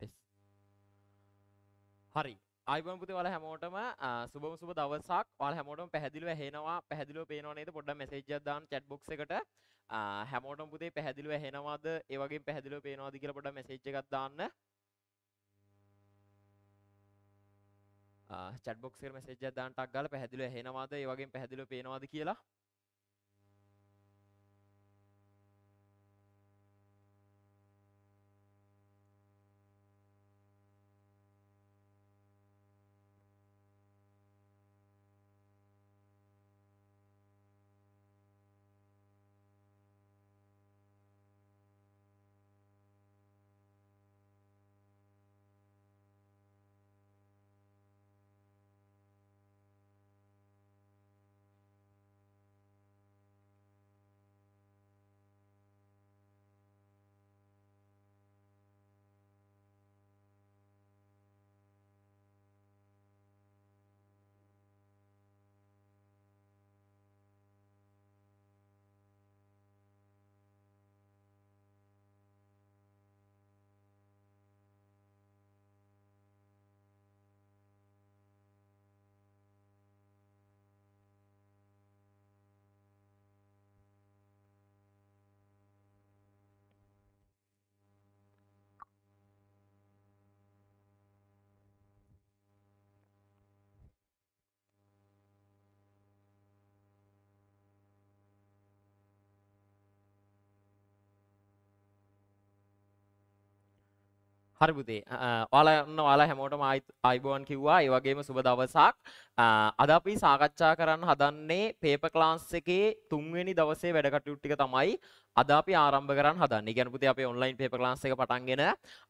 හරි අයිබන් පුති වල හැමෝටම සුබම සුබ දවසක් වල හැමෝටම පැහදිලුව හෙනවා පැහදිලුව පේනවානේද පොඩ මෙසේජ්දන් චට් බොක් එකට හැමෝටම පුතේ පැහදිලුව හෙනවාද ඒවගේ පැහදිලුව පේනවාද කියල පොඩ මෙසේජ් එකක් දාන්න චට්බොක්සර් මෙසේජ්දාන්ටක් ගල පැහදිලුව හෙනවාද ඒවගේ පැහදිලුව පේනවාද කියලා හරිපුතේ ඔයාලන්න ඔයාලා හැමෝටම අයිබෝන් කිව්වා ඒ වගේම සුබ දවසක් අද අපි සාකච්ඡා කරන්න හදන්නේ පේපර් ක්ලාස් එකේ තුන්වෙනි දවසේ වැඩ කටයුතු ටික තමයි අද අපි ආරම්භ කරන්න හදන්නේ. ඒ කියන්නේ පුතේ අපේ ඔන්ලයින් පේපර් ක්ලාස් එක පටන්ගෙන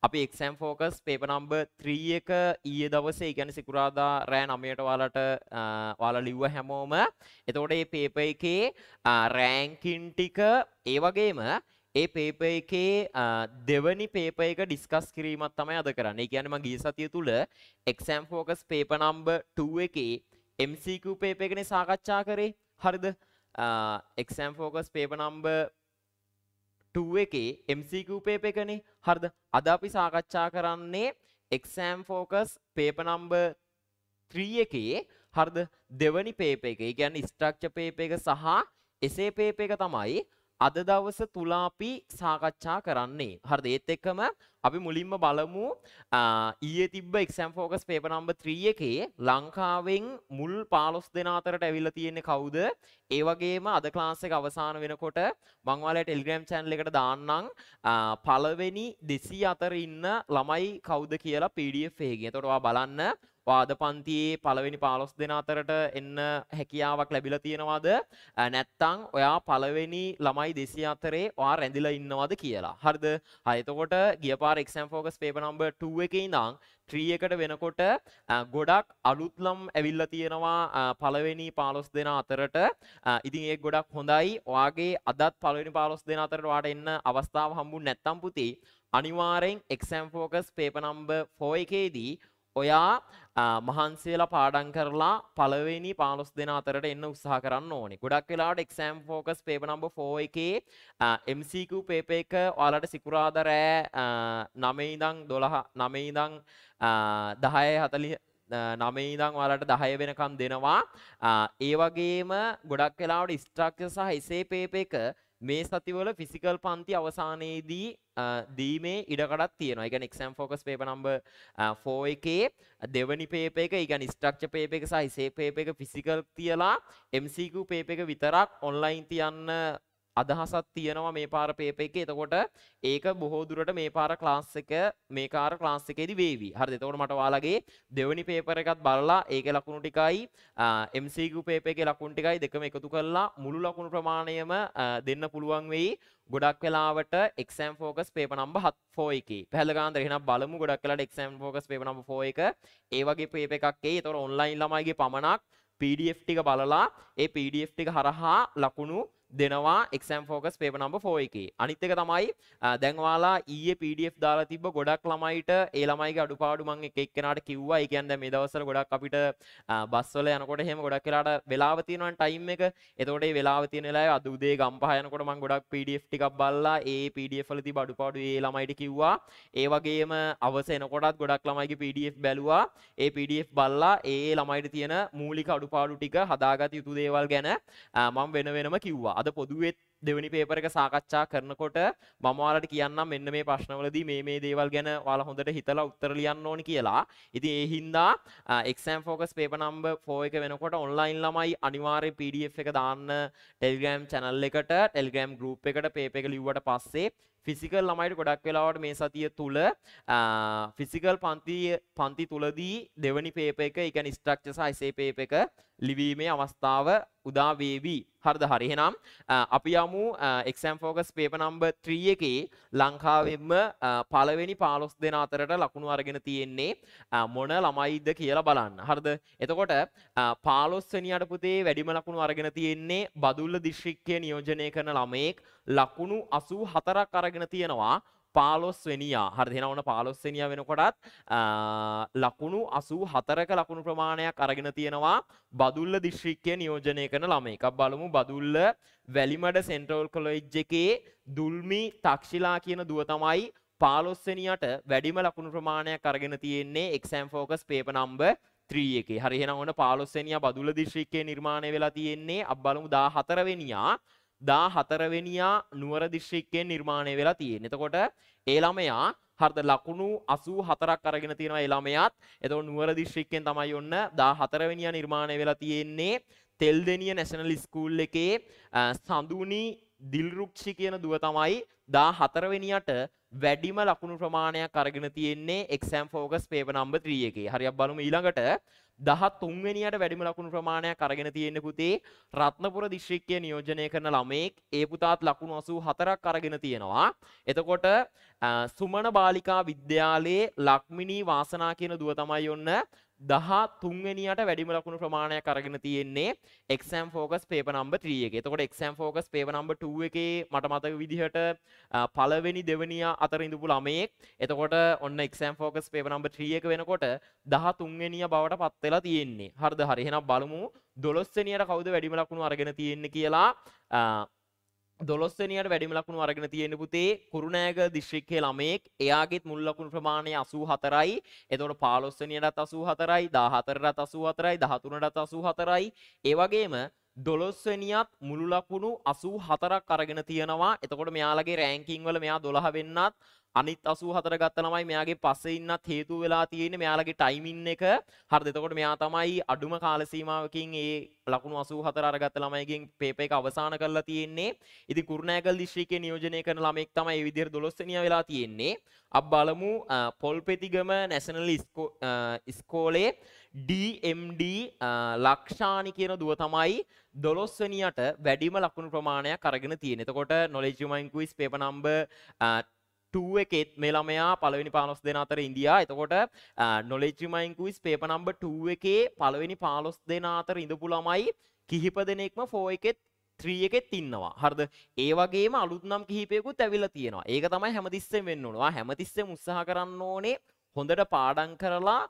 අපි exam focus paper number 3 එක ඊයේ දවසේ ඒ කියන්නේ සිකුරාදා රෑ 9ට ඔයාලට ඔයාලා ලිව්ව හැමෝම. එතකොට මේ paper එකේ ranking ටික ඒ වගේම ඒ පේප එකේ දෙවනි පේප එක ඩිස්කස් කිරීමත් තමයි අද කරන්න කියන්න ම ගිය සතිය තුළ එක්සෑම් ෆෝකස් පේප නම්බ 2 එකේ MCQ පේප එකන සාකච්ඡා කරේ හරිද එක්සෑම් ෆෝකස් පේප නම්බ 2 එකේ MCQ පේප එකනේ හරිද අද අපි සාකච්ඡා කරන්නේ එක්සෑම් ෆෝකස් පේප නම්බ 3 එකේ හරිද දෙවනි පේප එක ගැන ස්ට්‍රක්ච පේප එක සහ එසේ පේප එක තමයි අද දවස තුල අපි සාකච්ඡා කරන්නේ. හරිද? ඒත් එක්කම අපි මුලින්ම බලමු ඊයේ තිබ්බ exam focus paper number 3 එකේ ලංකාවෙන් මුල් 15 දෙනා අතරට ඇවිල්ලා තියෙන්නේ කවුද? ඒ වගේම අද class එක අවසන් වෙනකොට මම ඔයාලට Telegram channel එකට දාන්නම් පළවෙනි 200 අතර ඉන්න ළමයි කවුද කියලා PDF එකකින්. එතකොට ඔයා බලන්න වාද පන්තියේ පළවෙනි 15 දෙනා අතරට එන්න හැකියාවක් ලැබිලා තියෙනවද නැත්නම් ඔයා පළවෙනි ළමයි 204 ඔයා රැඳිලා ඉන්නවද කියලා. හරිද? හරි එතකොට ගිය පාර exam focus paper number 2 එකේ ඉඳන් 3 එකට වෙනකොට ගොඩක් අලුත් ළම් ඇවිල්ලා තියෙනවා පළවෙනි 15 දෙනා අතරට. ඉතින් ඒක ගොඩක් හොඳයි. ඔයාගේ අදත් පළවෙනි 15 දෙනා අතරට ඔයාට එන්න අවස්ථාව හම්බුනේ නැත්නම් පුතේ අනිවාර්යෙන් exam focus paper number 4 එකේදී ඔයා මහන්සේලා පාඩම් කරලා පළවෙනි 15 දෙනා අතරට එන්න උත්සාහ කරන්න ඕනේ. ගොඩක් වෙලාවට exam focus paper number 4 එකේ MCQ paper එක ඔයාලට සිකුරාදා රෑ 9 ඉඳන් 12 9 ඉඳන් 10:40 9 ඉඳන් ඔයාලට 10 වෙනකම් දෙනවා. ඒ වගේම ගොඩක් වෙලාවට structure සහ essay paper එක මේ සතිවල ෆිසිකල් පන්ති අවසානයේදී දීමේ ඉඩකඩක් තියෙනවා. ඒ කියන්නේ exam focus paper number 4 එකේ දෙවනි paper එක, ඒ කියන්නේ structure paper එක සහ essay paper එක physical තියලා MCQ paper එක විතරක් online තියන්න අදහසක් තියෙනවා මේ පාර පේප එක එතකොට ඒක බොහෝදුරට මේ පාර ක්ලාස් එක මේ කාර ක්ලාස් එකේදී වේවි. හරිද? එතකොට මට ඔයාලගේ දෙවෙනි පේපර් එකත් බලලා ඒකේ ලකුණු ටිකයි MCQ පේපර් එකේ ලකුණු ටිකයි දෙකම එකතු කරලා මුළු ලකුණු ප්‍රමාණයම දෙන්න පුළුවන් වෙයි. ගොඩක් වෙලාවට එක්සම් ෆෝකස් පේප නම්බ හත් ෆෝ එක පැහලගාන්දර හෙනම් බලමු ගොඩක් කලට exam focus paper number four එක ඒවගේ පේප එකක්ේ තොර ඔන්ලයින් ළමයිගේ පමණක් PDF ටික බලලා ඒ PDF ටික හරහා ලකුණු දෙනවා exam focus paper number four එක අනිත් එක තමයි දැන්වාලා ඊයේ පඩF දාලා තිබ ගොඩක් ළමයිට ඒ ළමයි අඩුපාඩු මං එකක් කෙනට කිව්වා එකන්ද මේ දවසර ගොඩක් අපිට බස්වල යනකොට හෙම ගොඩක් කියලාට වෙලාවතියනන් ටයිම් එක එතොටේ වෙලාවතියනලා අදුදේ ගම්පහයනකොට මං ගොඩක් පඩF ටික් බල්ලා ඒ පඩFලති බඩුපාඩු ඒ ළමයිට කිව්වා ඒ වගේම අවසනකොටත් ගොඩක් ළමයිගේ පඩF බැලවා ඒ පඩF බල්ලා ඒ ළමයිට තියෙන මූලික අඩුපාඩු ටික හදාගත යුතු දේවල් ගැන මං වෙන වෙනම කිව්වා අද පොදුවෙත් දෙවනි පේපරක සාකච්ඡා කරනකොට මමවාලට කියන්න මෙන්න මේ ප්‍රශ්නවලදී මේ මේ දේවල් ගැන වාල හොඳට හිතලා උත්තර ලියන්න ඕනි කියලා. ඉතින් ඒ හින්දා එක්සෑම් ෆෝකස් පේපර් නම්බර් 4 එක වෙනකොට ඔන්ලයින් ළමයි අනිවාර්යෙන් PDF එක දාන්න Telegram channel එකට Telegram group එකට පේපර් එක ලිව්වට පස්සේ ෆිසිකල් ළමයිට ගොඩක් වෙලාවට මේ සතිය තුළ ෆිසිකල් පන්ති පන්ති තුලදී දෙවනි පේප එක එකන ස්ට්‍රක්ච සයිසේ පේප එක ලිවීමේ අවස්ථාව උදා වේවි. හරිද? හරි. එහෙනම් අපි යමු exam focus paper number 3 එකේ ලංකාවෙන්ම පළවෙනි 15 දෙනා අතරට ලකුණු අරගෙන තියෙන්නේ මොන ළමයිද කියලා බලන්න. හරිද? එතකොට 15 වෙනියට පුතේ වැඩිම ලකුණු අරගෙන තියෙන්නේ බදුල්ල දිස්ත්‍රික්කයේ නියෝජනය කරන ළමයෙක් ලකුණු 84ක් අරගෙන තියෙනවා. පාලොස්වෙනියා හරි දෙෙන ඕන පාලොස්වෙනිය වෙනකොටත් ලකුණු අසූ හතරක ලකුණු ප්‍රමාණයක් අරගෙන තියෙනවා බදුල්ල දිශ්‍රික්කය නියෝජනය කරන ළම එකක් බලමු බදුල්ල වැලිමඩ සෙන්ට්‍රෝල් කොලොයිජ් එකේ දුල්මි තක්ෂිලා කියන දුව තමයි පාලොස්සනියට වැඩිම ලකුණු ප්‍රමාණයක් අරගෙන තියෙන්නේ exam focus paper number three එක හරිහෙන ඕන පාලොස්සනිය බදුල දිශ්‍රික්කය නිර්මාණය වෙලා තියෙන්නේ අබ්බලමු දා හතරවෙනියා දා හතරවෙනියා නුවර දිශ්‍රික්කයෙන් නිර්මාණය වෙලා තියෙන එතකොට ඒ ළමයා හරිද ලකුණු 84ක් අරගෙන තියෙනවා ඒ ළමයාත්. එතකොට නුවර දිස්ත්‍රික්කයෙන් තමයි ඔන්න 14 වෙනියා නිර්මාණය වෙලා තියෙන්නේ තෙල්දෙනිය නැෂනල් ස්කූල් එකේ සඳුනි දිල්රුක්ෂි කියන දුව තමයි 14 වෙනියට වැඩිම ලකුණු ප්‍රමාණයක් අරගෙන තියෙන්නේ exam focus paper number 3 එකේ. හරියක් බලමු ඊළඟට දහත් තුන්වැනියට වැඩිම ලකුණු ප්‍රමාණයක් අරගෙන තියෙන පුතේ රත්නපුර දිශ්‍රික්කය නියෝජනය කරන ළමයෙක් ඒ පුතාත් ලකුණු අසූ හතරක් අරගෙන තියෙනවා. එතකොට සුමන බාලිකා විද්‍යාලයේ ලක්මිනී වාසනා කියන දුව තමයි ඔන්න දහා තුන්වැනිට වැඩිම ලකුණු ප්‍රමාණයක් අරගෙන තියෙන්නේ එක්ම් ෆෝකස් පේප නම්බ ත්‍රියගේ තකොට එක්ම් ෆෝකස් පේප නම්බ ටුව එකේ මට මතක විදිහට පලවෙනි දෙවනිය අතර ඉඳපු ළමයෙක් එතකොට ඔන්න එක්ම් ෆෝකස් පේප නම්බ ත්‍රියක වෙනකොට දහ තුන්වැනිය බවට පත්වෙලා තියෙන්නේ හරද හරිහෙන බලමු දොළොස්සනියට කවුද වැඩිම ලකුණු අරගෙන තියෙන්නේ කියලා දොස්සනියට වැඩිම ලකුණු අරගෙන තියෙන පුතේ කුරුණෑග දිශ්‍රික්කේ ළමයෙක් එයාගේත් මුල්ලකුණු ප්‍රමාණය අසූ හතරයි එතොට පාලොස්සනියටත් අසූ හතරයි දාහතරටත් අසූ හතරයි දහතුනටත් අසූ හතරයි ඒවගේම දොළොස්වනියත් මුළුලකුණු අසූ හතරක් අරගෙන තියෙනවා එතකොට මෙයාලගේ රෑංකින් වල මෙයා දොළහ වෙන්නත් අනිත් 84 ගත්ත ළමයි මෙයාගේ පස්සේ ඉන්නත් හේතු වෙලා තියෙන්නේ මෙයාලගේ ටයිමින් එක. හරිද? එතකොට මෙයා තමයි අඩුම කාල සීමාවකින් ඒ ලකුණු 84 අරගත්ත ළමයිගෙන් පේපර් එක අවසන් කරලා තියෙන්නේ. ඉතින් කුරුණෑගල් දිස්ත්‍රික්කේ නියෝජනය කරන ළමෙක් තමයි මේ විදිහට 12 වෙනියා වෙලා තියෙන්නේ. අප බලමු පොල්පෙතිගම නැෂනල් ඉස්කෝලේ DMD ලක්ෂානි කියන දුව තමයි දොළොස්වනියට වැඩිම ලකුණු ප්‍රමාණයක් අරගෙන තියෙන. එතකොට knowledge mining quiz paper number 2 එකෙත් මේ ළමයා පළවෙනි පාලොස් දෙන අතර ඉන්දියා එතකොට නොලෙජ්ජිමයින් කුයිස් පේප නම්බර් 2 එකේ පළවෙනි පාලොස් දෙන අතර ඉඳපු ළමයි කිහිප දෙනෙක්ම 4 එකෙත් ත්‍රී එකෙත් ඉන්නවා හරිද ඒ වගේම අලුත්නම් කිහිපයකුත් ඇවිල්ලා තියෙනවා ඒක තමයි හැමතිස්සෙම වෙන්න ඕනවා හැමතිස්සෙම උත්සාහ කරන්න ඕනේ හොඳට පාඩම් කරලා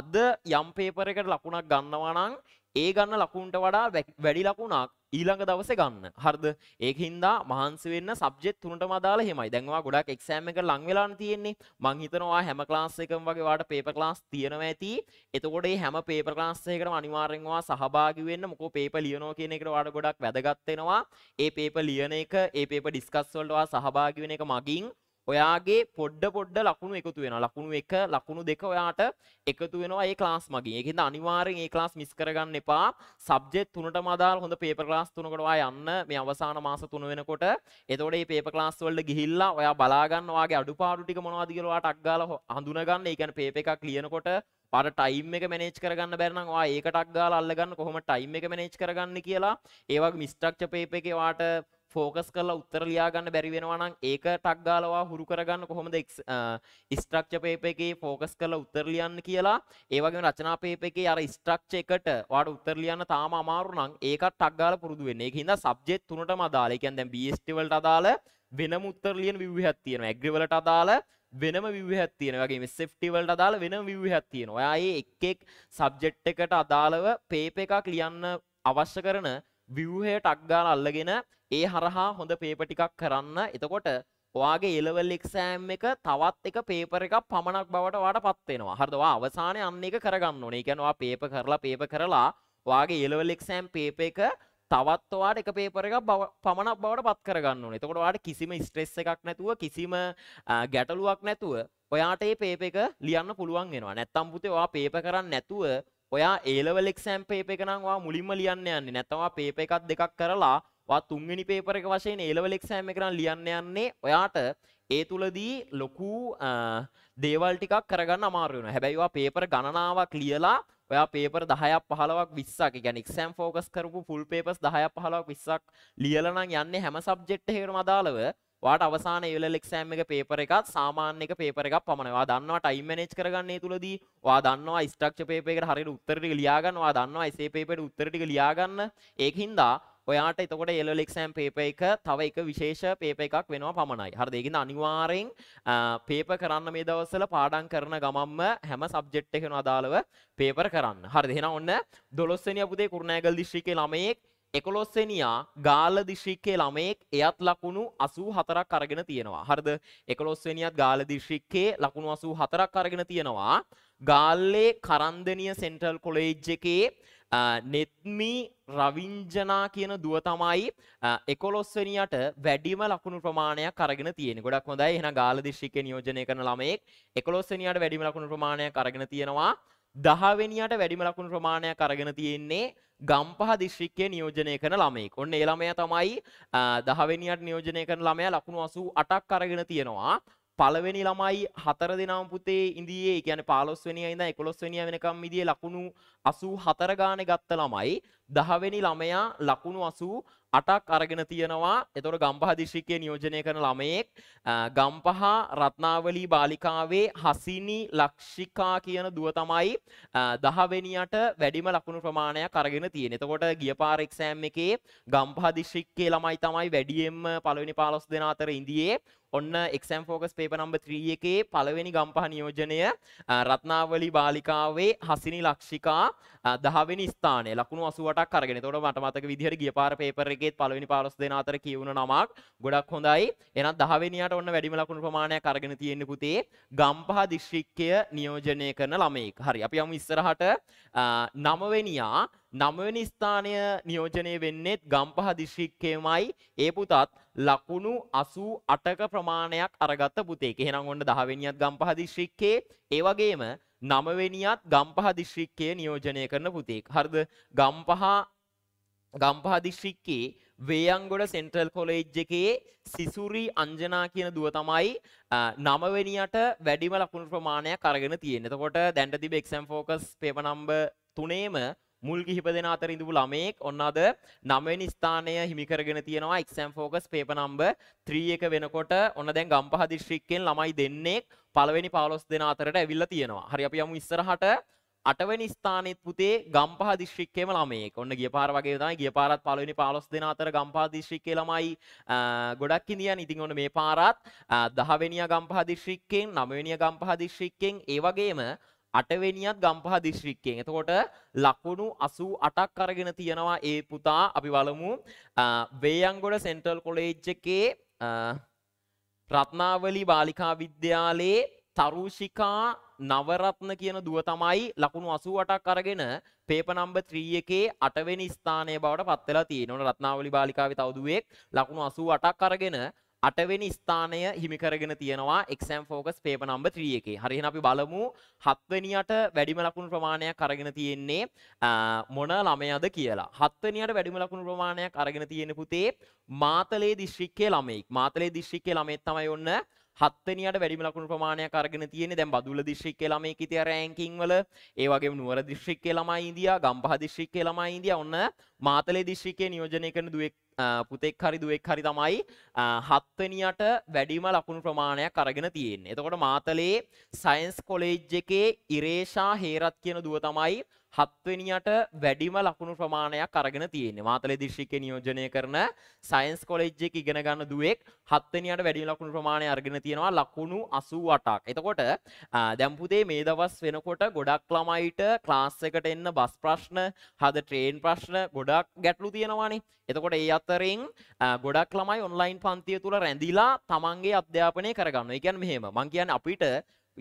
අද යම් පේපර් එකට ලකුණක් ගන්නවා නම් ඒ ගන්න ලකුණට වඩා වැඩි ලකුණක් ඊළඟ දවසේ ගන්න. හරිද? ඒක හින්දා මහන්සි වෙන්න සබ්ජෙක්ට් තුනටම අදාළ එහෙමයි. දැන් ඔයා ගොඩක් එක්සෑම් එක ලං වෙලානේ තියෙන්නේ. මං හිතනවා හැම ක්ලාස් එකම වගේ ඔයාට පේපර් ක්ලාස් තියෙනවා ඇති. එතකොට මේ හැම පේපර් ක්ලාස් එකකටම අනිවාර්යෙන් ඔයා සහභාගී වෙන්න. මොකෝ පේපර් ලියනවා කියන එකට ඔයාට ගොඩක් වැදගත් වෙනවා. ඒ පේපර් ලියන එක, ඒ පේපර් ඩිස්කස් වලට ඔයා සහභාගී වෙන එක මගින් ඔයාගේ පොඩ්ඩ පොඩ්ඩ ලකුණු එකතු වෙන ලකුණු එක ලකුණු දෙක ඔයාට එකතු වෙනවා ඒ ක්ලාස් මගේ එකෙද අනිවාරෙන් ඒ ක්ලාස් මිස් කරගන්න එපා සබ්ජෙත් තුනට මදාල් හොඳ පේප ලාස් තුනකටවා යන්න මේ අවසාන මාස තුන වෙනකොට එතකොට ඒ පේප ලාස් වලට ගිහිල්ලා ඔයා බලාගන්න ඔයාගේ අඩුපාඩු ටික මොනවද කියලා ඔයාට අක්ගාලා හඳුනගන්න ඒ කියන්නේ පේප එකක් ලියනකොට පර ටයිම් එක මනේච් කරගන්න බැරනම් වා ඒකටක් ගාල අල්ලගන්න කොහොම ටයිම් එක මනේච් කරගන්න කියලා ඒවක් මිස්ටක්ච පේප එකවාට ෆෝකස් කරලා උත්තර ලියාගන්න බැරි වෙනවා නම් ඒක ටක් ගාලවා හුරු කරගන්න කොහොමද ස්ට්‍රක්චර් පේපර් එකේ ෆෝකස් කරලා උත්තර ලියන්න කියලා ඒ වගේම රචනා පේපර් එකේ අර ස්ට්‍රක්චර් එකට වාට උත්තර ලියන්න තාම අමාරු නම් ඒකත් ටක් ගාලා පුරුදු වෙන්න. ඒක හින්දා සබ්ජෙක්ට් තුනටම අදාළ. ඒ කියන්නේ දැන් BST වලට අදාළ වෙනම උත්තර ලියන විව්‍යහයක් තියෙනවා. ඇග්‍රි වලට අදාළ වෙනම විවහත් තියෙන වගේ මෙස්සෙෆ්ටි වලට අදාළ වෙනම විවහත් තියෙන ඔයා ඒ එක් එක් සබ්ජෙක්ට් එකට අදාළව පේප එකක් ලියන්න අවශ්‍ය කරන ව්‍යවහයට අක්ගාල අල්ලගෙන ඒ හරහා හොඳ පේපර් ටිකක් කරන්න. එතකොට ඔයාගේ A-level exam එක තවත් එක පේපර් එකක් පමණක් බවට ඔයාටපත් වෙනවා. හරිද? ඔයා අවසානයේ අන්න එක කරගන්න ඕනේ. ඒ කියන්නේ ඔයා පේපර් කරලා පේපර් කරලා ඔයාගේ A-level exam paper එක තවත් ඔයාට එක පේපර එකක් පමණක් බවට පත් කරගන්න ඕනේ. එතකොට ඔයාට කිසිම ස්ට්‍රෙස් එකක් නැතුව කිසිම ගැටලුවක් නැතුව ඔයාට මේ පේපර් එක ලියන්න පුළුවන් වෙනවා. නැත්තම් පුතේ ඔයා පේපර් කරන්නේ නැතුව ඔයා A level exam paper එක නම් ඔයා මුලින්ම ලියන්න යන්නේ. නැත්තම් ඔයා පේපර් එකක් දෙකක් කරලා ඔයා තුන්වෙනි පේපර් එක වශයෙන් A level exam එක නම් ලියන්න යන්නේ ඔයාට ඒ තුලදී ලොකු දේවල් ටිකක් කරගන්න අමාරු වෙනවා. හැබැයි ඔයා පේපර් ගණනාවක් ලියලා ඔයා පේපර් 10ක් 15ක් 20ක් කියන්නේ exam focus කරපු full papers 10ක් 15ක් 20ක් ලියලා නම් යන්නේ හැම subject එකකටම අදාළව ඔයාට අවසාන A level exam එක පේපර් එකක් සාමාන්‍ය එක පේපර් එකක් පමණයි. ඔයා දන්නවා time manage කරගන්න ඒ තුලදී. ඔයා දන්නවා structure paper එකට හරියට උත්තර ටික ලියා ගන්න. ඔයා දන්නවා essay paper එකට උත්තර ටික ලියා ගන්න. ඒකින්දා ඔයාට එතකොට එලෙක්ෂෑම් පේප එක තව එක විශේෂ පේප එකක් වෙනවා පමණයි හරදයගෙන අනිවාරෙන් පේප කරන්න මේ දවස්සල පාඩන් කරන ගමම්ම හැම සබ්ජෙට් එකෙන අදාළව පේපර කරන්න හරි දෙෙන ඔන්න දොස්සනය පුදේ කුරුණෑගල් දිශ්‍රිකේ ළමයෙක් එකොලොස්සෙනයා ගාල දිශික්කේ ළමයෙක් එයත් ලකුණු අසූ හතරක් අරගෙන තියෙනවා හරද එකොලොස්සෙනියත් ගාල දිශික්කේ ලකුණු අසූ හතරක් අරගෙන තියෙනවා ගාල්ලේ කරන්දනිය සෙන්ටල් කොලේජ් එකේ නෙත්මි රවිංජනා කියන දුව තමයි එකොලොස්වනියට වැඩිම ලකුණු ප්‍රමාණයක් අරගෙන තියෙන ගොඩක් හොඳයි එන ගාල දිශ්ික නියෝජනය කරන ළමයෙක් එකොලොස්සනියට වැඩිම ලකුණු ප්‍රමාණයක් අරගෙන තියෙනවා දහවෙනියට වැඩිම ලකුණු ප්‍රමාණයක් අරගෙන තියෙන්නේ ගම්පහ දිශ්‍රික්කය නියෝජනය කරන ළමයෙක් ඔන්න එළමය තමයි දහවෙනියට නියෝජනය කරන ළමය ලකුණු අසූ අටක් අරගෙන තියෙනවා පළවෙනි ළමයි හතර දෙනාම පුතේ ඉන්දියේ කියන පාලොස්වනිය ඉඳ එකොළොස්වනිය වෙනකම් ඉදිිය ලකුණු අසූ හතර ගාන ගත්ත ළමයි දහවෙනි ළමයා ලකුණු අසූ අටක් අරගෙන තියෙනවා එතොට ගම්පහ දිශිකය නියෝජනය කරන ළමයෙක් ගම්පහ රත්නාවලී බාලිකාවේ හසිනි ලක්ෂිකා කියන දුව තමයි දහවෙනියට වැඩිම ලකුණු ප්‍රමාණයක් අරගෙන තියෙන එතකොට ගිය පාරෙක්සෑම් එකේ ගම්පහ දිශික්කේ ළමයි තමයි වැඩියෙන්ම පළවෙනි පාලොස් දෙන අතර ඉන්දියේ ඔන්න exam focus paper number three එකේ පළවෙනි ගම්පහ නියෝජනය රත්නාවලි බාලිකාවේ හසිනි ලක්ෂිකා දහවෙනි ස්ථානය ලකුණු අසුවටක් අරගෙන තොට මට මතක විදිහට ගිය පාර පේපර එකෙත් පළවෙනි පාරස් දෙන අතර කියවුණ නමක් ගොඩක් හොඳයි එහෙනම් දහවෙනියට ඔන්න වැඩිම ලකුණු ප්‍රමාණයක් අරගෙන තියෙන පුතේ ගම්පහ දිස්ත්‍රික්කය නියෝජනය කරන ළමෙක් හරි අපි යමු ඉස්සරහට නවවෙනියා නමවැනි ස්ථානය නියෝජනය වෙන්නේත් ගම්පහ දිශ්‍රික්කයමයි ඒ පුතත් ලකුණු අසූ අටක ප්‍රමාණයක් අරගත්ත පුතේ එහෙනම් ඔන්න දහවෙනියත් ගම්පහ දිශ්‍රික්කේ ඒවගේම නමවෙනියත් ගම්පහ දිශ්‍රික්කය නියෝජනය කරන පුතේක් හරද ගම්පහ ගම්පහ දිශ්‍රික්කේ වේයන්ගොඩ සෙන්ට්‍රල් කොලේජ් එකේ සිසුරී අංජනා කියන දුව තමයි නමවෙනියට වැඩිම ලකුණු ප්‍රමාණයක් අරගෙන තියෙන එතකොට දැන්ට තිබ එක්සම් ෆෝකස් පේප නම්බ තුනේම මුල් කිහිප දෙනා අතර ඉඳපු ළමෙක් ඔන්න අද 9 වෙනි ස්ථානය හිමි කරගෙන තියෙනවා exam focus paper number 3 එක වෙනකොට ඔන්න දැන් ගම්පහ දිස්ත්‍රික්කයෙන් ළමයි දෙන්නේ පළවෙනි 15 දෙනා අතරට ඇවිල්ලා තියෙනවා. හරි අපි යමු ඉස්සරහට අටවැනි ස්ථානෙත් පුතේ ගම්පහ දිස්ත්‍රික්කයේම ළමයෙක්. ඔන්න ගිය පාර වගේ තමයි ගිය පාරත් පළවෙනි 15 දෙනා අතර ගම්පහ දිස්ත්‍රික්කයේ ළමයි ගොඩක් ඉඳියන්. ඉතින් ඔන්න මේ පාරත් 10 වෙනියා ගම්පහ දිස්ත්‍රික්කයෙන් 9 වෙනියා ගම්පහ දිස්ත්‍රික්කයෙන් ඒ වගේම අටවෙනියත් ගම්පහ දිශ්‍රික්කයෙන් එතකොට ලකුණු අසූ අටක් කරගෙන තියෙනවා ඒ පුතා අපි වලමු වේයන්ගොඩ සෙන්ටල් කොලේජ් එකේ රත්නාවලි බාලිකා විද්‍යාලයේ තරුෂිකා නවරත්න කියන දුව තමයි ලකුණු අසූ අටක් අරගෙන පේප නම්බ ත්‍රී එකේ අටවෙනි ස්ථානය බවට පත්වෙලා තියෙනවන රත්නාවලි බාලිකාවේ තවදුවෙක් ලකුණු අසූ අටක් අරගෙන අටවෙනි ස්ථානය හිමි කරගෙන තියෙනවා එක්සම් ෆෝකස් පේපර් නම්බර් 3 එකේ. හරි එහෙනම් අපි බලමු හත්වෙනියට වැඩිම ලකුණු ප්‍රමාණයක් අරගෙන තියෙන්නේ මොන ළමයාද කියලා. හත්වෙනියට වැඩිම ලකුණු ප්‍රමාණයක් අරගෙන තියෙන පුතේ මාතලේ දිස්ත්‍රික්කයේ ළමෙක්. මාතලේ දිස්ත්‍රික්කයේ ළමෙක් තමයි ඔන්න හත්වෙනියට වැඩිම ලකුණු ප්‍රමාණයක් අරගෙන තියෙන්නේ දැන් බදුල්ල දිස්ත්‍රික්කයේ ළමයි කිතිය රෑන්කින් වල ඒ වගේම නුවර දිස්ත්‍රික්කයේ ළමයි ඉන්දියා ගම්පහ දිස්ත්‍රික්කයේ ළමයි ඉන්දියා ඔන්න මාතලේ දිස්ත්‍රික්කයේ නියෝජනය කරන පුතෙක් හරි දුවෙක් හරි තමයි හත්වනියට වැඩිම ලකුණු ප්‍රමාණයක් අරගෙන තියෙන් එතකොට මාතලේ සයින්ස් කොලේජ් එකේ ඉරේෂා හේරත් කියන දුව තමයි හත්වෙනියට වැඩිම ලකුණු ප්‍රමාණයක් අරගෙන තියෙන්නේ මාතලේ දිශ්‍රික්කේ නියෝජනය කරන සයින්ස් කොලෙජ් එක ඉගෙන ගන්න දුවෙක් හත්වෙනියට වැඩිම ලකුණු ප්‍රමාණය අරගෙන තියෙනවා ලකුණු 88ක්. එතකොට දැන් පුතේ මේ දවස් වෙනකොට ගොඩක් ළමයිට ක්ලාස් එකට එන්න බස් ප්‍රශ්න, හද ට්‍රේන් ප්‍රශ්න ගොඩක් ගැටලු තියෙනවානේ. එතකොට ඒ අතරින් ගොඩක් ළමයි ඔන්ලයින් පන්තිය තුල රැඳිලා තමන්ගේ අධ්‍යාපනය කරගන්නවා. ඒ කියන්නේ මෙහෙම. මං කියන්නේ අපිට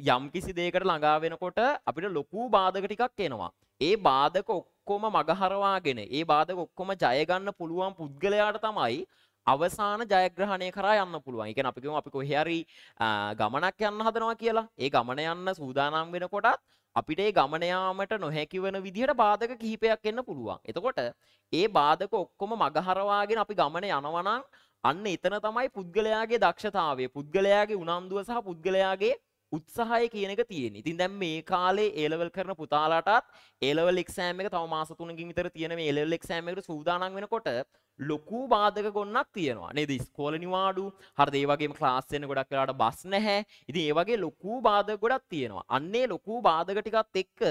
යම් කිසි දෙයකට ළඟා වෙනකොට අපිට ලොකු බාධක ටිකක් එනවා. ඒ බාධක ඔක්කොම මගහරවාගෙන ඒ බාධක ඔක්කොම ජයගන්න පුළුවන් පුද්ගලයාට තමයි අවසාන ජයග්‍රහණය කරා යන්න පුළුවන්. ඒ කියන්නේ අපි කියමු අපි කොහේ හරි ගමනක් යන්න හදනවා කියලා. ඒ ගමන යන්න සූදානම් වෙනකොටත් අපිට ඒ ගමන යාමට නොහැකි වෙන විදිහට බාධක කිහිපයක් එන්න පුළුවන්. එතකොට ඒ බාධක ඔක්කොම මගහරවාගෙන අපි ගමන යනවා නම් අන්න එතන තමයි පුද්ගලයාගේ දක්ෂතාවය, පුද්ගලයාගේ උනන්දුව සහ පුද්ගලයාගේ උත්සාහය කියන එක තියෙන ඉතින් දැන් මේ කාලේ ඒලවල් කරන පුතාලාටත් ඒලවල් එක්සෑම් එක තව මාස තුනකින් විතර තියෙන මේ ඒලවල් එක්සෑම් එකට සූදානම් වෙනකොට ලොකු බාධක ගොන්නක් තියෙනවා නේද ස්කෝල නිවාඩු හරිද ඒ වගේම ක්ලාස් වෙන ගොඩක් වෙලාවට බස් නැහැ ඉතින් ඒ වගේ ලොකු බාධක ගොඩක් තියෙනවා අන්නේ ලොකු බාධක ටිකත් එක්ක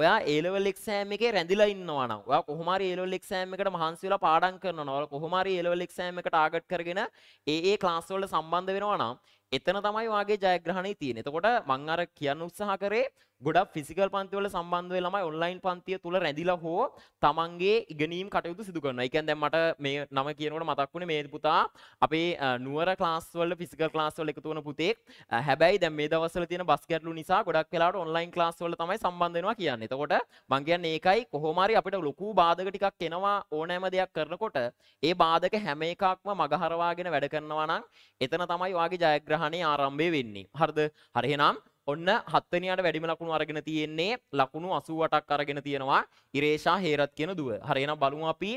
ඔයා ඒලවල් එක්සෑම් එකේ රැඳිලා ඉන්නවා නම් ඔයා කොහොම හරි ඒලවල් එක්සෑම් එකට මහන්සි වෙලා පාඩම් කරනවා නම් ඔයාලා කොහොම හරි ඒලවල් එක්සෑම් එක ටාගට් කරගෙන ඒ ඒ ක්ලාස් වලට සම්බන්ධ වෙනවා නම් එතන තමයි වගේ ජයග්‍රහණය තියෙන එතකොට මං අර කියන්න උත්සාහ කරේ ගොඩක් ෆිසිකල් පන්තිවල සම්බන්ධ වෙලාමයි ඔන්ලයින් පන්තිය තුළ රැඳිලා හෝ තමන්ගේ ඉගෙනීම් කටයුතු සිදු කරන එකන් දැන් මට මේ නම කියනකොට මතක් වුණේ මේ පුතා අපේ නුවර ක්ලාස් වල ෆිසිකල් ක්ලාස් වල එකතු වන පුතෙක් හැබැයි දැන් මේ දවස්වල තියෙන බස් ගැටලු නිසා ගොඩක් වෙලාවට ඔන්ලයින් ක්ලාස් වල තමයි සම්බන්ධ වෙනවා කියන්නේ. එතකොට මං කියන්නේ ඒකයි කොහොම හරි අපිට ලොකු බාධක ටිකක් එනවා ඕනෑම දෙයක් කරනකොට ඒ බාධක හැම එකක්ම මගහරවාගෙන වැඩ කරනවා නම් එතන තමයි වාගේ ජයග්‍රහණය ජයග්‍රහණය ආරම්භය වෙන්නේ. හරිද? හරි එහෙනම් ඔන්න හත්වෙනියට වැඩිම ලකුණු අරගෙන තියෙන්නේ ලකුණු 88ක් අරගෙන තියෙනවා ඉරේෂා හේරත් කියන දුව. හරි එහෙනම් බලමු අපි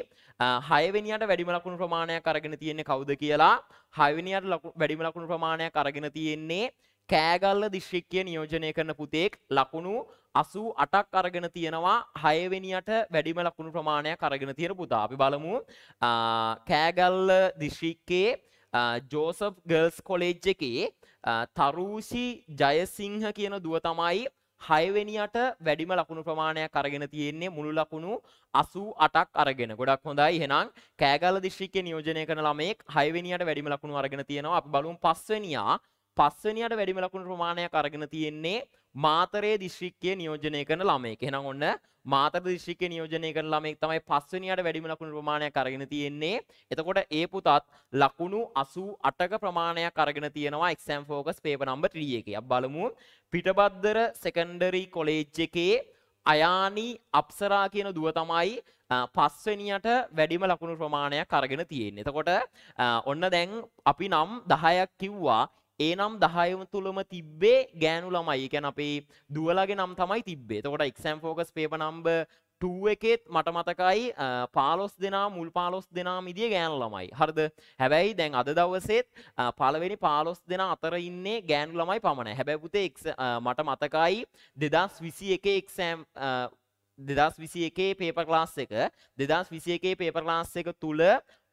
හයවෙනියට වැඩිම ලකුණු ප්‍රමාණයක් අරගෙන තියෙන්නේ කවුද කියලා. හයවෙනියට වැඩිම ලකුණු ප්‍රමාණයක් අරගෙන තියෙන්නේ කෑගල්ල දිශ්‍රික්කය නියෝජනය කරන පුතෙක් ලකුණු අසූ අටක් අරගෙන තියෙනවා හයවෙනියට වැඩිම ලකුණු ප්‍රමාණයක් අරගෙන තියෙන පුතා අපි බලමු කෑගල්ල දිශ්‍රික්කේ ජෝසප් ගර්ල්ස් කොලෙජ් එකේ තරූෂි ජයසිංහ කියන දුව තමයි හයවෙනියට වැඩිම ලකුණු ප්‍රමාණයක් අරගෙන තියෙන්නේ මුළු ලකුණු අසූ අටක් අරගෙන ගොඩක් හොඳයි එහෙනම් කෑගල දිශ්‍රික්කේ නියෝජනය කරන ළමයෙක් හයවෙනියට වැඩිම ලකුණු අරගෙන තියෙනවා අපි බලමු පස්වෙනියා පස්වෙනියට වැඩිම ලකුණු ප්‍රමාණයක් අරගෙන තියෙන්නේ මාතරේ දිශ්‍රික්කේ නියෝජනය කරන ළමයෙක් එහෙනම් ඔන්න මාතර දිශික නියෝජනය කර ළමෙක් තමයි පස්වනියට වැඩිම ලකුණු ප්‍රමාණයක් අරගෙන තියෙන්නේ එතකොට ඒ පුතත් ලකුණු අසූ අටක ප්‍රමාණයක් අරගෙන තියෙනවා එක්සම් ෆෝකස් පේප නම්බ ්‍රිය එක බලමු පිටබද්දර සෙකන්ඩරී කොලේජ් එකේ අයානී අප්සරා කියන දුව තමයි පස්වනියට වැඩිම ලකුණු ප්‍රමාණයක් අරගෙන තියෙන්නේ එතකොට ඔන්න දැන් අපි නම් දහයක් කිව්වා ඒ නම් දහයම තුළම තිබ්බේ ගෑනු ළමයි ගැන අපේ දුවලගේ නම් තමයි තිබේ තකොට එක්සම් ෆෝකස් පේප නම්බ එකෙත් මට මතකයි පාලොස් දෙනා මුල් පාලොස් දෙනා මිදිය ගෑන ළමයි හරද හැබැයි දැන් අද දවසෙත් පලවෙනි පාලොස් දෙෙන අතර ඉන්නේ ගෑනු ළමයි පමණ හැබැපුතේ මට මතකයි දෙදස් විසි එක එක්සෑම් දෙදස් විසි එකේ පේපර් ලාස් එක දෙදස් විසි එකේ පේපර් ලාස් එක තුළ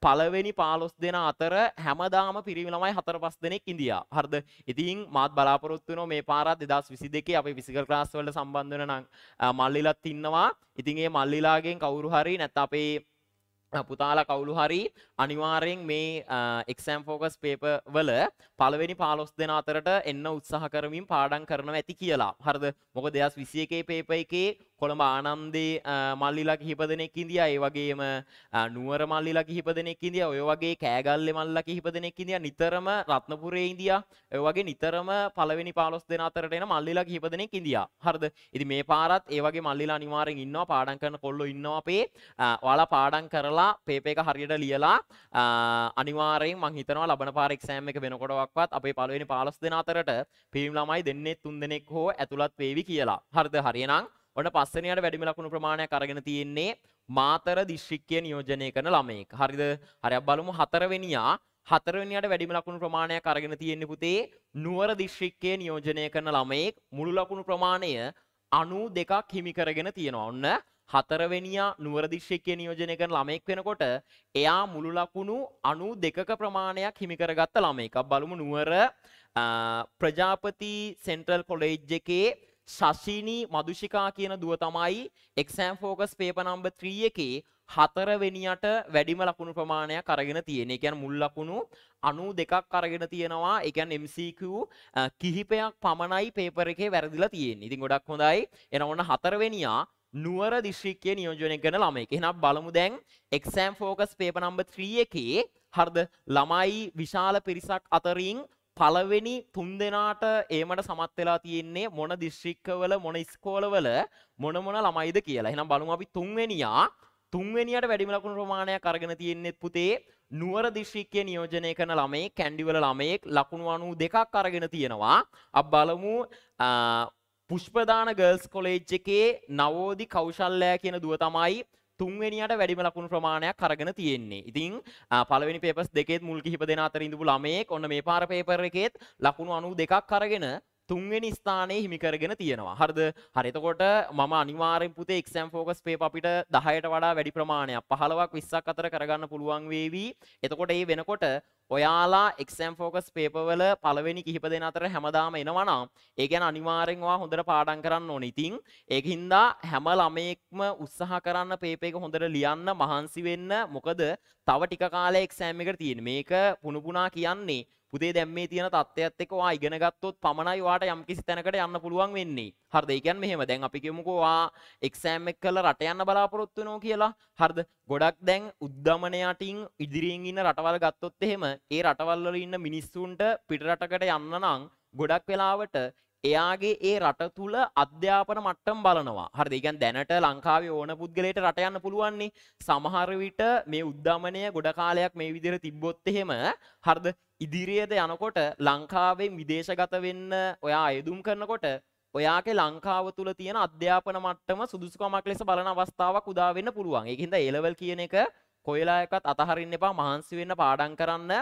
පළවෙනි පාලොස් දෙන අතර හැමදාම පිරිමි ළමයි හතර පස් දෙනෙක් ඉන්දියා. හරිද? ඉතින් මාත් බලාපොරොත්තු වෙනවා මේ පාරත් 2022 අපේ ෆිසිකල් ක්ලාස් වලට සම්බන්ධ වෙන නම් මල්ලිලත් ඉන්නවා. ඉතින් ඒ මල්ලිලාගෙන් කවුරු හරි නැත්නම් අපේ පුතාල කවුලු හරි අනිවාරයෙන් මේ එක්සෑම් ෆෝකස් පේප වල පළවෙනි පාලොස් දෙන අතරට එන්න උත්සාහ කරමින් පාඩන් කරනව ඇති කියලා හරද මොක දෙයක් විසිය එකේ පේප එකේ කොළඹ ආනම්දේ මල්ලිලා කිහිප දෙනෙක් ඉඳියා ඒ වගේම නුවර මල්ලිලා කිහිප දෙනෙක් ඉඳියා ඔය වගේ කෑගල්ලේ මල්ලිලා කිහිප දෙනෙක් ඉඳියා නිතරම රත්නපුරේ ඉඳියා ඔය වගේ නිතරම පළවෙනි 15 දෙනා අතරට එන මල්ලිලා කිහිප දෙනෙක් ඉඳියා හරිද ඉතින් මේ පාරත් ඒ වගේ මල්ලිලා අනිවාර්යෙන් ඉන්නවා පාඩම් කරන කොල්ලෝ ඉන්නවා අපේ ඔයාලා පාඩම් කරලා පේපර් එක හරියට ලියලා අනිවාර්යෙන් මං හිතනවා ලබන පාර එක්සෑම් එක වෙනකොටවත් අපේ පළවෙනි 15 දෙනා අතරට පිරිමි ළමයි දෙන්නේ තුන් දෙනෙක් හෝ ඇතුළත් වේවි කියලා හරිද හරියනම් ඔන්න පස්සනයට වැඩිම ලකුණු ප්‍රමාණයක් අරගෙන තියෙන්නේ මාතර දිශ්‍රික්කය නියෝජනය කරන ළමයෙක්. හරිද? හරි බලමු හතරවෙනියා හතරවෙනියට වැඩිම ලකුණු ප්‍රමාණයක් අරගෙන තියෙන්නේ පුතේ නුවර දිශ්‍රික්කයේ නියෝජනය කරන ළමයෙක් මුළු ලකුණු ප්‍රමාණය 92ක් හිමි කරගෙන තියෙනවා. ඔන්න හතරවෙනියා නුවර දිශ්‍රික්කයේ නියෝජනය කරන ළමයෙක් වෙනකොට එයා මුළු ලකුණු 92ක ප්‍රමාණයක් හිමි කරගත්ත ළමයෙක්. බලමු නුවර ප්‍රජාපති සෙන්ට්‍රල් කොලෙජ් එකේ ශශිනී මදුෂිකා කියන දුව තමයි එක්සෑම් ෆෝකස් පේප නම්බ 3 එකේ හතරවෙනියට වැඩිම ලකුණු ප්‍රමාණයක් අරගෙන තියෙන. ඒ කියන්නේ මුල් ලකුණු 92ක් අරගෙන තියෙනවා. ඒ කියන්නේ MCQ කිහිපයක් පමණයි පේපර් එකේ වැරදිලා තියෙන්නේ. ඉතින් ගොඩක් හොඳයි. එන ඔන්න හතරවෙනියා නුවර දිස්ත්‍රික්කයේ නියෝජනය කරන ළමයෙක්. එහෙනම් බලමු දැන් එක්සෑම් ෆෝකස් පේපර් නම්බර් 3 එකේ හරිද ළමයි විශාල පිරිසක් අතරින් පළවෙනි තුන් දෙනාට ඒමට සමත් වෙලා තියෙන්නේ මොන දිශ්‍රික්කවල මොන ස්කෝලවල මොන මොන ළමයිද කියලා. එහෙනම් බලමු අපි තුන්වෙනියා තුන්වෙනියට වැඩිම ලකුණු ප්‍රමාණයක් අරගෙන තියෙන්නේ පුතේ නුවර දිශ්‍රික්කය නියෝජනය කරන ළමේ කැන්ඩිවල ළමයෙක් ලකුණු 92ක් අරගෙන තියෙනවා. අප බලමු පුෂ්පදාන ගර්ල්ස් කොලේජ් එකේ නවෝදි කෞශල්‍යය කියන දුව තමයි තුන්වෙනියට වැඩිම ලකුණු ප්‍රමාණයක් අරගෙන තියෙන්නේ. ඉතින් පළවෙනි පේපර්ස් දෙකේත් මුල් කිහිප දෙනා අතර ඉඳපු ළමයෙක් ඔන්න මේ පාර පේපර් එකේත් ලකුණු 92ක් අරගෙන තුන්වෙනි ස්ථානය හිමිකරගෙන තියෙනවා හරිද හරිතකොට මම අනිවාරෙන් පුතේ එක්සම් ෆෝකස් පේ අපිට දහයට වඩා වැඩි ප්‍රමාණයක් පහලවක් විස්සක් අතර කරගන්න පුළුවන් වේවී එතකොට ඒ වෙනකොට ඔයාලා එක්සම් ෆෝකස් පේපවල පළවෙනි කිහිප දෙෙන අතර හැමදාම එනවනම් ඒගැන අනිවාරෙන්වා හොඳට පාඩන් කරන්න ඕනිතින් ඒහින්දා හැම ළමයෙක්ම උත්සාහ කරන්න පේපේක හොඳට ලියන්න මහන්සි වෙන්න මොකද තව ටික කාලය එක්සෑම් එකට තියෙන් මේක පුුණපුනා කියන්නේ පුතේ දැන් මේ තියෙන தත්ත්වයත් එක්ක ඔයා ඉගෙන ගත්තොත් පමණයි ඔයාට යම්කිසි තැනකට යන්න පුළුවන් වෙන්නේ. හරිද? ඒ කියන්නේ මෙහෙම දැන් අපි කියමුකෝ ඔයා එක්සෑම් එක කරලා රට යන්න බලාපොරොත්තු වෙනවා කියලා. හරිද? ගොඩක් දැන් උද්දමන යටින් ඉදිරියෙන් ඉන්න රටවල් ගත්තොත් එහෙම ඒ රටවල් වල ඉන්න මිනිස්සුන්ට පිටරටකට යන්න නම් ගොඩක් වෙලාවට එයාගේ ඒ රට තුළ අධ්‍යාපන මට්ටම් බලනවා හරි ඉගන් දැනට ලංකාවේ ඕන පුද්ගලයට රටයන්න පුළුවන්නේ සමහරවිට මේ උද්ධමනය ගොඩ කාලයක් මේ විදිර තිබ්බොත් එහෙම හරද ඉදිරියද යනකොට ලංකාවේ විදේශගත වෙන්න ඔයා අයදුම් කරනකොට ඔයාගේ ලංකාව තුළ තියෙන අධ්‍යාපන මට්ටම සුදුසුකමක් ලෙස බලන අවස්ථාවක් උදාවෙන්න පුළුවන් එකහිද එලවල් කියන එක කොයිලා එකත් අතහරින්න එපා මහන්සි වෙන්න පාඩම් කරන්න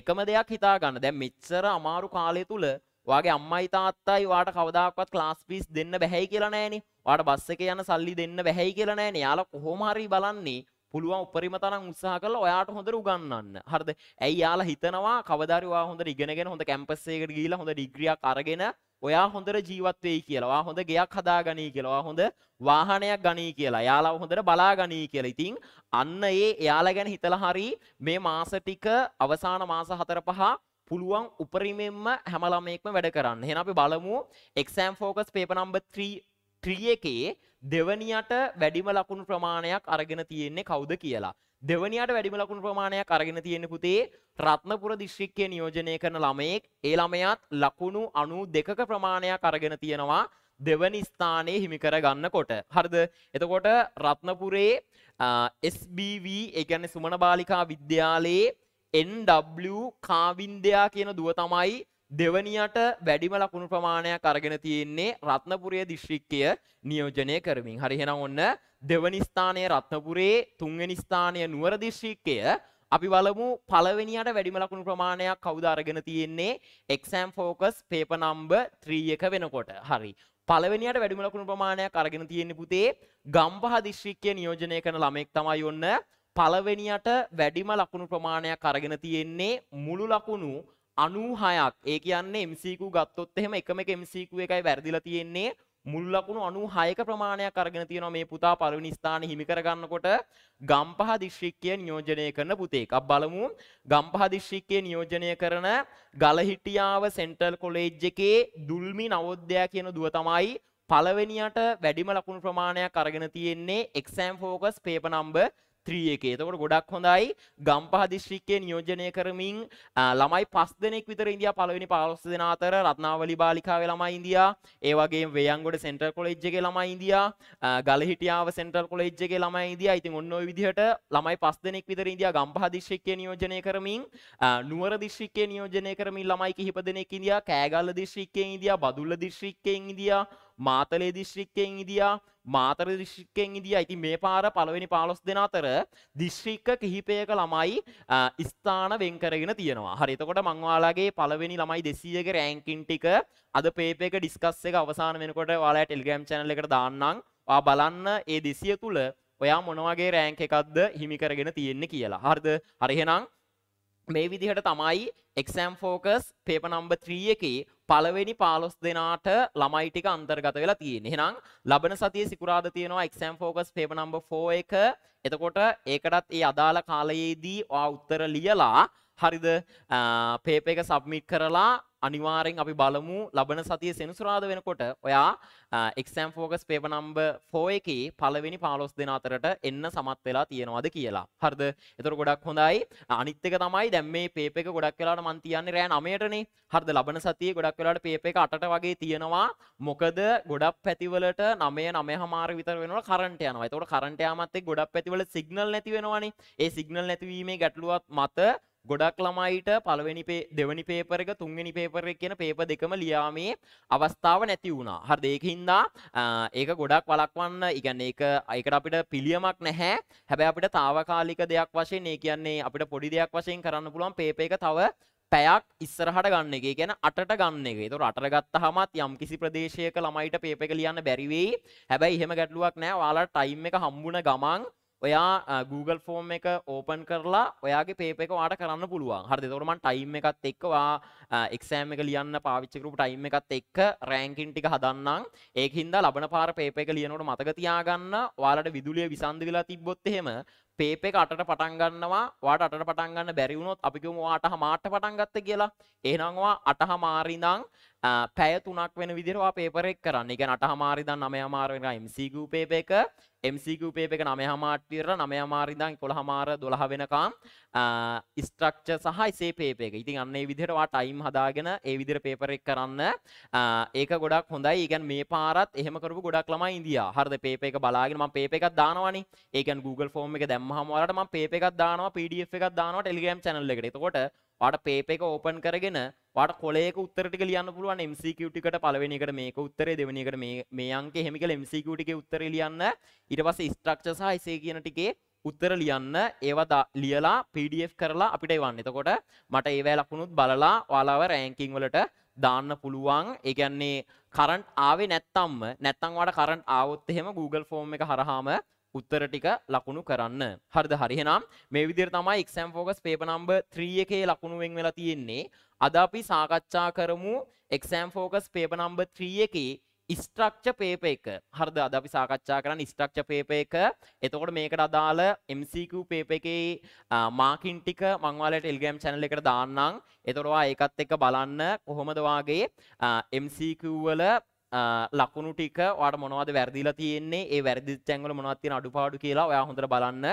එකම දෙයක් හිතා ගන්න දැන් මෙච්චර අමාරු කාලය තුළ වගේ අම්මයි තාත්තයි වාට කවදාක්වත් ක්ලාස් ෆීස් දෙන්න බැහැයි කියලා නෑනේ. වාට බස් එකේ යන සල්ලි දෙන්න බැහැයි කියලා නෑනේ. යාලා කොහොම හරි බලන්නේ පුළුවන් උපරිම තරම් උත්සාහ කරලා ඔයාට හොඳට උගන්වන්න. හරිද? ඇයි යාලා හිතනවා කවදාරි ඔයා හොඳට ඉගෙනගෙන හොඳ කැම්පස් එකකට ගිහිලා හොඳ ඩිග්‍රියක් අරගෙන ඔයා හොඳට ජීවත් වෙයි කියලා. ඔයා හොඳ ගෙයක් හදා ගනී කියලා. ඔයා හොඳ වාහනයක් ගනී කියලා. යාලා හොඳට බලා ගනී කියලා. ඉතින් අන්න ඒ යාලා ගැන හිතලා හරි මේ මාස ටික අවසාන මාස 4 5 පුළුවන් උපරිමෙන්ම හැම ළමයෙක්ම වැඩ කරන්න. එහෙනම් අපි බලමු exam focus paper number 3 3 එකේ දෙවනියට වැඩිම ලකුණු ප්‍රමාණයක් අරගෙන තියෙන්නේ කවුද කියලා. දෙවනියට වැඩිම ලකුණු ප්‍රමාණයක් අරගෙන තියෙන්නේ පුතේ රත්නපුර දිස්ත්‍රික්කයේ නියෝජනය කරන ළමයෙක්. ඒ ළමයාත් ලකුණු 92ක ප්‍රමාණයක් අරගෙන තියෙනවා. දෙවනි ස්ථානයේ හිමි කරගන්නකොට. හරිද? එතකොට රත්නපුරේ SBV ඒ කියන්නේ සුමන බාලිකා විද්‍යාලයේ NW කාවින්දයා කියන දුව තමයි දෙවනියට වැඩිම ලකුණු ප්‍රමාණයක් අරගෙන තියෙන්නේ රත්නපුරය දිශ්‍රික්කය නියෝජනය කරමින්. හරි එහෙනම් ඔන්න දෙවනි ස්ථානය රත්නපුරේ තුන්වෙනි ස්ථානය නුවර දිශ්‍රික්කය අපි බලමු පළවෙනියට වැඩිම ලකුණු ප්‍රමාණයක් කවුද අරගෙන තියෙන්නේ එක්සෑම් ෆෝකස් පේපර් නම්බර් 3 එක වෙනකොට. හරි. පළවෙනියට වැඩිම ලකුණු ප්‍රමාණයක් අරගෙන තියෙන්නේ පුතේ ගම්පහ දිශ්‍රික්කය නියෝජනය කරන ළමෙක් තමයි ඔන්න පළවෙනියට වැඩිම ලකුණු ප්‍රමාණයක් අරගෙන තියෙන්නේ මුළු ලකුණු අනූහයක් ඒ කියන්නේ MCQ ගත්තොත් එහෙම එකම එක MCQ එකයි වැරදිලා තියෙන්නේ මුළු ලකුණු 96ක ප්‍රමාණයක් අරගෙන තියෙනවා මේ පුතා පළවෙනි ස්ථානෙ හිමි කරගන්නකොට ගම්පහ දිස්ත්‍රික්කය නියෝජනය කරන පුතෙක්. අප බලමු ගම්පහ දිස්ත්‍රික්කයේ නියෝජනය කරන ගලහිටියාව සෙන්ට්‍රල් කොලේජ් එකේ දුල්මි නවෝද්‍යය කියන දුව තමයි පළවෙනියට වැඩිම ලකුණු ප්‍රමාණයක් අරගෙන තියෙන්නේ exam focus paper number three එකේ. එතකොට ගොඩක් හොඳයි. ගම්පහ දිස්ත්‍රික්කයේ නියෝජනය කරමින් ළමයි 5 දෙනෙක් විතර ඉන්දියා පළවෙනි 15 දෙනා අතර රත්නාවලි බාලිකාවේ ළමයි ඉන්දියා, ඒ වගේම වේයන්ගොඩ සෙන්ට්‍රල් කොලෙජ් එකේ ළමයි ඉන්දියා, ගලහිටියාව සෙන්ට්‍රල් කොලෙජ් එකේ ළමයි ඉන්දියා. ඉතින් ඔන්න ඔය විදිහට ළමයි 5 දෙනෙක් විතර ඉන්දියා ගම්පහ දිස්ත්‍රික්කයේ නියෝජනය කරමින් නුවර දිස්ත්‍රික්කයේ නියෝජනය කරමින් ළමයි කිහිප දෙනෙක් ඉන්දියා, කෑගල්ල දිස්ත්‍රික්කයෙන් ඉන්දියා, බදුල්ල දිස්ත්‍රික්කයෙන් ඉන්දියා මාතලේ දිශ්‍රික්කයෙන් ඉදියා මාතර දිශ්‍රික්කයෙන් ඉදියා ඉතින් මේ පාර පළවෙනි 15 දෙන අතර දිශ්‍රික්ක කිහිපයක ළමයි ස්ථාන වෙන් කරගෙන තියෙනවා. හරි එතකොට මං ඔයාලගේ පළවෙනි ළමයි 200 ක රෑන්කින් ටික අද පේපර් එක ඩිස්කස් එක අවසන් වෙනකොට ඔයාලා ටෙලිග්‍රෑම් channel එකට දාන්නම්. ඔයා බලන්න ඒ 200 තුල ඔයා මොනවගේ රෑංක එකක්ද හිමිකරගෙන තියෙන්න කියලා හරිද හරිහෙනම් මේ විදිහට තමයි එක්සෑම් ෆෝකස් පේප නම්බ 3 එකේ පළවෙනි 15 දෙනාට ළමයි ටික අන්තර්ගත වෙලා තියෙන්නේ. එහෙනම් ලබන සතියේ සිකුරාද තියෙනවා exam focus paper number 4 එක. එතකොට ඒකටත් ඒ අදාළ කාලයේදී ඔයා උත්තර ලියලා හරිද? paper එක submit කරලා අනිවාරෙන් අපි බලමු ලබන සතිය සෙනසුරාද වෙනකොට ඔයා එක්සෑම් ෆෝකස් පේප නම්බ ෆෝයකි පලවෙනි පාලොස් දෙන අතරට එන්න සමත් වෙලා තියෙනවාද කියලා හරද එතර ගොඩක් හොඳයි අනිත්තක තමයි දැම් මේ පේපක ගොඩක් වෙලාට මන්තියන්න රෑ නමයටන හරද ලබන සතිය ගොඩක් වෙලාට පේප එක අට වගේ තියෙනවා මොකද ගොඩක් පැතිවලට නමය නම හමාර විතර වෙන කරට යනවා තොට කරට යමත්තේ ගොඩක් පැතිවල සිගනල් නැතිවෙනවානේ ඒ සිගනල් නැතිවීමේ ගැටලුවත් මත ගොඩක් ළමයිට පළවෙනි දෙවනි පේපර එක තුන්වෙනි පේපර එක කියන පේප දෙකම ලියාමේ අවස්ථාව නැති වුණා. හරි ඒක හින්දා ඒක ගොඩක් වළක්වන්න, ඉතින් ඒක ඒකට අපිට පිළියමක් නැහැ. හැබැයි අපිට తాවකාලික දෙයක් වශයෙන් ඒ කියන්නේ අපිට පොඩි දෙයක් වශයෙන් කරන්න පුළුවන් පේප එක තව පැයක් ඉස්සරහට ගන්න එක ගැන අටට ගන්න එක තුර අට ගත්තහමත් යම් කිසි ප්‍රදේශයක ළමයිට පේප එක ලියන්න බැරිවෙයි හැබැයි එහෙම ගැටලුවක් නෑ වාලා ටයිම් එක හම්බුණ ගමන් ඔයා Google ෆෝම් එක ඕපන් කරලා ඔයාගේ පේප එක වාට කරන්න පුළුවන් හරි දෙතවරමන් ටයිම් එකත් එක්වා එක්සෑම් එක ලියන්න පාවිච්චකරුප ටයිම් එකත් එක්ක රෑංකින් ටික හදන්නම් ඒහින්ද ලබන පාර පේප එක ලියනොට මතකතියාගන්න වාලට විදුලිය විසන්ධ වෙලා තිබොත් එහෙම පේප එක අටට පටන් ගන්නවා වාට අටට පටන් ගන්න බැරි වුණොත් අපි කිව්වා අටහ මාට පටන් ගත්ත කියලා එහෙනම් වා අටහ මාරිනම් පැය තුනක් වෙන විදිරවා පේපරෙක් කරන්න එක නට හමාරිදන් නම හමාරෙන MCගූ පේප එක MCගූ පේප එක නම හමාටියර නම හමාරිදන් කොළ හමාර දොළහ වෙනකාම් ස්ට්‍රක්ච සහයි සේ පේප එක ඉතින් අන්නේ විදිරවා ටයිම් හදාගෙන ඒ විදිර පේපරෙක් කරන්න ඒක ගොඩක් හොඳයි ඒගැන් මේ පාරත් එහමකරපු ගොඩක් ළම ඉදිිය හරද පේප එක බලාගෙනම පේප එකක් දානවනි ඒකන් Google ෆෝර්ම් එක දැම්හමරට ම පේප එකක් දානවා පඩF එකක් දානවා ටෙලිගම් චනල්ල එකෙතකොට ට පේප එක ඕපන් කරගෙන වාට කොලේක උත්තරට ලියන්න පුළුවන් MCQ ටිකට පළවෙනි එකට මේක උත්තරේ දෙවෙනි එකට මේ මේ අංකේ එහෙම කියලා MCQ ටිකේ උත්තරේ ලියන්න ඊට පස්සේ ස්ට්‍රක්චර් සහ essay කියන ටිකේ උත්තර ලියන්න ඒවා ලියලා PDF කරලා අපිට එවන්න. එතකොට මට ඒවැ ලකුණුත් බලලා ඔයාලව රෑන්කින් වලට දාන්න පුළුවන්. ඒ කියන්නේ කරන්ට් ආවේ නැත්තම්ම නැත්තම් ඔයාලට කරන්ට් ආවොත් එහෙම Google Form එක හරහාම උත්තර ටික ලකුණු කරන්න. හරිද? හරි. එහෙනම් මේ විදිහට තමයි exam focus paper number 3 එකේ ලකුණු වෙන් වෙලා තියෙන්නේ. අද අපි සාකච්ඡා කරමු exam focus paper number 3 එකේ structure paper එක. හරිද? අද අපි සාකච්ඡා කරන්නේ structure paper එක. එතකොට මේකට අදාළ MCQ paper එකේ මාකින් ටික මම ඔයාලට Telegram channel එකට දාන්නම්. එතකොට ඒකත් එක්ක බලන්න කොහොමද වාගේ MCQ වල ලකුණු ටික වාට මොනවද වැරදිලා තියෙන්නේ ඒ වැරදි තැන්වල මොනවද තියෙන අඩුපාඩු කියලා ඔයා හොඳට බලන්න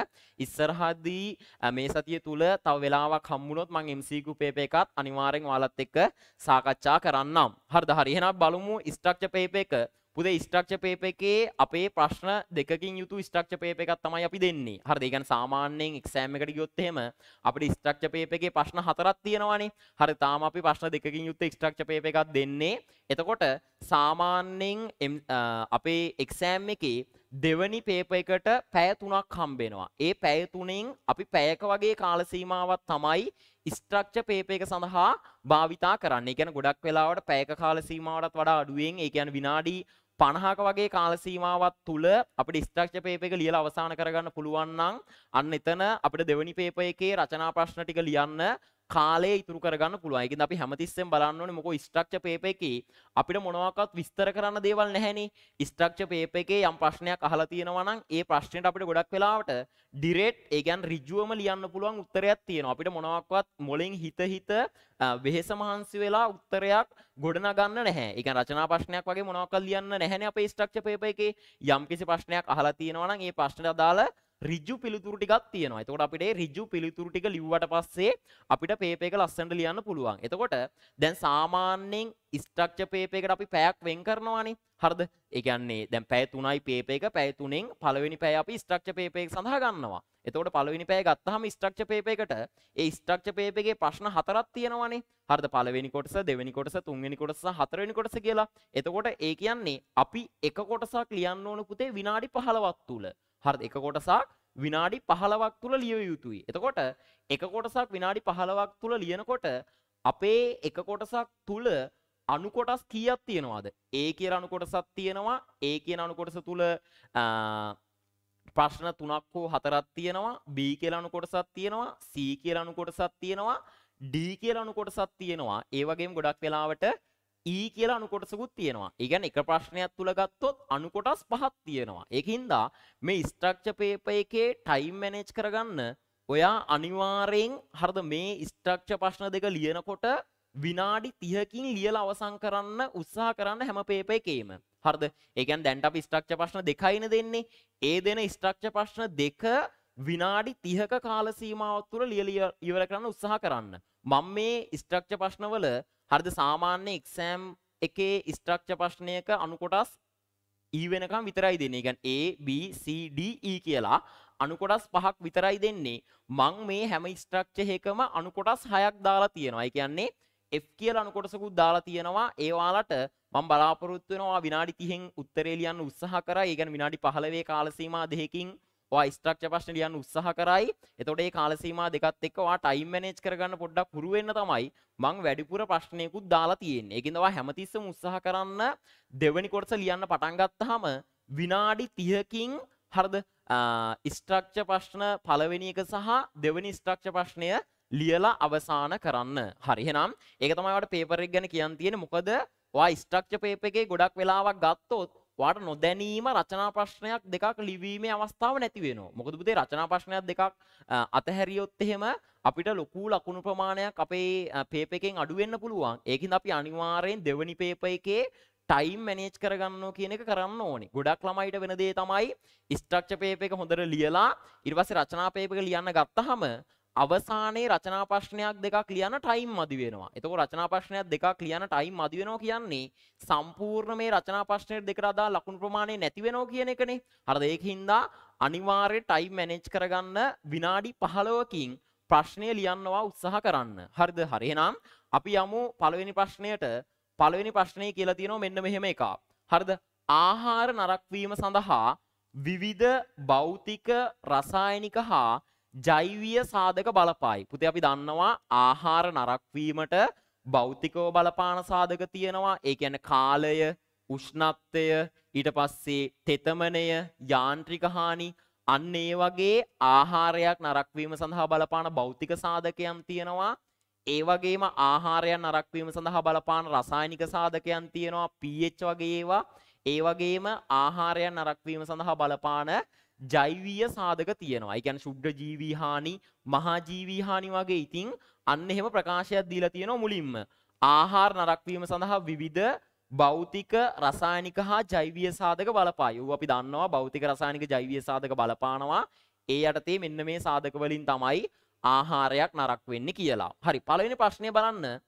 ඉස්සරහදී මේ සතිය තුල තව වෙලාවක් හම්බුනොත් මම MC group එකත් අනිවාර්යෙන් ඔයාලත් එක්ක සාකච්ඡා කරන්නම් හරිද හරි එහෙනම් බලමු structure paper එක පුදේ ස්ට්‍රක්චර් පේපර් එකේ අපේ ප්‍රශ්න දෙකකින් යුතු ස්ට්‍රක්චර් පේපර් එකක් තමයි අපි දෙන්නේ. හරිද? ඒ කියන්නේ සාමාන්‍යයෙන් එක්සෑම් එකට ගියොත් එහෙම අපිට ස්ට්‍රක්චර් පේපර් එකේ ප්‍රශ්න හතරක් තියෙනවානේ. හරි තාම අපි ප්‍රශ්න දෙකකින් යුත් ස්ට්‍රක්චර් පේපර් එකක් දෙන්නේ. එතකොට සාමාන්‍යයෙන් අපේ එක්සෑම් එකේ දෙවනි පේපර් එකට පැය 3ක් හම්බෙනවා. ඒ පැය 3න් අපි පැයක වගේ කාල සීමාවක් තමයි ස්ට්‍රක්චර් පේපර් එක සඳහා භාවිතා කරන්නේ. ඒ කියන්නේ ගොඩක් වෙලාවට පැයක කාල සීමාවටත් වඩා අඩුවෙන් ඒ කියන්නේ විනාඩි පණහාක වගේ කාලසීමාවත් තුළ අපි ස්ට්‍රක්ෂ පේප එක ලියල අවසාන කරගන්න පුළුවන්නම් අන්න එතන අපිට දෙවනි පේප එකේ රචනා ප්‍රශ්න ටික ලියන්න කාලේ ඉතුරු කරගන්න පුළුවන්. ඒකින්ද අපි හැමතිස්සෙම බලන්න ඕනේ මොකෝ ස්ට්‍රක්චර් පේපර් එකේ අපිට මොනවාක්වත් විස්තර කරන්න දේවල් නැහැනේ. ස්ට්‍රක්චර් පේපර් එකේ යම් ප්‍රශ්නයක් අහලා තියෙනවා නම් ඒ ප්‍රශ්නෙට අපිට ගොඩක් වෙලාවට ඩිරෙක්ට් ඒ කියන්නේ ඍජුවම ලියන්න පුළුවන් උත්තරයක් තියෙනවා. අපිට මොනවාක්වත් මොලෙන් හිත හිත වෙහෙස මහන්සි වෙලා උත්තරයක් ගොඩනගන්න නැහැ. ඒ කියන්නේ රචනා ප්‍රශ්නයක් වගේ මොනවාක්වත් ලියන්න නැහැනේ අපේ ස්ට්‍රක්චර් පේපර් එකේ. යම් කිසි ප්‍රශ්නයක් අහලා තියෙනවා නම් ඒ ප්‍රශ්නට අදාළ රිජු පිළිතුරු ටිකක් තියෙනවා. එතකොට අපිට මේ රිජු පිළිතුරු ටික ලිව්වට පස්සේ අපිට paper එක ලස්සනට ලියන්න පුළුවන්. එතකොට දැන් සාමාන්‍යයෙන් structure paper එකට අපි පැයක් වෙන් කරනවානේ. හරිද? ඒ කියන්නේ දැන් පැය 3යි paper එක පැය 3ෙන් පළවෙනි පැය අපි structure paper එක සඳහා ගන්නවා. එතකොට පළවෙනි පැය ගත්තාම structure paper එකට ඒ structure paper එකේ ප්‍රශ්න හතරක් තියෙනවානේ. හරිද? පළවෙනි කොටස, දෙවෙනි කොටස, තුන්වෙනි කොටස සහ හතරවෙනි කොටස කියලා. එතකොට ඒ කියන්නේ අපි එක කොටසක් ලියන්න ඕන පුතේ විනාඩි 15ක් තුල. හරි එක කොටසක් විනාඩි 15ක් තුල ලිය යුතුයි. එතකොට එක කොටසක් විනාඩි 15ක් තුල ලියනකොට අපේ එක කොටසක් තුල අණු කොටස් කීයක් තියෙනවද? A කියන අණු කොටසක් තියෙනවා. A කියන අණු කොටස තුල ප්‍රශ්න 3ක් හෝ 4ක් තියෙනවා. B කියලා අණු කොටසක් තියෙනවා. C කියලා අණු කොටසක් තියෙනවා. D කියලා අණු කොටසක් තියෙනවා. ඒ වගේම ගොඩක් වෙලාවට E කියලා අනුකොටසකුත් තියෙනවා. ඒ කියන්නේ එක ප්‍රශ්නයක් තුල ගත්තොත් අනුකොටස් පහක් තියෙනවා. ඒකින්දා මේ ස්ට්‍රක්චර් පේපර් එකේ ටයිම් මැනේජ් කරගන්න ඔයා අනිවාර්යෙන් හරිද මේ ස්ට්‍රක්චර් ප්‍රශ්න දෙක ලියනකොට විනාඩි 30කින් ලියලා අවසන් කරන්න උත්සාහ කරන්න හැම පේපර් එකේම. හරිද? ඒ කියන්නේ දැන් අපි ස්ට්‍රක්චර් ප්‍රශ්න දෙකයිනේ දෙන්නේ. ඒ දෙන ස්ට්‍රක්චර් ප්‍රශ්න දෙක විනාඩි 30ක කාල සීමාව තුළ ලියලා ඉවර කරන්න උත්සාහ කරන්න. මම මේ ස්ට්‍රක්චර් ප්‍රශ්නවල හරිද සාමාන්‍ය එක්සෑම් එකේ ස්ට්‍රක්චර් ප්‍රශ්නයක අණු කොටස් E වෙනකම් විතරයි දෙන්නේ. කියන්නේ A B C D E කියලා අණු කොටස් පහක් විතරයි දෙන්නේ. මං මේ හැම ස්ට්‍රක්චර් එකකම අණු කොටස් හයක් දාලා තියෙනවා. ඒ කියන්නේ F කියලා අණු කොටසකුත් දාලා තියෙනවා. ඒ ඔයාලට මම බලාපොරොත්තු වෙනවා විනාඩි 30න් උත්තරේ ලියන්න උත්සාහ කරා. ඒ කියන්නේ විනාඩි 15 කාල සීමා දෙකකින් ස්ට්‍රක්ච පශ්න ලියන්න උත්සාහ කරයි එතොට ඒ කාලසීම දෙකත් එක්වා ටයිම් මනේජ් කරගන්න පොඩ්ඩක් පුරුවන්න තමයි මං වැඩිපුර ප්‍රශ්නයකුත් දාලා තියෙන් එකඳවා හැමතිස්සම උත්සාහ කරන්න දෙවැනි කොටස ලියන්න පටන්ගත්තහම විනාඩි තියකින් හරද ස්ට්‍රක්ෂ ප්‍රශ්න පලවෙනික සහ දෙවනි ස්ට්‍රක්ෂ ප්‍රශ්නය ලියලා අවසාන කරන්න හරිහෙනම් ඒක තමයිට පේපරක් ගැන කියන් තියෙන මොකද වා ස්ට්‍රක්ෂ පේප එකේ ගොඩක් වෙලාවක් ගත්තොත් වාට නොදැනීම රචනා ප්‍රශ්නයක් දෙකක් ලිවීමේ අවස්ථාව නැති වෙන මොකද පුතේ රචනා ප්‍රශ්නයක් දෙකක් අතහැරියොත් එහෙම අපිට ලොකු ලකුණු ප්‍රමාණයක් අපේ පේප එකෙන් අඩුවෙන්න පුළුවන් ඒකින් අපි අනිවාරයෙන් දෙවනි පේප එකේ ටයිම් මැනේජ් කරගන්න කියන එක කරන්න ඕනි ගොඩක් ළමයිට වෙන දේ තමයි ස්ට්‍රක්ෂ පේප එක හොඳට ලියලා ඉර්වස රචනා පේපක ලියන්න ගත්තහම අවසානයේ රචනා ප්‍රශ්නයක් දෙකක් ලියන්න ටයිම් මදි වෙනවා. එතකොට රචනා ප්‍රශ්නයක් දෙකක් ලියන්න ටයිම් මදි වෙනවා කියන්නේ සම්පූර්ණ මේ රචනා ප්‍රශ්නේ දෙකට අදාළ ලකුණු ප්‍රමාණය නැති වෙනවා කියන එකනේ. හරිද? ඒකින්ද අනිවාර්යයෙන් ටයිම් මැනේජ් කරගන්න විනාඩි 15කින් ප්‍රශ්නය ලියන්නවා උත්සාහ කරන්න. හරිද? හරි. එහෙනම් අපි යමු පළවෙනි ප්‍රශ්නයට. පළවෙනි ප්‍රශ්නේ කියලා තියෙනවා මෙන්න මෙහෙම එකක්. හරිද? ආහාර නරක් වීම සඳහා විවිධ භෞතික, රසායනික හා ජෛවිය සාධක බලපායි. පුතේ අපි දන්නවා ආහාර නරක්වීමට භෞතිකව බලපාන සාධක තියෙනවා. ඒ කියන්නේ කාලය, උෂ්ණත්වය, ඊට පස්සේ තෙතමනය, යාන්ත්‍රික හානි අන්න ඒ වගේ ආහාරයක් නරක්වීම සඳහා බලපාන භෞතික සාධකයන් තියෙනවා. ඒ වගේම ආහාරයන් නරක්වීම සඳහා බලපාන රසායනික සාධකයන් තියෙනවා pH වගේ ඒවා. ඒ වගේම ආහාරයන් නරක්වීම සඳහා බලපාන ජෛවීය සාධක තියෙනවා. ඒ කියන්නේ ශුද්ධ ජීවී හානි, මහා ජීවී හානි වගේ ඉතින් අන්න එහෙම ප්‍රකාශයක් දීලා තියෙනවා මුලින්ම. ආහාර නරක් වීම සඳහා විවිධ භෞතික රසායනික හා ජෛවීය සාධක බලපායි. ඌ අපි දන්නවා භෞතික රසායනික ජෛවීය සාධක බලපානවා. ඒ යටතේ මෙන්න මේ සාධක වලින් තමයි ආහාරයක් නරක් වෙන්නේ කියලා. හරි පළවෙනි ප්‍රශ්නය බලන්න.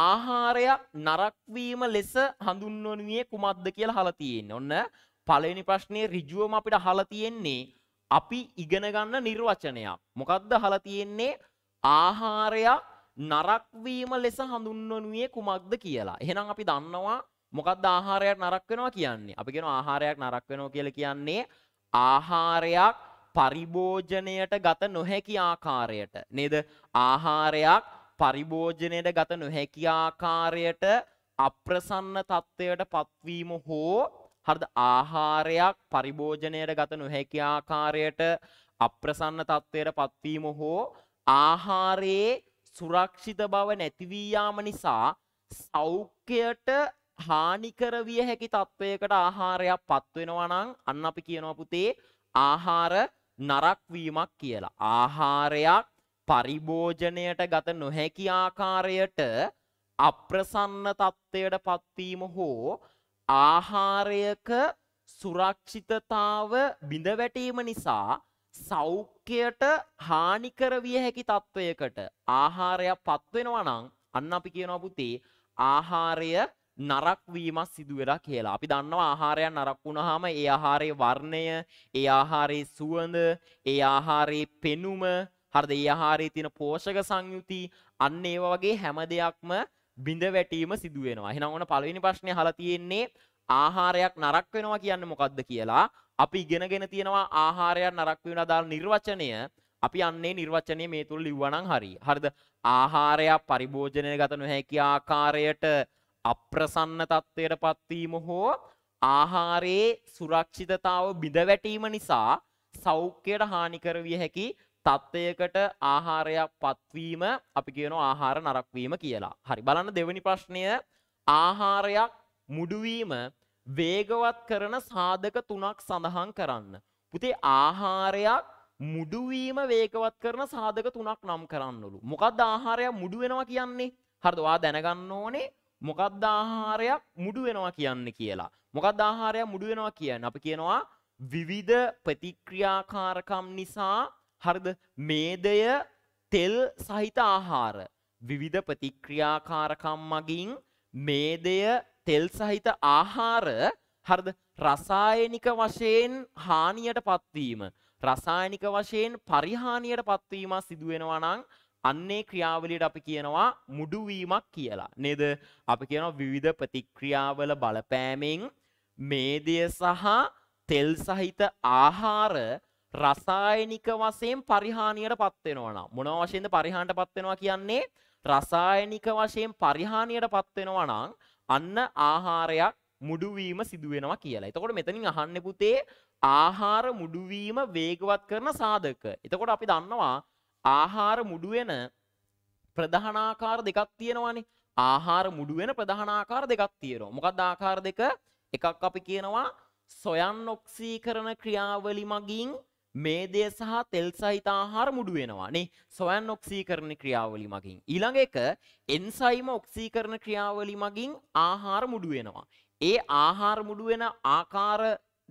ආහාරයක් නරක් වීම ලෙස හඳුන්වනුයේ කුමක්ද කියලා අහලා තියෙන්නේ. ඔන්න පළවෙනි ප්‍රශ්නේ ඍජුවම අපිට අහලා තියෙන්නේ අපි ඉගෙන ගන්න නිර්වචනයක්. මොකද්ද අහලා තියෙන්නේ? ආහාරයක් නරක් වීම ලෙස හඳුන්වනුයේ කුමක්ද කියලා. එහෙනම් අපි දන්නවා මොකද්ද ආහාරයක් නරක වෙනවා කියන්නේ? අපි කියනවා ආහාරයක් නරක වෙනවා කියලා කියන්නේ ආහාරයක් පරිභෝජනයට ගත නොහැකි ආකාරයට නේද? ආහාරයක් පරිභෝජනයට ගත නොහැකි ආකාරයට අප්‍රසන්න තත්ත්වයට පත්වීම හෝ හරිද ආහාරයක් පරිභෝජනයට ගත නොහැකි ආකාරයට අප්‍රසන්න තත්ත්වයට පත්වීම හෝ ආහාරයේ සුරක්ෂිත බව නැති වී යාම නිසා සෞඛ්‍යයට හානි කර විය හැකි තත්වයකට ආහාරයක් පත් වෙනවා නම් අන්න අපි කියනවා පුතේ ආහාර නරක් වීමක් කියලා. ආහාරයක් පරිභෝජනයට ගත නොහැකි ආකාරයට අප්‍රසන්න තත්ත්වයට පත්වීම හෝ ආහාරයක සුරක්ෂිතතාව බිඳවැටීම නිසා සෞඛ්‍යයට හානිකර විය හැකි තත්ත්වයකට ආහාරයක් පත්වෙනවා නම් අන්න අපි කියනවා පුතේ ආහාරය නරක් වීමක් සිදු වෙලා කියලා. අපි දන්නවා ආහාරයක් නරක් වුණාම ඒ ආහාරයේ වර්ණය, ඒ ආහාරයේ සුවඳ, ඒ ආහාරයේ පෙනුම, හරිද? ඒ ආහාරයේ තියෙන පෝෂක සංයුති අන්න ඒවා වගේ හැම දෙයක්ම බිඳ වැටීම සිදු වෙනවා. එහෙනම් ඕන පළවෙනි ප්‍රශ්නේ අහලා තියෙන්නේ ආහාරයක් නරක වෙනවා කියන්නේ මොකද්ද කියලා. අපි ඉගෙනගෙන තියෙනවා ආහාරයක් නරක වෙනවා දාල නිර්වචනය. අපි අන්නේ නිර්වචනය මේ තුල ලිව්වා නම් හරි. හරිද? ආහාරයක් පරිභෝජනය ගත නොහැකි ආකාරයට අප්‍රසන්න තත්ත්වයට පත්වීම හෝ ආහාරයේ සුරක්ෂිතතාව බිඳ වැටීම නිසා සෞඛ්‍යයට හානි කර විය හැකි තත්ත්වයකට ආහාරයක් පත්වීම අපි කියනවා ආහාර නරක් වීම කියලා. හරි බලන්න දෙවෙනි ප්‍රශ්නය ආහාරයක් මුඩු වීම වේගවත් කරන සාධක තුනක් සඳහන් කරන්න. පුතේ ආහාරයක් මුඩු වීම වේගවත් කරන සාධක තුනක් නම් කරන්නලු. මොකද්ද ආහාරයක් මුඩු වෙනවා කියන්නේ? හරිද? ඔයා දැනගන්න ඕනේ මොකක්ද ආහාරයක් මුඩු වෙනවා කියන්නේ කියලා. මොකක්ද ආහාරයක් මුඩු වෙනවා කියන්නේ? අපි කියනවා විවිධ ප්‍රතික්‍රියාකාරකම් නිසා හරිද මේදය තෙල් සහිත ආහාර විවිධ ප්‍රතික්‍රියාකාරකම් මගින් මේදය තෙල් සහිත ආහාර හරිද රසායනික වශයෙන් හානියට පත්වීම රසායනික වශයෙන් පරිහානියට පත්වීමක් සිදු වෙනවා නම් අන්නේ ක්‍රියාවලියට අපි කියනවා මුඩුවීමක් කියලා නේද අපි කියනවා විවිධ ප්‍රතික්‍රියාවල බලපෑමෙන් මේදය සහ තෙල් සහිත ආහාර රසායනික වශයෙන් පරිහානියට පත් වෙනවා නම් මොන වශයෙන්ද පරිහානට පත් වෙනවා කියන්නේ රසායනික වශයෙන් පරිහානියට පත් වෙනවා නම් අන්න ආහාරයක් මුඩු වීම සිදු වෙනවා කියලා. එතකොට මෙතනින් අහන්නේ පුතේ ආහාර මුඩු වීම වේගවත් කරන සාධක. එතකොට අපි දන්නවා ආහාර මුඩු වෙන ප්‍රධානාකාර දෙකක් තියෙනවානේ. ආහාර මුඩු වෙන ප්‍රධානාකාර දෙකක් තියෙනවා. මොකක්ද ආකාර දෙක? එකක් අපි කියනවා සොයන් ඔක්සීකරණ ක්‍රියාවලි මගින් මේ දේ සහ තෙල් සහිත ආහාර මුඩු වෙනවා නේ සොයන් ඔක්සීකරණ ක්‍රියාවලිය මගින් ඊළඟ එක එන්සයිම ඔක්සීකරණ ක්‍රියාවලිය මගින් ආහාර මුඩු වෙනවා ඒ ආහාර මුඩු වෙන ආකාර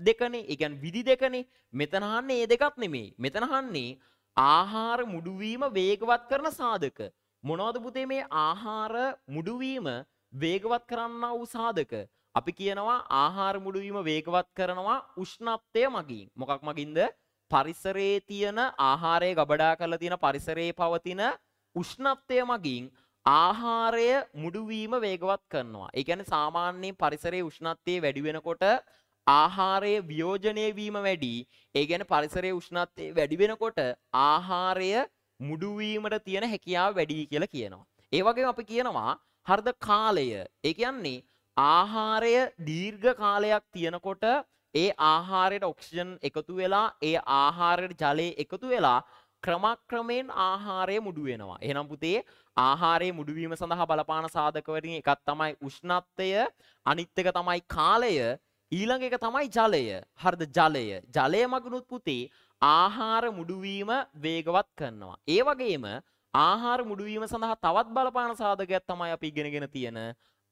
දෙකනේ ඒ කියන්නේ විදි දෙකනේ මෙතන අහන්නේ මේ දෙකක් නෙමෙයි මෙතන අහන්නේ ආහාර මුඩු වීම වේගවත් කරන සාධක මොනවද පුතේ මේ ආහාර මුඩු වීම වේගවත් කරන්නා වූ සාධක අපි කියනවා ආහාර මුඩු වීම වේගවත් කරනවා උෂ්ණත්වය මගින් මොකක් මගින්ද පරිසරයේ තියෙන ආහාරය ගබඩා කරලා තියෙන පරිසරයේ පවතින උෂ්ණත්වය මගින් ආහාරය මුඩුවීම වේගවත් කරනවා. ඒ කියන්නේ සාමාන්‍යයෙන් පරිසරයේ උෂ්ණත්වය වැඩි වෙනකොට ආහාරය වියෝජනය වීම වැඩි. ඒ කියන්නේ පරිසරයේ උෂ්ණත්වය වැඩි වෙනකොට ආහාරය මුඩුවීමට තියෙන හැකියාව වැඩි කියලා කියනවා. ඒ වගේම අපි කියනවා හර්ධ කාලය. ඒ කියන්නේ ආහාරය දීර්ඝ කාලයක් තියෙනකොට ඒ ආහාරයට ඔක්සිජන් එකතු වෙලා ඒ ආහාරයට ජලය එකතු වෙලා ක්‍රමක්‍රමයෙන් ආහාරය මුඩු වෙනවා. එහෙනම් පුතේ ආහාරයේ මුඩුවීම සඳහා බලපාන සාධකවලින් එකක් තමයි උෂ්ණත්වය, අනිත් එක තමයි කාලය, ඊළඟ එක තමයි ජලය. හරිද? ජලය. ජලය මගනුත් පුතේ ආහාර මුඩුවීම වේගවත් කරනවා. ඒ වගේම ආහාර මුඩුවීම සඳහා තවත් බලපාන සාධකයක් තමයි අපි ඉගෙනගෙන තියෙන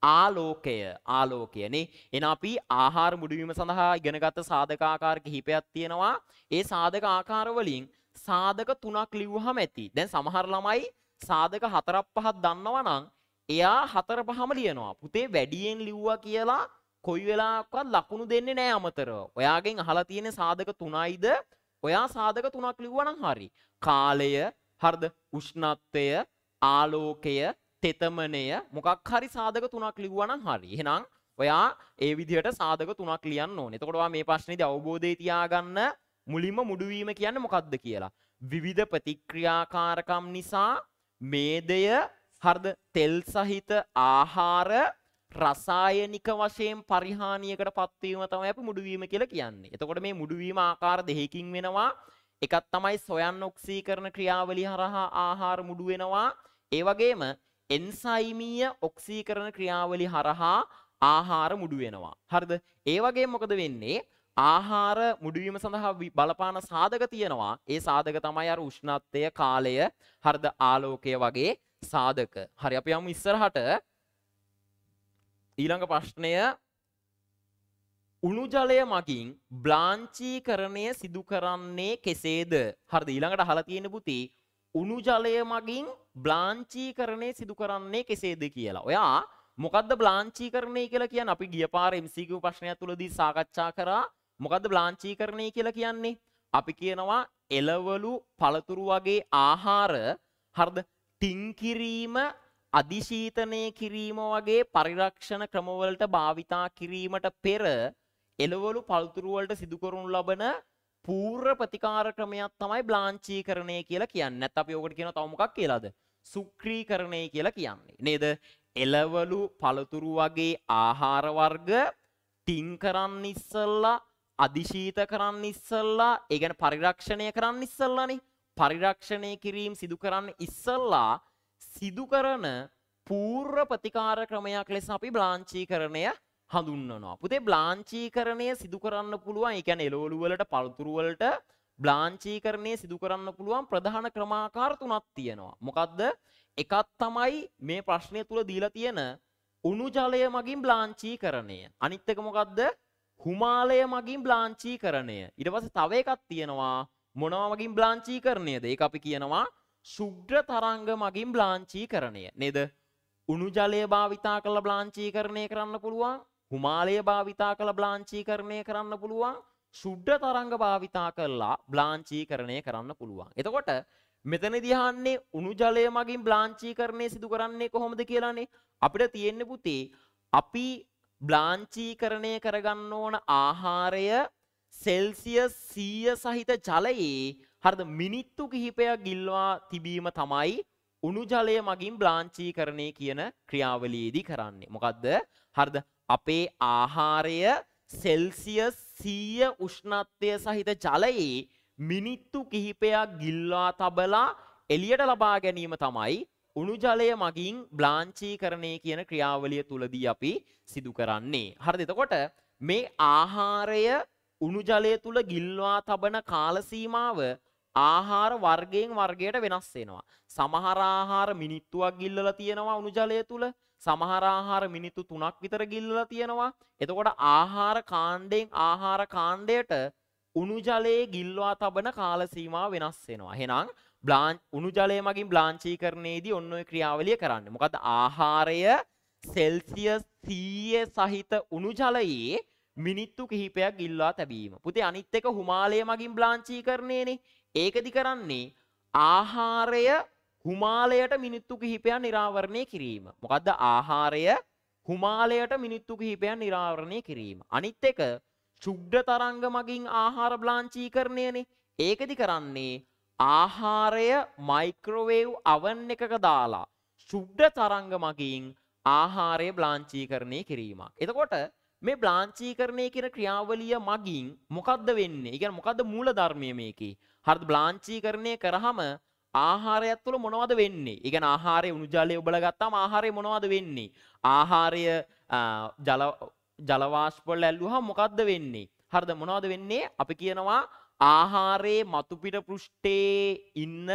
ආලෝකය ආලෝකයනේ එන අපි ආහාර මුඩුවීම සඳහා ඉගෙනගත්ත සාධක ආකාර කිහිපයක් තියෙනවා ඒ සාධක ආකාර වලින් සාධක තුනක් ලිව්වහම ඇති දැන් සමහර ළමයි සාධක හතරක් පහක් දන්නවනම් එයා හතර පහම ලියනවා පුතේ වැඩියෙන් ලිව්වා කියලා කොයි වෙලාවකවත් ලකුණු දෙන්නේ නැහැ අමතරව ඔයාගෙන් අහලා තියෙන සාධක තුනයිද ඔයා සාධක තුනක් ලිව්වනම් හරි කාලය හරිද උෂ්ණත්වය ආලෝකය තෙතමනය මොකක් හරි සාධක තුනක් ලිව්වනම් හරි. එහෙනම් ඔයා ඒ විදිහට සාධක තුනක් ලියන්න ඕනේ. එතකොට ඔයා මේ ප්‍රශ්නේදී අවබෝධය තියාගන්න මුලින්ම මුඩු වීම කියන්නේ මොකක්ද කියලා. විවිධ ප්‍රතික්‍රියාකාරකම් නිසා මේදය හරිද තෙල් සහිත ආහාර රසායනික වශයෙන් පරිහානියකට පත්වීම තමයි අපි මුඩුවීම කියලා කියන්නේ. එතකොට මේ මුඩුවීම ආකාර දෙකකින් වෙනවා. එකක් තමයි සොයන් ඔක්සීකරණ ක්‍රියාවලිය හරහා ආහාර මුඩු වෙනවා. ඒ වගේම එන්සයිමීය ඔක්සීකරණ ක්‍රියාවලි හරහා ආහාර මුඩු වෙනවා. හරිද? ඒ වගේ මොකද වෙන්නේ? ආහාර මුඩුවීම සඳහා බලපාන සාධක තියෙනවා. ඒ සාධක තමයි අර උෂ්ණත්වය, කාලය, හරිද? ආලෝකය වගේ සාධක. හරි අපි යමු ඉස්සරහට. ඊළඟ ප්‍රශ්නය උණු ජලය මගින් බ්ලාංචීකරණය සිදු කරන්නේ කෙසේද? හරිද? ඊළඟට අහලා තියෙන පුතේ උණු ජලය මගින් බ්ලාංචීකරණය සිදු කරන්නේ කෙසේද කියලා. ඔයා මොකද්ද බ්ලාංචීකරණය කියලා කියන්නේ අපි ගිය පාර MCQ ප්‍රශ්නය තුලදී සාකච්ඡා කරා මොකද්ද බ්ලාංචීකරණය කියලා කියන්නේ? අපි කියනවා එළවලු පළතුරු වගේ ආහාර හරිද ටින් කිරීම අධිශීතනය කිරීම වගේ පරිරක්ෂණ ක්‍රමවලට භාවිතා කිරීමට පෙර එළවලු පළතුරු වලට සිදු කරනු ලබන පූර්ව ප්‍රතිකාර ක්‍රමයක් තමයි බ්ලාංචීකරණය කියලා කියන්නේ. නැත්නම් අපි ඕකට කියනවා තව මොකක් කියලාද? සුක්‍රීකරණය කියලා කියන්නේ. නේද? එළවලු පළතුරු වගේ ආහාර වර්ග ටින් කරන්න ඉස්සෙල්ලා අධිශීත කරන්න ඉස්සෙල්ලා ඒ කියන්නේ පරිරක්ෂණය කරන්න ඉස්සෙල්ලානේ. පරිරක්ෂණය කිරීම සිදු කරන්න ඉස්සෙල්ලා සිදු කරන පූර්ව ප්‍රතිකාර ක්‍රමයක් ලෙස අපි බ්ලාංචීකරණය හඳුන්වනවා. පුතේ බ්ලාංචීකරණය සිදු කරන්න පුළුවන්. ඒ කියන්නේ එළවලු වලට පළතුරු වලට බ්ලාංචීකරණය සිදු කරන්න පුළුවන් ප්‍රධාන ක්‍රමාකාර තුනක් තියෙනවා. මොකද්ද? එකක් තමයි මේ ප්‍රශ්නය තුල දීලා තියෙන උණු ජලය මගින් බ්ලාංචීකරණය. අනිත් එක මොකද්ද? හුමාලය මගින් බ්ලාංචීකරණය. ඊට පස්සේ තව එකක් තියෙනවා මොනවා මගින් බ්ලාංචීකරණයද? ඒක අපි කියනවා ශුග්‍ර තරංග මගින් බ්ලාංචීකරණය. නේද? උණු ජලය භාවිතා කරලා බ්ලාංචීකරණය කරන්න පුළුවන්. හුමාලය භාවිතා කළ බ්ලාංචීකරණය කරන්න පුළුවන් සුඩ්ඩ තරංග භාවිතා කරලා බ්ලාංචීකරණය කරන්න පුළුවන්. එතකොට මෙතනදී අහන්නේ උණු ජලය මගින් බ්ලාංචීකරණය සිදු කරන්නේ කොහොමද කියලානේ. අපිට තියෙන්නේ පුතේ අපි බ්ලාංචීකරණය කරගන්න ඕන ආහාරය සෙල්සියස් 100 සහිත ජලයේ හරිද මිනිත්තු කිහිපයක් ගිල්වා තිබීම තමයි උණු ජලය මගින් බ්ලාංචීකරණය කියන ක්‍රියාවලියේදී කරන්නේ. මොකද්ද? හරිද? අපේ ආහාරය සෙල්සියස් සීය උෂ්ණත්වය සහිත ජලයේ මිනිත්තු කිහිපයක් ගිල්වා තබලා එලියට ලබා ගැනීම තමයි උණු ජලය මගින් බ්ලාංචීකරණය කියන ක්‍රියාවලිය තුලදී අපි සිදු කරන්නේ. හරිද? එතකොට මේ ආහාරය උණු ජලය තුල ගිල්වා තබන කාල සීමාව ආහාර වර්ගයෙන් වර්ගයට වෙනස් වෙනවා. සමහර ආහාර මිනිත්තුවක් ගිල්ලලා තියෙනවා උණු ජලය තුල. සමහර ආහාර මිනිත්තු 3ක් විතර ගිල්ලලා තියෙනවා. එතකොට ආහාර කාණ්ඩයෙන් ආහාර කාණ්ඩයට උණු ජලයේ ගිල්වා තබන කාල සීමාව වෙනස් වෙනවා. එහෙනම් බ්ලාන් උණු ජලය මගින් බ්ලාංචීකරණයේදී ඔන්න ඔය ක්‍රියාවලිය කරන්නේ. මොකද ආහාරය සෙල්සියස් 100 සහිත උණු ජලයේ මිනිත්තු කිහිපයක් ගිල්වා තැබීම. පුතේ අනිත් එක හුමාලය මගින් බ්ලාංචීකරණයනේ. ඒකදි කරන්නේ ආහාරය හුමාලයට මිනිත්තු කිහිපයක් නිරාවරණය කිරීම. මොකද්ද ආහාරය හුමාලයට මිනිත්තු කිහිපයක් නිරාවරණය කිරීම. අනිත් එක ශුද්ධ තරංග මගින් ආහාර බ්ලාංචීකරණයනේ. ඒකෙදි කරන්නේ ආහාරය මයික්‍රොවේව් අවන් එකක දාලා ශුද්ධ තරංග මගින් ආහාරය බ්ලාංචීකරණය කිරීමක්. එතකොට මේ බ්ලාංචීකරණය කියන ක්‍රියාවලිය මගින් මොකද්ද වෙන්නේ? ඒ කියන්නේ මොකද්ද මූල ධර්මය මේකේ? හරිද බ්ලාංචීකරණය කරාම ආහාරයත් තුළ මොනවද වෙන්නේ? ඒ කියන්නේ ආහාරයේ උණු ජලය උබල ගත්තාම ආහාරය මොනවද වෙන්නේ? ආහාරය ජල ජල වාෂ්ප වල ඇල්ලුවාම මොකද්ද වෙන්නේ? හරිද මොනවද වෙන්නේ? අපි කියනවා ආහාරයේ මතුපිට පෘෂ්ඨයේ ඉන්න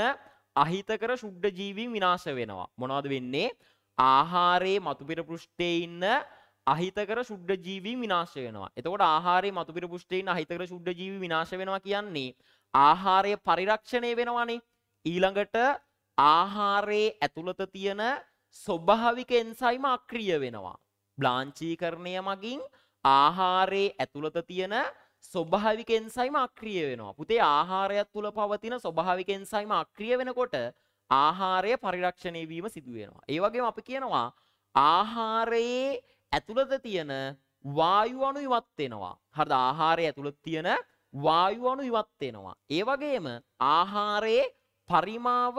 අහිතකර ශුද්ධ ජීවීන් විනාශ වෙනවා. මොනවද වෙන්නේ? ආහාරයේ මතුපිට පෘෂ්ඨයේ ඉන්න අහිතකර ශුද්ධ ජීවීන් විනාශ වෙනවා. එතකොට ආහාරයේ මතුපිට පෘෂ්ඨයේ ඉන්න අහිතකර ශුද්ධ ජීවි විනාශ වෙනවා කියන්නේ ආහාරය පරිරක්ෂණය වෙනවානේ. ඊළඟට ආහාරයේ ඇතුළත තියෙන ස්වභාවික එන්සයිම අක්‍රිය වෙනවා. බ්ලාංචීකරණය මගින් ආහාරයේ ඇතුළත තියෙන ස්වභාවික එන්සයිම අක්‍රිය වෙනවා. පුතේ ආහාරයත් තුළ පවතින ස්වභාවික එන්සයිම අක්‍රිය වෙනකොට ආහාරය පරිරක්ෂණය වීම සිදු වෙනවා. ඒ වගේම අපි කියනවා ආහාරයේ ඇතුළත තියෙන වායු අණු ඉවත් වෙනවා. හරිද? ආහාරයේ ඇතුළත තියෙන වායු අණු ඉවත් වෙනවා. ඒ වගේම ආහාරයේ පරිමාව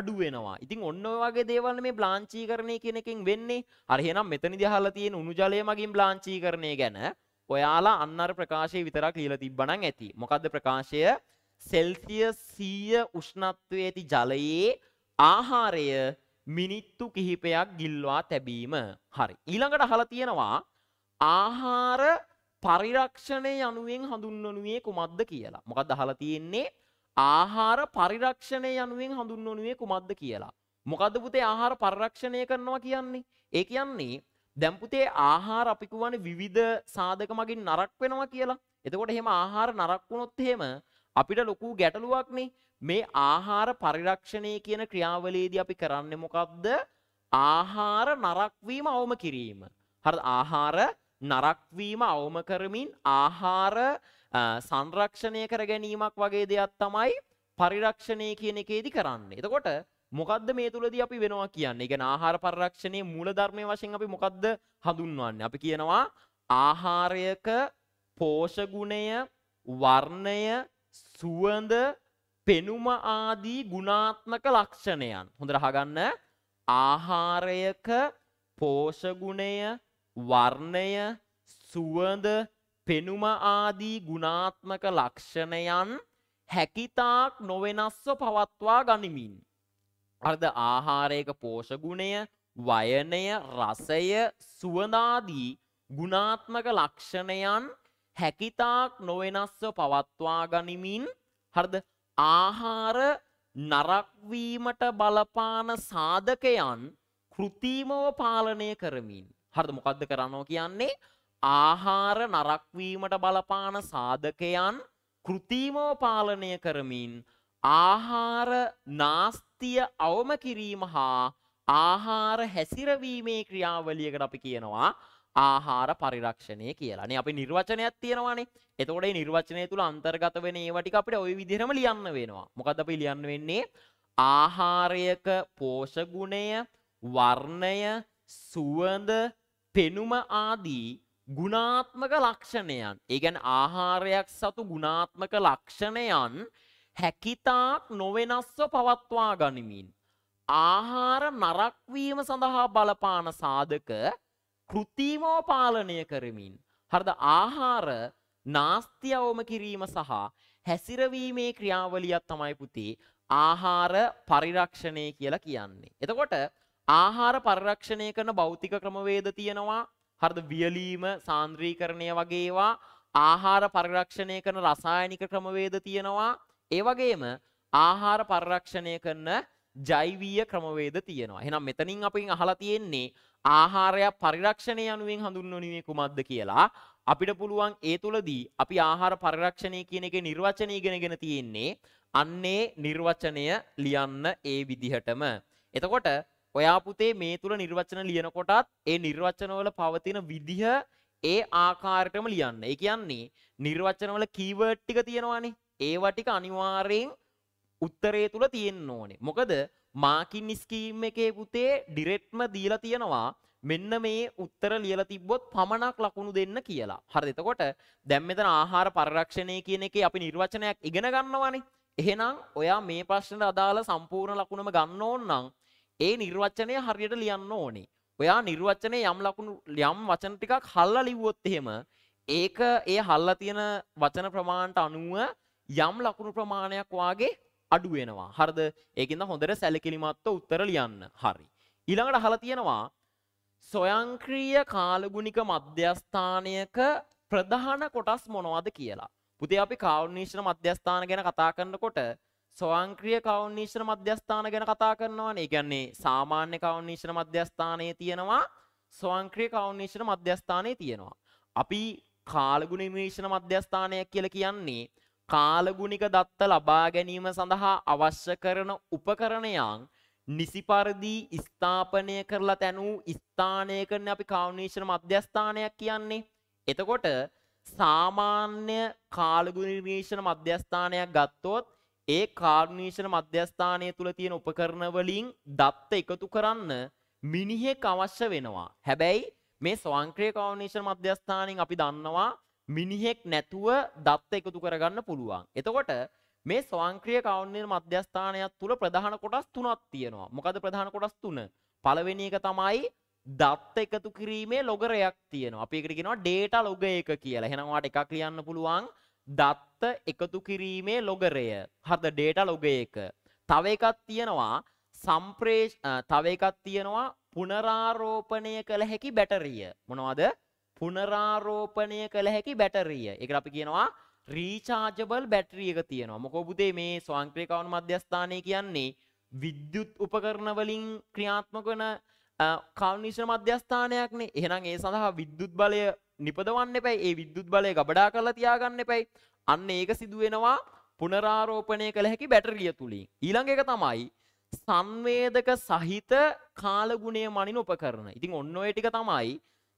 අඩුවෙනවා ඉතින් ඔන්න වගේ දේවල්න මේ බ්ලාංචීකරණය කෙනෙකින් වෙන්නේ අරහෙනම් මෙතනි දහලා තියෙන උනුජලය මගින් බ්ලාංචීකරණය ගැන ඔයාලා අන්නර ප්‍රකාශය විතරක් ලියලා තිබ්බනම් ඇති මොකද්ද ප්‍රකාශය සෙල්සියස් 100 උෂ්ණත්වයේ ඇති ජලයේ ආහාරය මිනිත්තු කිහිපයක් ගිල්වා තැබීම හරි ඊළඟට අහලා තියෙනවා ආහාර පරිරක්ෂණය යනුවෙන් හඳුන්වනුයේ කුමක්ද කියලා මොකක්ද අහලා තියෙන්නේ ආහාර පරිරක්ෂණය යනුවෙන් හඳුන්වනුවේ කුමක්ද කියලා. මොකද්ද පුතේ ආහාර පරිරක්ෂණය කරනවා කියන්නේ? ඒ කියන්නේ දැන් පුතේ ආහාර අපි කියවනේ විවිධ සාධක මගින් නරක් වෙනවා කියලා. එතකොට එහෙම ආහාර නරක් වුණොත් එහෙම අපිට ලොකු ගැටලුවක් නේ. මේ ආහාර පරිරක්ෂණය කියන ක්‍රියාවලියේදී අපි කරන්නේ මොකද්ද? ආහාර නරක් වීම අවම කිරීම. හරිද? ආහාර නරක් වීම අවම කරමින් ආහාර සංරක්ෂණය කර ගැනීමක් වගේ දෙයක් තමයි පරිරක්ෂණය කියන එකේදී කරන්නේ. එතකොට මොකද්ද මේ තුලදී අපි වෙනවා කියන්නේ? ඒ ආහාර පරිරක්ෂණයේ මූලධර්මයේ වශයෙන් අපි මොකද්ද හඳුන්වන්නේ? අපි කියනවා ආහාරයක පෝෂගුණය, වර්ණය, සුවඳ, පෙනුම ආදී ගුණාත්මක ලක්ෂණයන්. හොඳට අහගන්න. ආහාරයක පෝෂගුණය, වර්ණය, සුවඳ, පෙනුම ආදී ගුණාත්මක ලක්ෂණයන් හැකිතාක් නොවෙනස්ව පවත්වා ගනිමින්. අර්ද ආහාරයක පෝෂගුණය වයනය රසය සුවනාදී ගුණාත්මක ලක්ෂණයන් හැකිතාක් නොවෙනස්ව පවත්වා ගනිමින් හරද ආහාර නරක්වීමට බලපාන සාධකයන් කෘතිමව පාලනය කරමින්. හරද මොකක්ද කරනවා කියන්නේ ආහාර නරක්වීමට බලපාන සාධකයන් කෘතිමව පාලනය කරමින් ආහාර නාස්තිය අවම කිරීම හා ආහාර හැසිරවීමේ ක්‍රියාවලියකට අපි කියනවා ආහාර පරිරක්ෂණය කියලා. නේ අපි නිර්වචනයක් තියෙනවානේ. එතකොට මේ නිර්වචනය තුල අන්තර්ගත වෙන ඒවා ටික අපිට ওই විදිහටම ලියන්න වෙනවා. මොකද්ද අපි ලියන්න වෙන්නේ? ආහාරයක පෝෂ ගුණය, වර්ණය, සුවඳ, පෙනුම ආදී ගුණාත්මක ලක්ෂණයන් ඒගැන් ආහාරයක් සතු ගුණාත්මක ලක්ෂණයන් හැකිතාක් නොවෙනස්ව පවත්වා ගනිමින්. ආහාර නරක්වීම සඳහා බලපාන සාධක කෘතිමෝ පාලනය කරමින්. හරද ආහාර නාස්තියවම කිරීම සහ හැසිරවීමේ ක්‍රියාවලියක් තමයි පුතේ ආහාර පරිරක්ෂණය කියලා කියන්නේ. එතකොට ආහාර පරිරක්ෂණය කරන භෞතික ක්‍රමවේද තියෙනවා හරිද වියලීම සාන්ද්‍රීකරණය වගේවා ආහාර පරිරක්ෂණය කරන රසායනික ක්‍රමවේද තියෙනවා ඒ වගේම ආහාර පරිරක්ෂණය කරන ජෛවීය ක්‍රමවේද තියෙනවා. එහෙනම් මෙතනින් අපින් අහලා තියෙන්නේ ආහාරය පරිරක්ෂණය අනුවෙන් හඳුන්වන්නේ කුමක්ද කියලා. අපිට පුළුවන් ඒ තුලදී අපි ආහාර පරිරක්ෂණය කියන එකේ නිර්වචනය ඉගෙනගෙන තියෙන්නේ අන්නේ නිර්වචනය ලියන්න ඒ විදිහටම. එතකොට ඔයා පුතේ මේ තුළ නිර්වචන ලියනකොටත් ඒ නිර්වචනවල පවතින විදිහ ඒ ආකාරයටම ලියන්න. ඒ කියන්නේ නිර්වචනවල කීවර්ඩ් ටික තියෙනවානේ. ඒවා ටික අනිවාර්යෙන් උත්තරේ තුල තියෙන්න ඕනේ. මොකද මාකින් ස්කීම් එකේ පුතේ ඩිරෙක්ට්ම දීලා තියෙනවා මෙන්න මේ උත්තර ලියලා තිබ්බොත් පමණක් ලකුණු දෙන්න කියලා. හරිද? එතකොට දැන් මෙතන ආහාර පරිරක්ෂණය කියන එකේ අපි නිර්වචනයක් ඉගෙන ගන්නවානේ. එහෙනම් ඔයා මේ ප්‍රශ්නට අදාළ සම්පූර්ණ ලකුණම ගන්න ඕන නම් ඒ නිර්වචනය හරියට ලියන්න ඕනේ. ඔයා නිර්වචනය යම් ලකුණු යම් වචන ටිකක් හල්ලා ලිව්වොත් එහෙම ඒක ඒ හල්ලා තියෙන වචන ප්‍රමාණයට අනුව යම් ලකුණු ප්‍රමාණයක් වාගේ අඩු වෙනවා. හරිද? ඒකින්ද හොඳට සැලකිලිමත්ව උත්තර ලියන්න. හරි. ඊළඟට අහලා තියෙනවා ස්වයංක්‍රීය කාලගුණික මධ්‍යස්ථානයක ප්‍රධාන කොටස් මොනවද කියලා. පුතේ අපි කාවුනිෂණ මධ්‍යස්ථාන ගැන කතා කරනකොට ස්වංක්‍රිය කවුන්නිශ්‍ර මධ්‍යස්ථාන ගැන කතා කරනවානේ. ඒ කියන්නේ සාමාන්‍ය කවුන්නිශ්‍ර මධ්‍යස්ථානයේ තියෙනවා ස්වංක්‍රිය කවුන්නිශ්‍ර මධ්‍යස්ථානයේ තියෙනවා. අපි කාලගුණ විමේෂණ මධ්‍යස්ථානයක් කියලා කියන්නේ කාලගුණික දත්ත ලබා ගැනීම සඳහා අවශ්‍ය කරන උපකරණයන් නිසි පරිදි ස්ථාපනය කරලා තැනූ ස්ථානයකනේ අපි කවුන්නිශ්‍ර මධ්‍යස්ථානයක් කියන්නේ. එතකොට සාමාන්‍ය කාලගුණ විමේෂණ මධ්‍යස්ථානයක් ගත්තොත් ඒ කාර්ණීෂණ මධ්‍යස්ථානය තුළ තියෙන උපකරණ වලින් දත්ත එකතු කරන්න මිනිහෙක් අවශ්‍ය වෙනවා. හැබැයි මේ ස්වංක්‍රීය කාර්ණීෂණ මධ්‍යස්ථානෙන් අපි දන්නවා මිනිහෙක් නැතුව දත්ත එකතු කරගන්න පුළුවන්. එතකොට මේ ස්වංක්‍රීය කාර්ණීය මධ්‍යස්ථානයක් තුළ ප්‍රධාන කොටස් තුනක් තියෙනවා. මොකද ප්‍රධාන කොටස් තුන? පළවෙනි එක තමයි දත්ත එකතු කිරීමේ ලොගරයක් තියෙනවා. අපි ඒකට කියනවා ඩේටා ලොග එක කියලා. එහෙනම් ඔයාලට එකක් ලියන්න පුළුවන්. දත්ත එකතු කිරීමේ ලොගරය හද ඩේට ලොග එක තව එකක් තියෙනවා සම්ප්‍රේෂ් තව එකක් තියෙනවා පුනරාරෝපණය කළ හැකි බැටරිය මොනවද පුනරාරෝපණය කළ හැකි බැටරිය එක අපි කියනවා රීචාර්ජබල් බැටරිය එක තියෙනවා මොකොබුදේ මේ ස්වංක්‍රියකවන් මධ්‍යස්ථානය කියන්නේ විද්‍යුත් උපකරණ වලින් ක්‍රියාත්මක වන කාවනිශ්‍ර මධ්‍යස්ථානයක්නේ එහෙනම් ඒ සඳහා විද්‍යුත් බලය නිපදවන්න එපයි ඒ විද්‍යුත් බලය ගබඩා කරලා තියාගන්න එපයි අන්න ඒක සිදුවෙනවා පුනරාරෝපණය කළ හැකි බැටරිය තුළින් ඊළඟ එක තමයි සංවේදක සහිත කාලගුණය මනින උපකරණ. ඉතින් ඔන්න ඔය ටික තමයි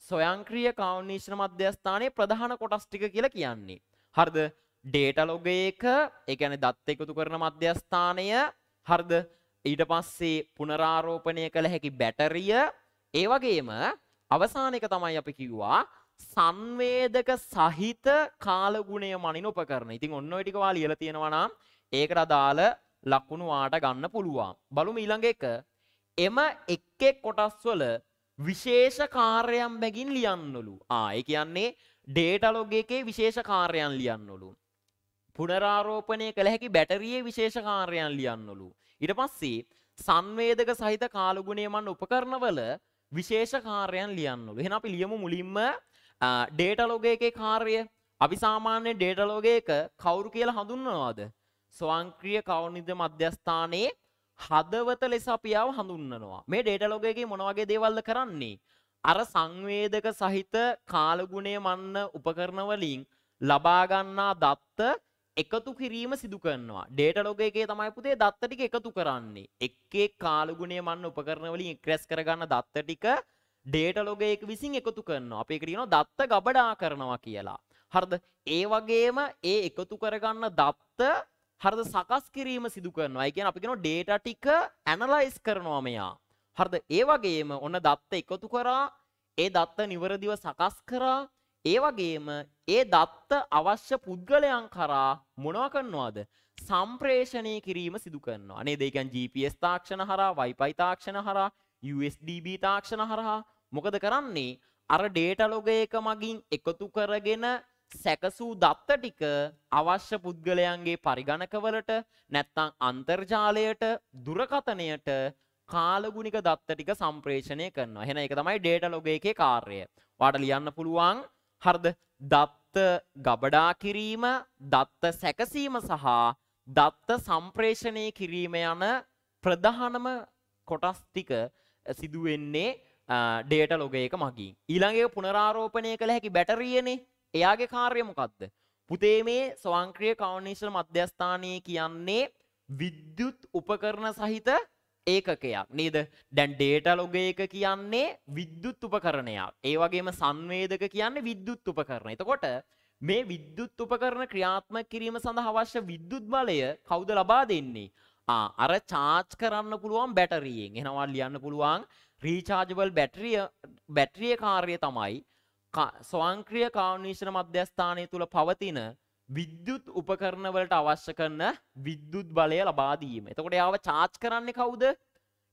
ස්වයංක්‍රීය කාවනිෂ්ණ මධ්‍යස්ථානයේ ප්‍රධාන කොටස් ටික කියලා කියන්නේ. හරිද? ඩේටා ලොග් එක, ඒ කියන්නේ දත් එකතු කරන මධ්‍යස්ථානය, හරිද? ඊට පස්සේ පුනරාරෝපණය කළ හැකි බැටරිය, ඒ වගේම අවසාන එක තමයි අපි කිව්වා සංවේදක සහිත කාලගුණය මනින උපකරණ. ඉතින් ඔන්න ඔය ටික ඔයා ලියලා තියෙනවා නම් ඒකට අදාළ ලකුණු වාට ගන්න පුළුවන්. බලමු ඊළඟ එක. එම එක් එක් කොටස්වල විශේෂ කාර්යයන් බැගින් ලියන්නලු. ආ ඒ කියන්නේ ඩේටා ලොග් එකේ විශේෂ කාර්යයන් ලියන්නලු. පුනරාරෝපණය කළ හැකි බැටරියේ විශේෂ කාර්යයන් ලියන්නලු. ඊට පස්සේ සංවේදක සහිත කාලගුණය මන් උපකරණවල විශේෂ කාර්යයන් ලියන්නලු. එහෙනම් අපි ලියමු මුලින්ම ඩේටලෝගයකේ කාර්ය අපි සාමාන්‍ය ඩේටලෝගයක කවුරු කියලා හඳුන්වනවාද ස්වංක්‍රිය කවුනිද මධ්‍යස්ථානයේ හදවත ලෙස අපියාව හඳුන්වනවා මේ ඩේටලෝගයකේ මොන වගේ දේවල්ද කරන්නේ අර සංවේදක සහිත කාලගුණය මන්න උපකරණ වලින් ලබා ගන්නා දත්ත එකතු කිරීම සිදු කරනවා ඩේට ලොග එකේ තමයි පුතේ දත්ත ටික එකතු කරන්නේ එක්කේ කාලගුණය මන්න උපකරණ වලින් එක්රැස් කරගන්න දත්ත ටික ඩේට ලොගයක් විසින් එකතු කරන්න අපි කරන දත්ත ගබඩා කරනවා කියලා. හරද ඒ වගේම ඒ එකතු කරගන්න දත්ත හරද සකස් කිරීම සිදු කරනවා එකන අපිෙන ඩේට ටික ඇනලයිස් කරනවා මෙයා. හරද ඒ වගේම ඔන්න දත්ත එකතු කරා ඒ දත්ත නිවරදිව සකස් කරා ඒ වගේම ඒ දත්ත අවශ්‍ය පුද්ගලයන් කරා මොනවා කරනවාද සම්ප්‍රේෂණය කිරීම සිදු කරනවා අනේ දෙකන් GPS තාක්ෂණ හරහා Wi-Fi තාක්ෂණ හරහා USB තාක්ෂණ හරහා මොකද කරන්නේ අර ඩේටලොග එක මගින් එකතු කරගෙන සැකසූ දත්ත ටික අවශ්‍ය පුද්ගලයන්ගේ පරිගණකවලට නැත්තං අන්තර්ජාලයට දුරකතනයට කාලගුණික දත්ත ටික සම්ප්‍රේෂණය කරනවා. එහෙනම් ඒක තමයි ඩේටා ලොග එකේ කාර්යය. ඔයාලට ලියන්න පුළුවන් හරිද? දත්ත ගබඩා කිරීම, දත්ත සැකසීම සහ දත්ත සම්ප්‍රේෂණය කිරීම යන ප්‍රධානම කොටස් ටික සිදු වෙන්නේ ඩේට ලොගයක මගින් ඊළඟක පුනරාරෝපණය කළ හැකි බැටරියනේ එයාගේ කාර්යමකක්ද පුතේ මේ ස්වංක්‍රිය කවුනිශල් මධ්‍යස්ථානය කියන්නේ විද්‍යුත් උපකරණ සහිත ඒකකයක් නේද දැන් ඩේට ලොග එක කියන්නේ විද්‍යුත් උපකරණයක් ඒ වගේම සංවේදක කියන්නේ විද්‍යුත් උපකරණ එතකොට මේ විද්‍යුත් උපකරණ ක්‍රියාත්මක කිරීම සඳහා අවශ්‍ය විද්‍යුත් බලය කවුද ලබා දෙන්නේ අර චාච් කරන්න පුළුවන් බැටරියෙන් එනවා ලියන්න පුළුවන් රීචාර්ජබල් බැටරිය බැටරිය කාර්ය තමයි ස්වංක්‍රීය කාවනීශන මධ්‍යස්ථානය තුළ පවතින විද්‍යුත් උපකරණ වලට අවශ්‍ය කරන විද්‍යුත් බලය ලබා දීම. එතකොට යාව චාර්ජ් කරන්නේ කවුද?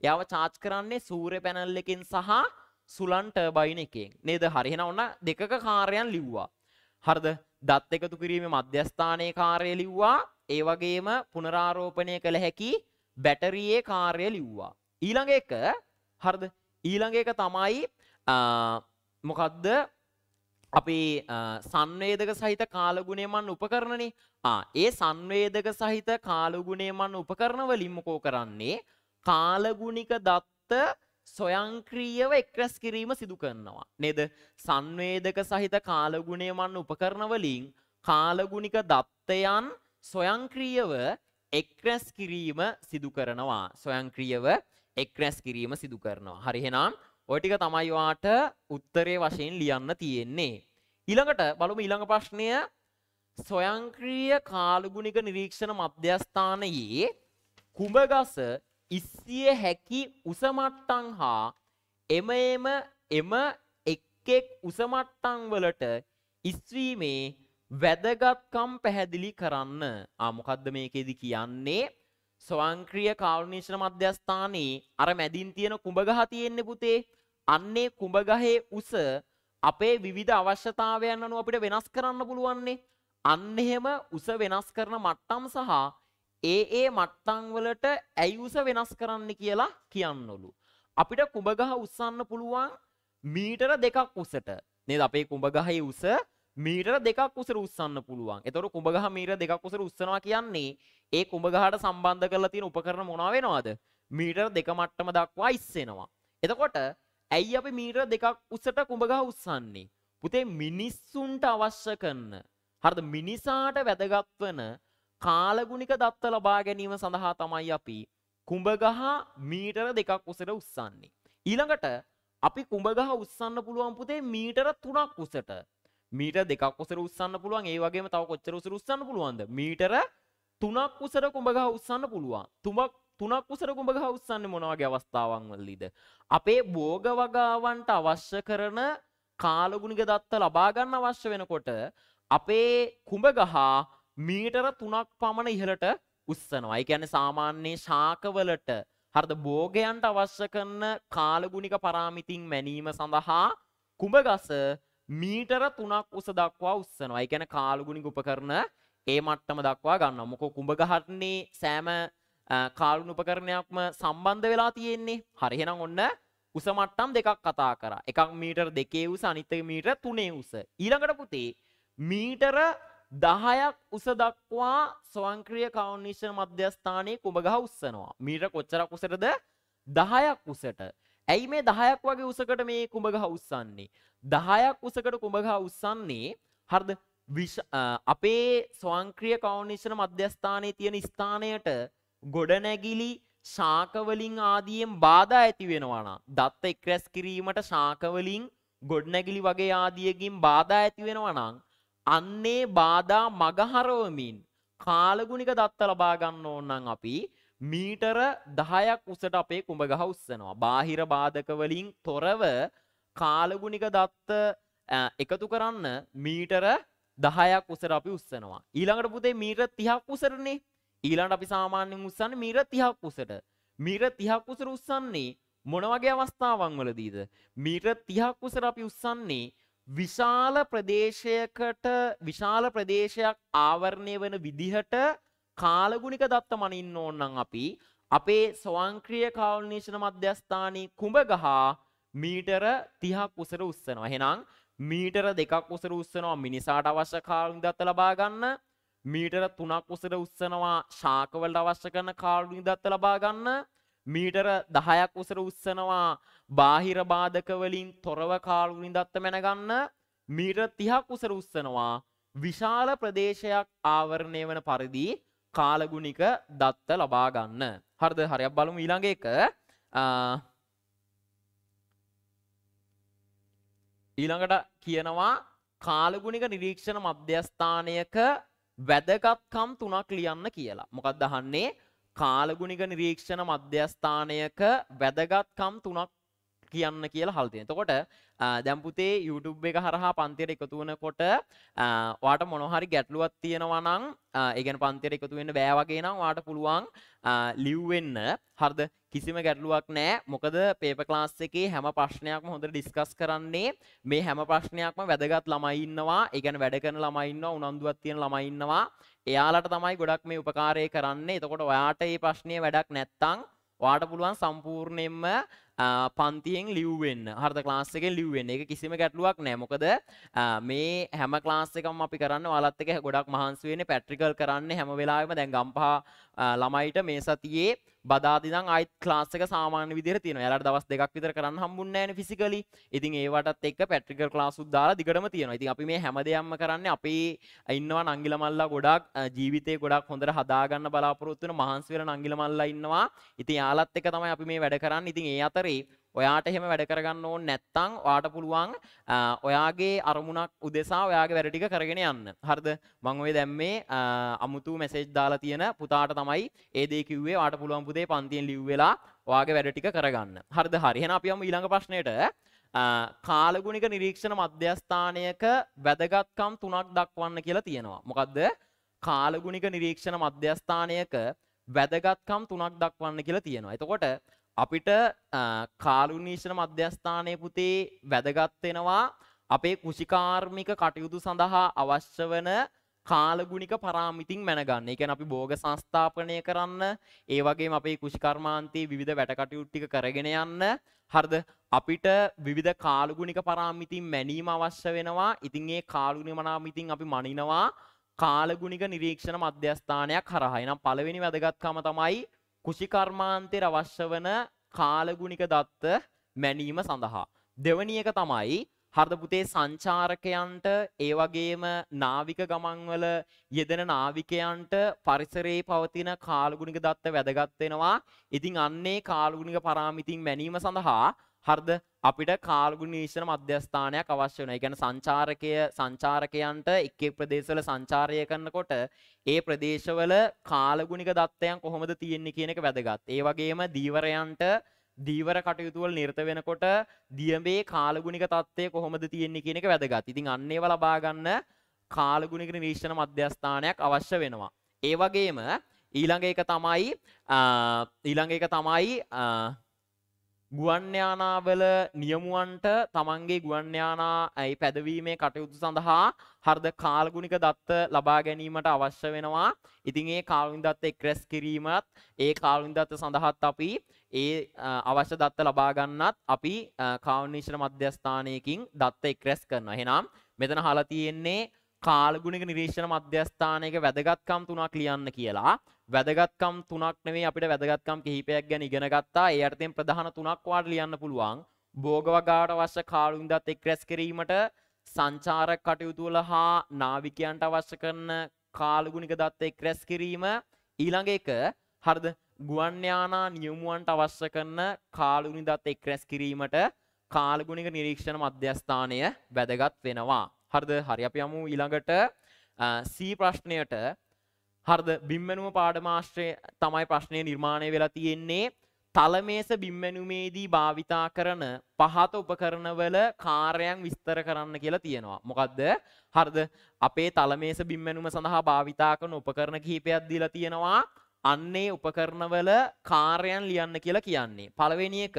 යාව චාර්ජ් කරන්නේ සූර්ය පැනල් එකෙන් සහ සුලන් ටර්බයින් එකෙන්. නේද? හරි. එහෙනම් ඔන්න දෙකක කාර්යයන් ලිව්වා. හරිද? දත් එකතු කිරීමේ මධ්‍යස්ථානයේ කාර්යය ලිව්වා. ඒ වගේම පුනරාරෝපණය කළ හැකි බැටරියේ කාර්යය ලිව්වා. ඊළඟ එක හරිද ඊළඟ එක තමයි මොකද්ද අපි සංවේදක සහිත කාලගුණය මන් උපකරණනේ ආ ඒ සංවේදක සහිත කාලගුණය මන් උපකරණ වලින් මොකෝ කරන්නේ කාලගුණික දත්ත ස්වයංක්‍රීයව එක්රැස් කිරීම සිදු කරනවා නේද සංවේදක සහිත කාලගුණය මන් උපකරණ වලින් කාලගුණික දත්තයන් ස්වයංක්‍රීයව එක්රැස් කිරීම සිදු කරනවා ස්වයංක්‍රීයව එක්රැස් කිරීම සිදු කරනවා. හරි එහෙනම් ඔය ටික තමයි වාට උත්තරේ වශයෙන් ලියන්න තියෙන්නේ. ඊළඟට බලමු ඊළඟ ප්‍රශ්නය ස්වයංක්‍රීය කාලගුණික නිරීක්ෂණ මධ්‍යස්ථානයේ කුඹගස ඉස්සිය හැකි උසමට්ටන් හා එම එම එම එක් එක් උසමට්ටන් වලට ඉස්වීමේ වැදගත්කම් පැහැදිලි කරන්න ආ මොකද්ද මේකෙදි කියන්නේ ස්වංක්‍රීය කාලුණීශන මධ්‍යස්ථානයේ අර මැදින් තියෙන කුඹගහ තියෙන්නේ පුතේ. අන්නේ කුඹගහේ උස අපේ විවිධ අවශ්‍යතාවයන් අනුව අපිට වෙනස් කරන්න පුළුවන්නේ. අන්න එහෙම උස වෙනස් කරන මට්ටම් සහ ඒ ඒ මට්ටම් වලට ඇයි උස වෙනස් කරන්න කියලා කියන්නලු. අපිට කුඹගහ උස්සන්න පුළුවන් මීටර දෙකක් උසට. නේද? අපේ කුඹගහේ උස මීටර දෙකක් උසට උස්සන්න පුළුවන්. එතකොට කුඹගහ මීටර දෙකක් උසට උස්සනවා කියන්නේ ඒ කුඹගහට සම්බන්ධ කරලා තියෙන උපකරණ මොනවා වෙනවද? මීටර දෙක මට්ටම දක්වා ඉස්සෙනවා. එතකොට ඇයි අපි මීටර දෙකක් උසට කුඹගහ උස්සන්නේ? පුතේ මිනිස්සුන්ට අවශ්‍ය කරන හරිද මිනිසාට වැදගත් වන කාලගුණික දත්ත ලබා ගැනීම සඳහා තමයි අපි කුඹගහ මීටර දෙකක් උසට උස්සන්නේ. ඊළඟට අපි කුඹගහ උස්සන්න පුළුවන් පුතේ මීටර 3ක් උසට. මීටර දෙකක් උසට උස්සන්න පුළුවන්. ඒ වගේම තව කොච්චර උසට උස්සන්න පුළුවන්ද? මීටර තුනක් උසර කුඹගහ උස්සන්න පුළුවන්. තුමක් තුනක් උසර කුඹගහ උස්සන්නේ මොන වගේ අවස්ථාවන් වලදීද? අපේ භෝග වගාවන්ට අවශ්‍ය කරන කාලගුණික දත්ත ලබා ගන්න අවශ්‍ය වෙනකොට අපේ කුඹගහ මීටර 3ක් පමණ ඉහළට උස්සනවා. ඒ කියන්නේ සාමාන්‍ය ශාකවලට හරිද භෝගයන්ට අවශ්‍ය කරන කාලගුණික පරාමිතින් මැනීම සඳහා කුඹගස මීටර 3ක් උස දක්වා උස්සනවා. ඒ කියන්නේ කාලගුණික උපකරණ ඒ මට්ටම දක්වා ගන්න මොකෝ කුඹගහන්නේ සෑම කාලුණ උපකරණයක්ම සම්බන්ධ වෙලා තියෙන්නේ හරිහෙනම් ඔන්න උස මට්ටම් දෙකක් කතා කරා එකක් මීටර් දෙකේ උස අනිත් එක මීටර් තුනේ උස ඊළඟට පුතේ මීටර 10ක් උස දක්වා ස්වයංක්‍රීය කාවුනිෂන් මධ්‍යස්ථානයේ කුඹගහ උස්සනවා මීටර කොච්චරක් උසටද 10ක් උසට ඇයි මේ 10ක් වගේ උසකට මේ කුඹගහ උස්සන්නේ 10ක් උසකට කුඹගහ උස්සන්නේ හරිද අපේ ස්වංක්‍රිය කවුනිෂණ මධ්‍යස්ථානයේ තියෙන ස්ථානයට ගොඩනැගිලි ශාකවලින් ආදියෙන් බාධා ඇති වෙනවා නම් දත්ත එක්රැස් කිරීමට ශාකවලින් ගොඩනැගිලි වගේ ආදියකින් බාධා ඇති වෙනවා නම් අන්නේ බාධා මගහරවමින් කාලගුණික දත්ත ලබා ගන්න ඕන නම් අපි මීටර 10ක් උසට අපේ කුඹ ගහ උස්සනවා. බාහිර බාධක වලින් තොරව කාලගුණික දත්ත එකතු කරන්න මීටර දහයක් උසර අපි උස්සනවා ඊළඟට පුතේ මීර තිහක් උසරනේ ඊළඟට අපි සාමාන්‍යයෙන් උස්සන්නේ මීර තිහක් උසට මීර තිහක් උසර උස්සන්නේ මොන වගේ අවස්ථාවන් වලදීද මීර තිහක් උසර අපි උස්සන්නේ විශාල ප්‍රදේශයකට විශාල ප්‍රදේශයක් ආවරණය වෙන විදිහට කාලගුණික දත්ත මනින්න ඕන නම් අපි අපේ ස්වංක්‍රීය කාලනිෂණ මධ්‍යස්ථානයේ කුඹගහ මීටර 30ක් උසර උස්සනවා. එහෙනම් මීටර දෙකක් උසර උස්සනවා මිනිසාට අවශ්‍ය කාලුනිදත්ත ලබා ගන්න මීටර තුනක් උසර උස්සනවා ශාකවලට අවශ්‍ය කරන කාලුනිදත්ත ලබා ගන්න මීටර දහයක් උසර උස්සනවා බාහිර බාධකවලින් තොරව කාලුනිදත්ත මැනගන්න මීටර තිහක් උසර උස්සනවා විශාල ප්‍රදේශයක් ආවරණය වන පරිදි කාලගුණික දත්ත ලබා ගන්න. හරිද හරියක් බලමු ඊළඟ එක ඊළඟට කියනවා කාලගුණික නිරීක්ෂණ මධ්‍යස්ථානයක වැදගත්කම් තුනක් ලියන්න කියලා. මොකක්ද අහන්නේ? කාලගුණික නිරීක්ෂණ මධ්‍යස්ථානයක වැදගත්කම් තුනක් කියන්න කියලා හල්තිය තකොට දැම්පුතේ YouTube එක හරහා පන්තියට එකතුවනකොට වාට මොනොහරි ගැටලුවත් තියෙනවනං ඒගැන පන්තියට එකතුවෙන්න බෑවගේ නම් වාට පුළුවන් ලිව්වෙන්න හරද කිසිම ගැටලුවක් නෑ මොකද පේප ලාස් එකේ හැම ප්‍රශ්නයක්ම හොඳ ඩිස්කස් කරන්නේ මේ හැම ප්‍රශ්නයක්ම වැදගත් ළමයින්නවා ඒගැන වැඩ කරන ළමයින්න උනන්දුවත් තියෙන ළමයින්නවා එයාලට තමයි ගොඩක් මේ උපකාරය කරන්නේ එතකොට ඔයාට ඒ ප්‍රශ්නය වැඩක් නැත්තං වාට පුළුවන් සම්පූර්ණයෙන්ම පන්තියෙන් ලිව්වෙන්න හර්ද ලාස්සකෙන් ලිව්වෙන්න එක කිසිම ගැටලුවක් නෑමොකද මේ හැම ලාස්සකම අපි කරන්න වලත් එක ගොඩක් මහන්සුවෙන පැට්‍රිකල් කරන්න හැම වෙලාම දැන් ගම්පා ළමයිට මේ සතියේ බදාදිනම් අයිත් ලාස්සක සාමාන විදිර තියෙන යාලට දවස් දෙකක් විතර කරන්න හම්බුන්නෑන ෆිසිකලි ඉතින් ඒවටත් එක් පැට්‍රිකල් ලාසුද දාලා දිගටම තියෙනවා ඉතින් අපි මේ හැම දෙයක්ම කරන්න අපේ ඉන්නවා නංගිලමල්ලා ගොඩක් ජීවිතය ගොඩක් හොඳට හදාගන්න බලාපොරොත්තුන මහන්සවෙන නංගිලමල්ලා ඉන්නවා ඉතින් යාලත් එක තමයි අපි මේ වැඩ කරන්න ඉතින් ඒ අතර හරි ඔයාට එහෙම වැඩ කරගන්න ඕන නැත්තම් ඔයාට පුළුවන් ඔයාගේ අරමුණක් උදෙසා ඔයාගේ වැඩ ටික කරගෙන යන්න. හරිද? මම ඔය දැම්මේ අමුතු මැසේජ් දාලා තියෙන පුතාට තමයි ඒ දේ කිව්වේ. ඔයාට පුළුවන් පුතේ පන්තියෙන් ලිව් වෙලා ඔයාගේ වැඩ ටික කරගන්න. හරිද? හරි. එහෙනම් අපි යමු ඊළඟ ප්‍රශ්නෙට. කාලගුණික නිරීක්ෂණ මධ්‍යස්ථානයක වැදගත්කම් තුනක් දක්වන්න කියලා තියෙනවා. මොකද්ද? කාලගුණික නිරීක්ෂණ මධ්‍යස්ථානයක වැදගත්කම් තුනක් දක්වන්න කියලා තියෙනවා. එතකොට අපිට කාලුනීශන මධ්‍යස්ථානය පුතේ වැදගත්වෙනවා අපේ කෘෂිකාර්මික කටයුතු සඳහා අවශ්‍ය වන කාලගුණික පරාමිතින් මැනගන්න එකැන අපි බෝග සංස්ථාපනය කරන්න ඒ වගේ අපේ කුෂිකර්මාන්තයේ විධ වැටකටයුට්ටික කරගෙන යන්න හරද අපිට විවිධ කාලගුණික පරාමිතින් මැනීම අවශ්‍ය වෙනවා ඉතින් ඒ කාලුණි මනාමිතින් අපි මනිනවා කාලගුණික නිරීක්ෂණ මධ්‍යස්ථානයක් හරහා එනම් පළවෙනි වැදගත්කම තමයි කුෂිකර්මාන්තයට අවශ්‍ය වන කාලගුණික දත්ත මැනීම සඳහා. දෙවනි එක තමයි හරද පුතේ සංචාරකයන්ට ඒ වගේම නාවික ගමන්වල යෙදෙන නාවිකයන්ට පරිසරයේ පවතින කාලගුණික දත්ත වැදගත් වෙනවා. ඉතින් අන්නේ කාලගුණික පරාමිතින් මැනීම සඳහා හරද අපිට කාල්ගුණීශන මධ්‍යස්ථානයක් අවශ්‍ය වන ගැන සංචාරකය සංචාරකයන්ට එක් ප්‍රදේශවල සංචාරය කරන්නකොට ඒ ප්‍රදේශවල කාලගුණික දත්තයන් කොහොමද තියෙන්නේ කියන එක වැදගත් ඒ වගේම දීවරයන්ට දීවර කටයුතුවල් නිර්ත වෙනකොට දියඹේ කාලගුණික තත්ත්වය කොහොමද තියෙන්නේ කියන එක වැදගත් ඉතින් අන්නේව ලබාගන්න කාලගුණික නිරීක්ෂණ මධ්‍යස්ථානයක් අවශ්‍ය වෙනවා ඒ වගේම ඊළඟ එක තමයි ඊළඟ එක තමයි ගුවන්්‍යානාවල නියමුවන්ට තමන්ගේ ගුවන්්‍යානා ඇයි පැදවීමේ කටයුතු සඳහා හර්ද කාල්ගුණික දත්ත ලබා ගැනීමට අවශ්‍ය වෙනවා ඉතින් ඒ කාලුන් දත්ත එක්රෙස් කිරීමත් ඒ කාලුන් දත්ත සඳහත් අපි ඒ අවශ්‍ය දත්ත ලබාගන්නත් අපි කාවනිශ්‍ර මධ්‍යස්ථානයකින් දත්ත එක්රෙස් කරන හෙනම් මෙතන හලා තියෙන්නේ කාල්ගුණික නිරීක්ෂණ මධ්‍යස්ථානයක වැදගත්කම් තුනක් ලියන්න කියලා වැදගත්කම් තුනක් නෙවෙයි අපිට වැදගත්කම් කිහිපයක් ගැන ඉගෙන ගත්තා. ඒ අර්ථයෙන් ප්‍රධාන තුනක් වාට ලියන්න පුළුවන්. භෝග වගාට අවශ්‍ය කාලුන්දත් එක් රැස් කිරීමට සංචාරක කටයුතු වල හා නාවිකයන්ට අවශ්‍ය කරන කාලගුණික දත් එක් රැස් කිරීම ඊළඟ එක හරිද ගුවන් යානා නියමුවන්ට අවශ්‍ය කරන කාලගුණික දත් එක් රැස් කිරීමට කාලගුණික නිරීක්ෂණ මධ්‍යස්ථානය වැදගත් වෙනවා. හරිද? හරි අපි යමු ඊළඟට C ප්‍රශ්නයට හරද බිම්මනුව පාඩමාශ්‍රය තමයි ප්‍රශ්නය නිර්මාණය වෙලා තියෙන්නේ තලමේස බිම්මැනුමේදී භාවිතා කරන පහත උපකරණවල කාර්යයන් විස්තර කරන්න කියලා තියෙනවා. මොකක්ද හරද අපේ තලමේස බිම්මැනුම සඳහා භාවිතා කරන උපකරණ කිහිපයක් දීලා තියෙනවා. අන්නේ උපකරණවල කාර්යයන් ලියන්න කියලා කියන්නේ. පළවෙනි එක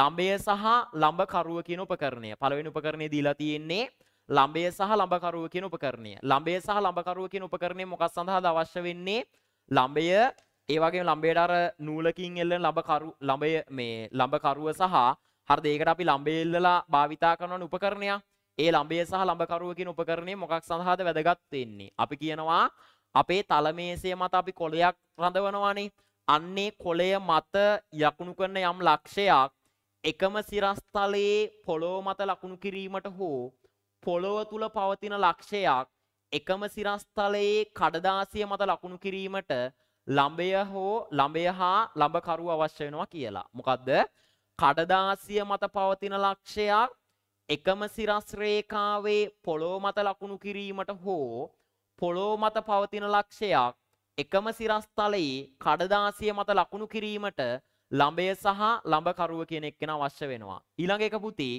ලම්බය සහ ලම්බකරුව කියන උපකරණය. පළවෙනි උපකරණේ දීලා තියෙන්නේ ලම්බය සහ ලම්බකරුව කියන උපකරණය. ලම්බය සහ ලම්බකරුව කියන උපකරණය මොකක් සඳහාද අවශ්‍ය වෙන්නේ? ලම්බය ඒ වගේම ලම්බයට අර නූලකින් එල්ලන ලම්බකරු ලම්බය මේ ලම්බකරුව සහ හරිද ඒකට අපි ලම්බය එල්ලලා භාවිතා කරන උපකරණයක්. ඒ ලම්බය සහ ලම්බකරුව කියන උපකරණය මොකක් සඳහාද වැදගත් වෙන්නේ? අපි කියනවා අපේ තලමේසය මත අපි කොළයක් රඳවනවානේ. අන්නේ කොළය මත යකුණු කරන යම් ලක්ෂයක් එකම සිරස්තලයේ පොළොව මත ලකුණු කිරීමට හෝ පොළොව තුල පවතින ලක්ෂයක් එකම සිරස්තලයේ කඩදාසිය මත ලකුණු කිරීමට ළඹය හෝ ළඹය හා ළඹකරු අවශ්‍ය වෙනවා කියලා. මොකද්ද? කඩදාසිය මත පවතින ලක්ෂයක් එකම සිරස් රේඛාවේ පොළොව මත ලකුණු කිරීමට හෝ පොළොව මත පවතින ලක්ෂයක් එකම සිරස් තලයේ කඩදාසිය මත ලකුණු කිරීමට ළඹය සහ ළඹකරුව කියන එක්කෙනා අවශ්‍ය වෙනවා. ඊළඟ එක පුතේ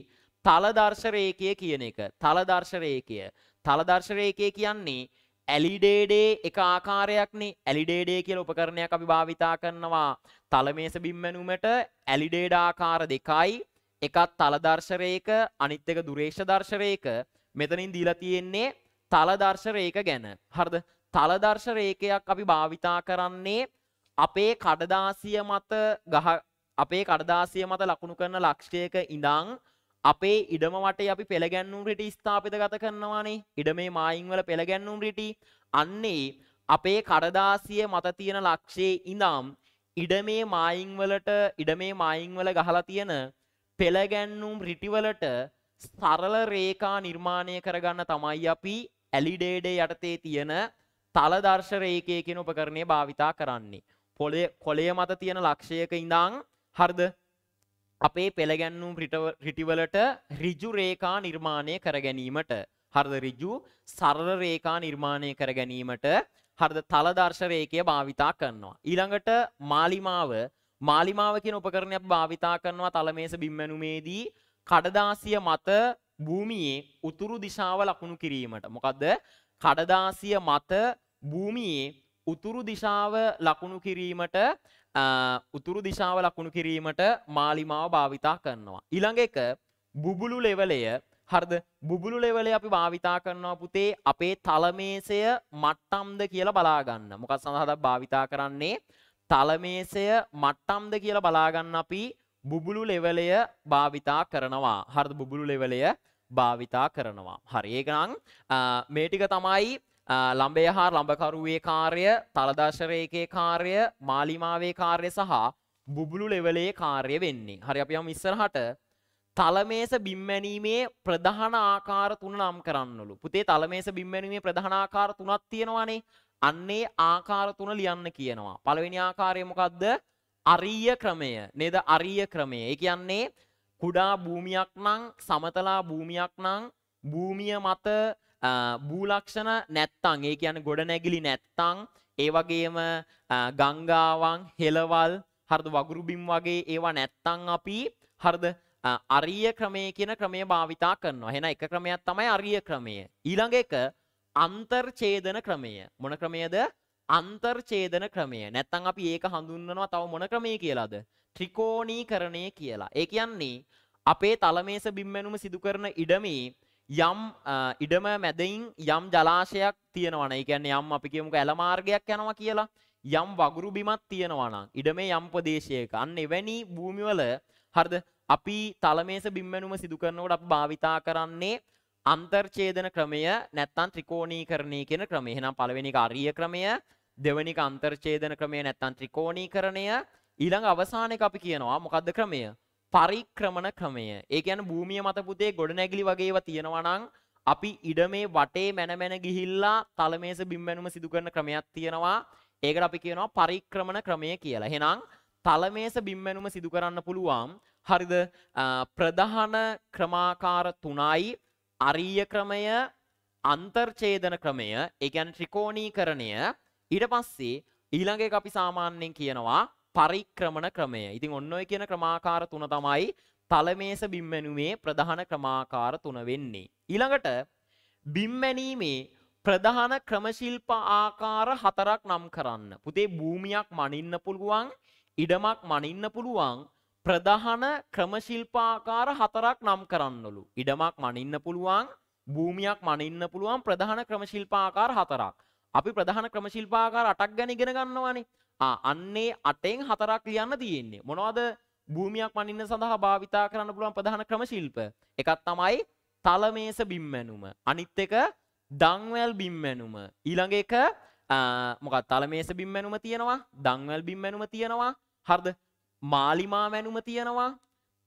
තලදර්ශරේකය කියන එක තලදර්ශරේකය තලදර්ශරේකය කියන්නේ ඇලිඩේඩේ e එක ආකාරයක්නේ ඇලිඩේඩේ e කියල උපකරණයක් අපි භාවිතා කරනවා තලමේස බිම්මැනුමට ඇලිඩේඩ e ආකාර දෙකයි එකත් තලදර්ශරයක අනිත් එක දුරේෂ දර්ශරයක මෙතනින් දීලා තියෙන්නේ තලදර්ශරේක ගැන හරිද තලදර්ශරේකයක් අපි භාවිතා කරන්නේ අපේ කඩදාසිය මත ගහ අපේ කඩදාසිය මත ලකුණු කරන ලක්ෂ්‍යයක ඉඳං අපේ ඉඩම වටේ අපි පෙළගැන්නුම් රිටි ස්ථාපිත ගත කරනවානේ ඉඩමේ මායින් වල පෙළගැන්නුම් රිටි අන්නේ අපේ කඩදාසිය මත තියෙන ලක්ෂයේ ඉඳන් ඉඩමේ මායින් වලට ඉඩමේ මායින් වල ගහලා තියෙන පෙළගැන්නුම් රිටි වලට සරල රේඛා නිර්මාණය කරගන්න තමයි අපි ඇලිඩේඩේ e යටතේ තියෙන තලදර්ශරේකය කෙන උපකරණය භාවිතා කරන්නේ. පොළේ කොළය මත තියෙන ලක්ෂයක ඉඳං හරිද අපේ පෙළගැන්නුම් රිටිවලට රිජු රේකා නිර්මාණය කර ගැනීමට හරද රිජු සරල රේකා නිර්මාණය කර ගැනීමට හරද තලදර්ශරේකය භාවිතා කරනවා. ඊළඟට මාලිමාව මාලිමාව කියන උපකරණයක් භාවිතා කරනවා තලමේස බිම්මැනුමේදී කඩදාසිය මත භූමියේ උතුරු දිශාව ලකුණු කිරීමට. මොකද කඩදාසිය මත භූමියේ උතුරු දිශාව ලකුණු කිරීමට උතුරු දිශාව ලකුණු කිරීමට මාලිමාව භාවිතා කරනවා. ඊළඟ එක බුබුලු ලෙවලය හරිද? බුබුලු ලෙවලය අපි භාවිතා කරනවා පුතේ අපේ තලමේසය මට්ටම්ද කියලා බලා ගන්න. මොකක් සඳහාද භාවිතා කරන්නේ? තලමේසය මට්ටම්ද කියලා බලා ගන්න අපි බුබුලු ලෙවලය භාවිතා කරනවා. හරිද? බුබුලු ලෙවලය භාවිතා කරනවා. හරි. ඒකනම් මේ ටික තමයි ලම්බය හා ලම්බකරුවේ කාර්ය තලදශරයකේ කාර්ය මාලිමාවේ කාර්ය සහ බුබුලු ලෙවලේ කාර්ය වෙන්නේ. හරි අපි යම් ඉස්සරහට තලමේස බිම්මැනීමේ ප්‍රධාන ආකාර තුන නම් කරන්නලු. පුතේ තලමේස බිම්මැනීමේ ප්‍රධාන ආකාර තුනක් තියෙනවානේ. අන්නේ ආකාර තුන ලියන්න කියනවා. පළවෙනි ආකාරය මොකද්ද? අරිය ක්‍රමය. නේද? අරිය ක්‍රමය. ඒ කියන්නේ කුඩා භූමියක් නම් සමතලා භූමියක් නම් භූමිය මත භූලක්ෂණ නැත්තං ඒ කියන ගොඩ නැගිලි නැත්තං ඒවගේම ගංගාවන් හෙලවල් හරද වගුරුබිම් වගේ ඒවා නැත්තං අපි හරද අරිය ක්‍රමය කියන ක්‍රමය භාවිතා කරනවා හෙන එක ක්‍රමයක් තමයි අරිය ක්‍රමය ඊළඟ එක අන්තර්චේදන ක්‍රමය මොන ක්‍රමයද අන්තර්චේදන ක්‍රමය නැත්තං අපි ඒක හඳුන්වනවා තව මොන ක්‍රමය කියලාද ත්‍රිකෝණී කරණය කියලා ඒ කියන්නේ අපේ තලමේස බිම්මැනුම සිදුකරන ඉඩමී යම් ඉඩම මැදයින් යම් ජලාශයක් තියෙනවන එකන්න යම් අපි කියමුක ඇල මාර්ගයක් යනවා කියලා යම් වගුරු බිමත් තියෙනවන ඉඩමේ යම් ප්‍රදේශයක අන්න එවැනි භූමිවල හරද අපි තලමේස බිම්මැනුම සිදු කරනවට අප භාවිතා කරන්නේ අන්තර්චේදන ක්‍රමය නැත්තන් ත්‍රිකෝණී කරණය කියෙන ක්‍රම එහෙනම් පළවෙනි අරිය ක්‍රමය දෙවනික අන්තර්චේදන ක්‍රමය නැත්තන් ත්‍රිකෝණී කරණය ඊළඟ අවසානක අපි කියනවා මොකක්ද ක්‍රමය පරික්‍රමණ ක්‍රමය ඒ ගැන භූමිය මත පුතේ ගොඩනැගිලි වගේව තියෙනවනං අපි ඉඩ මේ වටේ මැනමැන ගිහිල්ලා තලමේස බිම්මැනුම සිදුකරන ක්‍රමයක් තියෙනවා ඒකට අපි කියනවා පරික්‍රමණ ක්‍රමය කියලා හෙනම් තලමේස බිම්මැනුම සිදුකරන්න පුළුවන් හරිද ප්‍රධාන ක්‍රමාකාර තුනයි අරීය ක්‍රමය අන්තර්චේදන ක්‍රමය ඒ ගැන ත්‍රිකෝණී කරණය ඊට පස්සේ ඊළඟ එක අපි සාමාන්‍යයෙන් කියනවා පරික්‍රමණ ක්‍රමය. ඉතින් ඔන්න ඔය කියන ක්‍රමාකාර තුන තමයි තලමේස බිම්මැණුමේ ප්‍රධාන ක්‍රමාකාර තුන වෙන්නේ. ඊළඟට බිම්මැණීමේ ප්‍රධාන ක්‍රමශිල්ප ආකාර හතරක් නම් කරන්න. පුතේ භූමියක් මනින්න පුළුවන්, ඉඩමක් මනින්න පුළුවන්. ප්‍රධාන ක්‍රමශිල්ප ආකාර හතරක් නම් කරන්නලු. ඉඩමක් මනින්න පුළුවන්, භූමියක් මනින්න පුළුවන් ප්‍රධාන ක්‍රමශිල්ප ආකාර හතරක්. අපි ප්‍රධාන ක්‍රමශිල්ප ආකාර 8ක් ගැන ඉගෙන ගන්නවානේ. අන්නේ අටෙන් හතරක් ලියන්න තියෙන්නේ. මොනවද භූමියක් වනින්න සඳහා භාවිතා කරන්න පුළුවන් ප්‍රධාන ක්‍රම ශිල්ප. එකක් තමයි තලමේස බිම් මැනුම. අනිත් එක දංවැල් බිම් මැනුම. ඊළඟ එක මොකක් තලමේස බිම් මැනුම තියෙනවා. දංවැල් බිම් මැනුම තියෙනවා. හරිද? මාලිමා මැනුම තියෙනවා.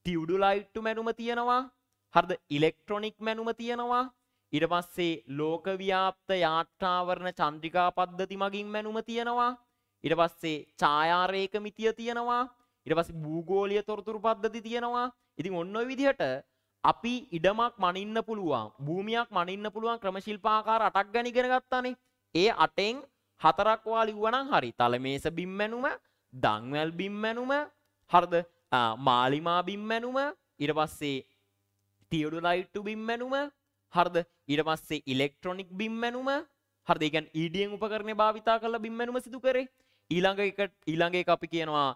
ටියුඩු ලයිට්ටු මැනුම තියෙනවා. හරිද? ඉලෙක්ට්‍රොනික මැනුම තියෙනවා. ඊට පස්සේ ලෝකව්‍යාප්ත යාත්‍රාවරණ චන්ද්‍රිකා පද්ධති මගින් මැනුම තියෙනවා. ඉට පස්සේ ඡායාරේකමිතිය තියෙනවා ඉට පස්සේ භූගෝලීය තොරතුරු පද්ධති තියෙනවා ඉතින් ඔන්න ඔය විදිහට අපි ඉඩමක් මනින්න පුළුවන් භූමියක් මනින්න පුළුවන් ක්‍රමශිල්පාකාර 8ක් ගැන ඉගෙන ගත්තානේ ඒ 8ෙන් හතරක් වා ලිව්වනම් හරි තලමේස බිම් මැනුම දන්වැල් බිම් මැනුම හරිද මාලිමා බිම් මැනුම ඊට පස්සේ තියඩු ලයිට්ටු බිම් මැනුම හරිද ඊට පස්සේ ඉලෙක්ට්‍රොනික් බිම් මැනුම හරිද ඒ කියන්නේ EDM උපකරණය භාවිතා කරලා බිම් මැනුම සිදු කරේ ඊළඟ ඊළඟේ අපි කියනවා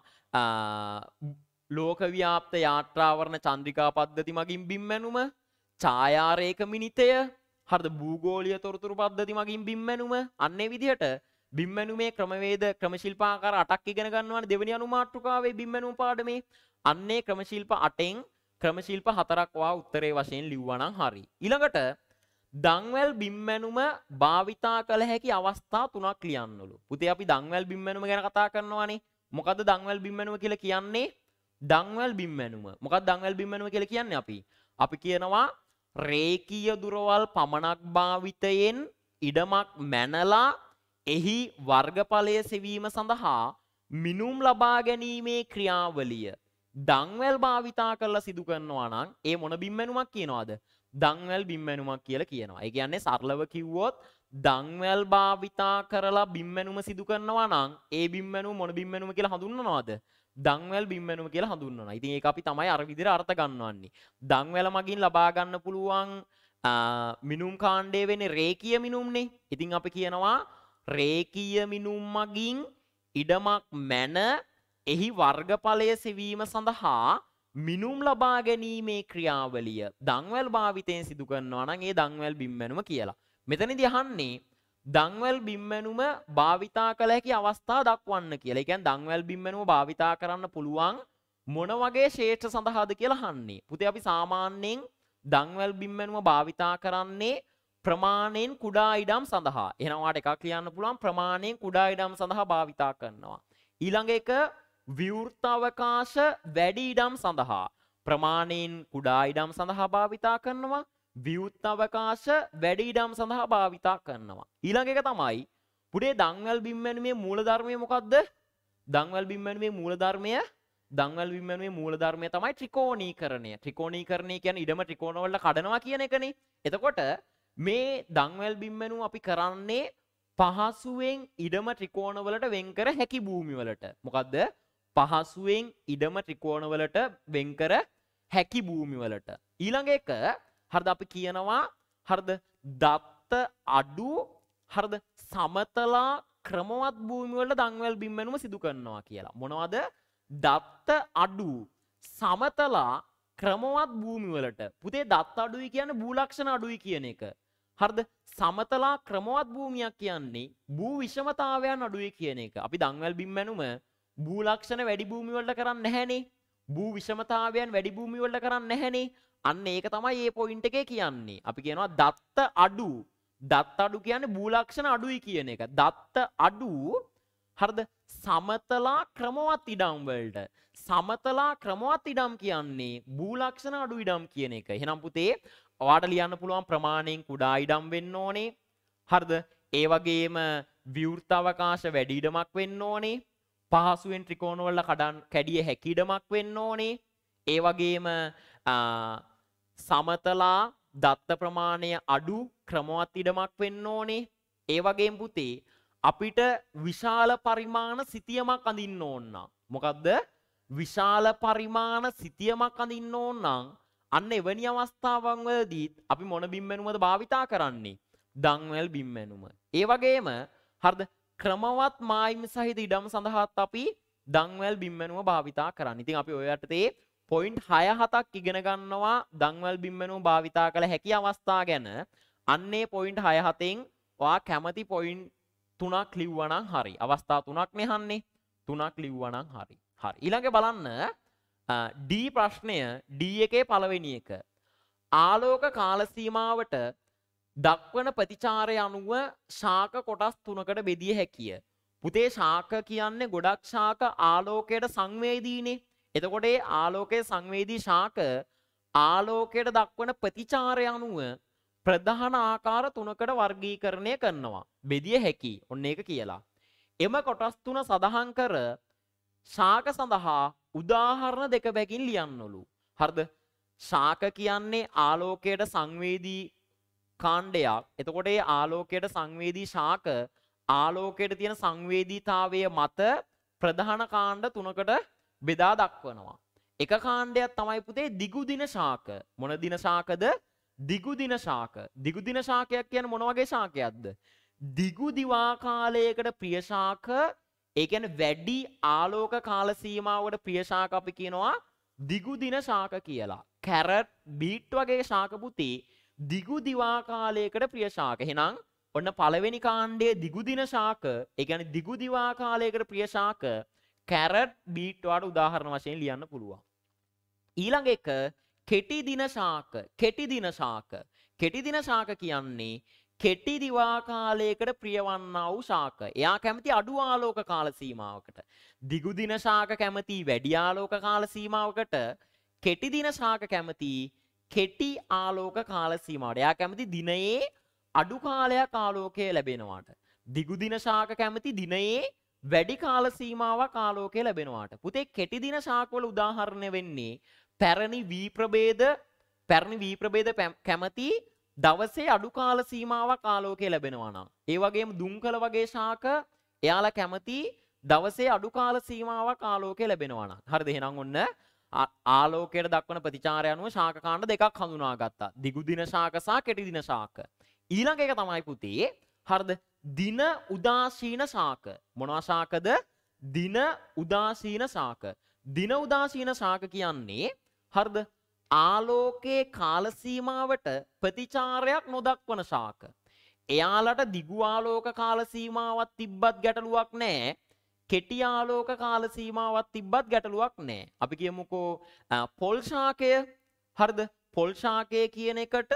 ලෝකව්‍යාප්ත යාත්‍රාවරණ චන්ද්‍රිකා පද්ධති මගින් බිම්මැනුම ඡායාරේක මිනිතය හරිද භූගෝලීය තොරතුරු පද්ධති මගින් බිම්මැනුම අන්නේ විදිහට බිම්මැනුමේ ක්‍රමවේද ක්‍රමශිල්පාකාර 8ක් ඉගෙන ගන්නවානේ දෙවෙනි අනුමාත්‍රකාවේ බිම්මැනුම පාඩමේ අන්නේ ක්‍රමශිල්ප 8න් ක්‍රමශිල්ප 4ක් වා උත්තරේ වශයෙන් ලිව්වා නම් හරි ඊළඟට දංවැල් බිම්මැනුම භාවිතා කළ හැකි අවස්ථා තුනක් ලියන්නලු. පුතේ අපි දංවැල් බිම්මැනුම ගැන කතා කරනවානේ. මොකද දංවැල් බිම්මැනුම කියලා කියන්නේ? දංවැල් බිම්මැනුම. මොකද දංවැල් බිම්මැනුම කියලා කියන්නේ අපි? අපි කියනවා රේඛීය දුරවල් පමණක් භාවිතයෙන් ඉඩමක් මැනලා එහි වර්ගඵලය සෙවීම සඳහා මිනුම් ලබා ගැනීමේ ක්‍රියාවලිය දංවැල් භාවිතා කරලා සිදු කරනවා නම් ඒ මොන බිම්මැනුමක් කියනවාද? දංවැල් බිම්මැනුමක් කියල කියනවා. ඒ කියන්නේ සරලව කිව්වොත් දංවැල් භාවිතා කරලා බිම්මැනුම සිදු කරනවා නම් ඒ බිම්මැනුම මොන බිම්මැනුම කියලා හඳුන්වනවද? දංවැල් බිම්මැනුම කියලා හඳුන්වනවා. ඉතින් ඒක අපි තමයි අර විදිහට අර්ථ ගන්නවන්නේ. දංවැල මගින් ලබා ගන්න පුළුවන් මිනුම් කාණ්ඩයේ වෙන රේකීය මිනුම්නේ. ඉතින් අපි කියනවා රේකීය මිනුම් මගින් ඉඩමක් මැන එහි වර්ගඵලය සෙවීම සඳහා මිනුම් ලබා ගැනීමේ ක්‍රියාවලිය දංවැල් භාවිතයෙන් සිදු කරනවා නම් ඒ දංවැල් බිම්මැනුම කියලා. මෙතනදී අහන්නේ දංවැල් බිම්මැනුම භාවිතා කළ හැකි අවස්ථා දක්වන්න කියලා. ඒ කියන්නේ දංවැල් බිම්මැනුම භාවිතා කරන්න පුළුවන් මොන වගේ ශේෂ්ඨ සඳහාද කියලා අහන්නේ. පුතේ අපි සාමාන්‍යයෙන් දංවැල් බිම්මැනුම භාවිතා කරන්නේ ප්‍රමාණයෙන් කුඩා ඉඩම් සඳහා. එහෙනම් ඔයාලට එකක් කියන්න පුළුවන් ප්‍රමාණයෙන් කුඩා ඉඩම් සඳහා භාවිතා කරනවා. ඊළඟ එක විවෘතාවකාශ වැඩි ඉඩම් සඳහා ප්‍රමාණයෙන් කුඩා ඉඩම් සඳහා භාවිතා කරනවා විවෘතාවකාශ වැඩි ඉඩම් සඳහා භාවිතා කරනවා ඊළඟ එක තමයි පුඩේ දංවැල් බිම් වැනුමේ මූලධර්මය මොකද්ද දංවැල් බිම් වැනුමේ මූලධර්මය දංවල් විමනුවේ මූලධර්මය තමයි ත්‍රිකෝණීකරණය. ත්‍රිකෝණීකරණය කියන්නේ ඉඩම ත්‍රිකෝණවල කඩනවා කියන එකනේ. එතකොට මේ දංවැල් බිම්මනුව අපි කරන්නේ පහසුවෙන් ඉඩම ත්‍රිකෝණවලට වෙන් කර හැකි භූමිවලට. මොකද්ද? පහසුවෙන් ඉඩම ත්‍රිකෝණවලට වෙන්කර හැකි භූමිවලට. ඊළඟ එක හරද අපි කියනවා හරද දත්ත අඩු හරද සමතලා ක්‍රමවත් භූමිවලට දංවල් බිම්මැනුම සිදු කරනවා කියලා. මොනවද දත්ත අඩු සමතලා ක්‍රමවත් භූමිවලට පුතේ දත්ත අඩුයි කියන භූලක්ෂණ අඩුයි කියන එක. හරද සමතලා ක්‍රමවත් භූමියක් කියන්නේ භූ විෂමතාවයන් අඩුයි කියන එක. අපි දංවල් බිම්මැනුම භූලක්ෂණ වැඩි භූමිවලට කරන්න නැහැනේ භූ විෂමතාවයන් වැඩි භූමිවලට කරන්න නැහැනේ අන්න ඒක තමයි ඒ පොයින්ට් එකේ කියන්නේ අපි කියනවා දත්ත අඩු දත්ත අඩු කියන්නේ භූලක්ෂණ අඩුයි කියන එක දත්ත අඩු හරිද සමතලා ක්‍රමවත් ඉඩම් වලට සමතලා ක්‍රමවත් ඉඩම් කියන්නේ භූලක්ෂණ අඩු ඉඩම් කියන එක එහෙනම් පුතේ ඔයාට ලියන්න පුළුවන් ප්‍රමාණයෙන් කුඩා ඉඩම් වෙන්න ඕනේ හරිද ඒ වගේම විවෘත අවකාශ වැඩි ඉඩමක් වෙන්න ඕනේ පහසුවෙන් ත්‍රිකෝණවල කඩන් කැඩිය හැකිඩමක් වෙන්න ඕනේ ඒ වගේම සමතලා දත්ත ප්‍රමාණය අඩු ක්‍රමවත් ඉඩමක් වෙන්න ඕනේ ඒ වගේම පුතේ අපිට විශාල පරිමාණ සිතියමක් අඳින්න ඕන මොකද්ද විශාල පරිමාණ සිතියමක් අඳින්න ඕන නම් අන්න එවැනි අවස්ථාවන් වලදීත් අපි මොන බිම්මැනුමද භාවිතා කරන්නේ දන්වැල් බිම්මැනුම ඒ වගේම හරිද ක්‍රමවත් මායිම සහිත ඉඩම් සඳහාත් අපි දංවැල් බිම්මනුව භාවිතා කරන්න ඉතින් අපි ඔයටතේ පොයින්් හය හතක් ඉගෙන ගන්නවා දංවල් බිම්මනුව භාවිතා කළ හැකි අවස්ථා ගැන අන්නේ පොයින්් හයහතෙන් වා කැමති පොයින්් තුනක් ලිව්වනං හරි අවස්ථා තුනක් නෙහන්නේ තුනක් ලිව්වනං හරි හරි ඉළඟ බලන්න ඩී ප්‍රශ්නය ඩ එකේ පලවෙනි එක ආලෝක කාලසීමාවට දක්වන ප්‍රතිචාරය අනුව ශාක කොටස් තුනකට බෙදිය හැකිය. පුතේ ශාක කියන්නේ ගොඩක් ශාක ආලෝකයට සංවේදීනේ. එතකොට ඒ ආලෝකයේ සංවේදී ශාක ආලෝකයට දක්වන ප්‍රතිචාරය අනුව ප්‍රධාන ආකාර තුනකට වර්ගීකරණය කරනවා. බෙදිය හැකි. ඔන්න ඒක කියලා. එම කොටස් තුන සඳහන් කර ශාක සඳහා උදාහරණ දෙක බැගින් ලියන්නලු. හරිද? ශාක කියන්නේ ආලෝකයට සංවේදී කාණ්ඩයක්. එතකොට ඒ ආලෝකයට සංවේදී ශාක ආලෝකයට තියෙන සංවේදීතාවය මත ප්‍රධාන කාණ්ඩ තුනකට බෙදා දක්වනවා. එක කාණ්ඩයක් තමයි පුතේ දිගු දින ශාක. මොන දින ශාකද? දිගු දින ශාක. දිගු දින ශාකයක් කියන්නේ මොන වගේ ශාකයක්ද? දිගු දිවා කාලයකට ප්‍රිය ශාක, ඒ කියන්නේ වැඩි ආලෝක කාල සීමාවකට ප්‍රිය ශාක අපි කියනවා දිගු දින ශාක කියලා. කැරට්, බීට් වගේ ශාක පුතේ දිගු දිවා කාලයකට ප්‍රිය ශාක. එහෙනම් ඔන්න පළවෙනි කාණ්ඩයේ දිගු දින ශාක, ඒ කියන්නේ දිගු දිවා කාලයකට ප්‍රිය ශාක කැරට් බීට් වලට උදාහරණ වශයෙන් ලියන්න පුළුවන්. ඊළඟ එක කෙටි දින ශාක, කෙටි දින ශාක. කෙටි දින ශාක කියන්නේ කෙටි දිවා කාලයකට ප්‍රියවන්නා වූ ශාක. එයා කැමති අඩු ආලෝක කාල සීමාවකට. දිගු දින ශාක කැමති වැඩි ආලෝක කාල සීමාවකට. කෙටි දින ශාක කැමති කෙටි ආලෝක කාල සීමාවට. එයා කැමති දිනයේ අඩු කාලයක් ආලෝකය ලැබෙනවාට. දිගු දින ශාක කැමති දිනයේ වැඩි කාල සීමාවක් ආලෝකය ලැබෙනවාට. පුතේ කෙටි දින ශාකවල උදාහරණය වෙන්නේ පැරණි වී ප්‍රභේද පැරණි වී ප්‍රභේද කැමති දවසේ අඩු කාල සීමාවක් ආලෝකය ලැබෙනවා නම්. ඒ වගේම දුම්කල වගේ ශාක එයාලා කැමති දවසේ අඩු කාල සීමාවක් ආලෝකය ලැබෙනවා නම්. හරිද? එහෙනම් ඔන්න ආලෝකයට දක්වන ප්‍රතිචාරය අනුව ශාකකාණ්ඩ දෙකක් හඳුනා ගත්තා. දිගුදින ශාක සහ කෙටිදින ශාක. ඊළඟ එක තමයි පුතේ හරිද? දින උදාසීන ශාක. මොනවා ශාකද? දින උදාසීන ශාක. දින උදාසීන ශාක කියන්නේ හරිද? ආලෝකයේ කාල සීමාවට ප්‍රතිචාරයක් නොදක්වන ශාක. එයාලට දිගු ආලෝක කාල සීමාවක් තිබ්බත් ගැටලුවක් නැහැ. කෙටි ආලෝක කාල සීමාවක් තිබ්බත් ගැටලුවක් නෑ. අපි කියමුකෝ පොල් ශාකය හරිද? පොල් ශාකය කියන එකට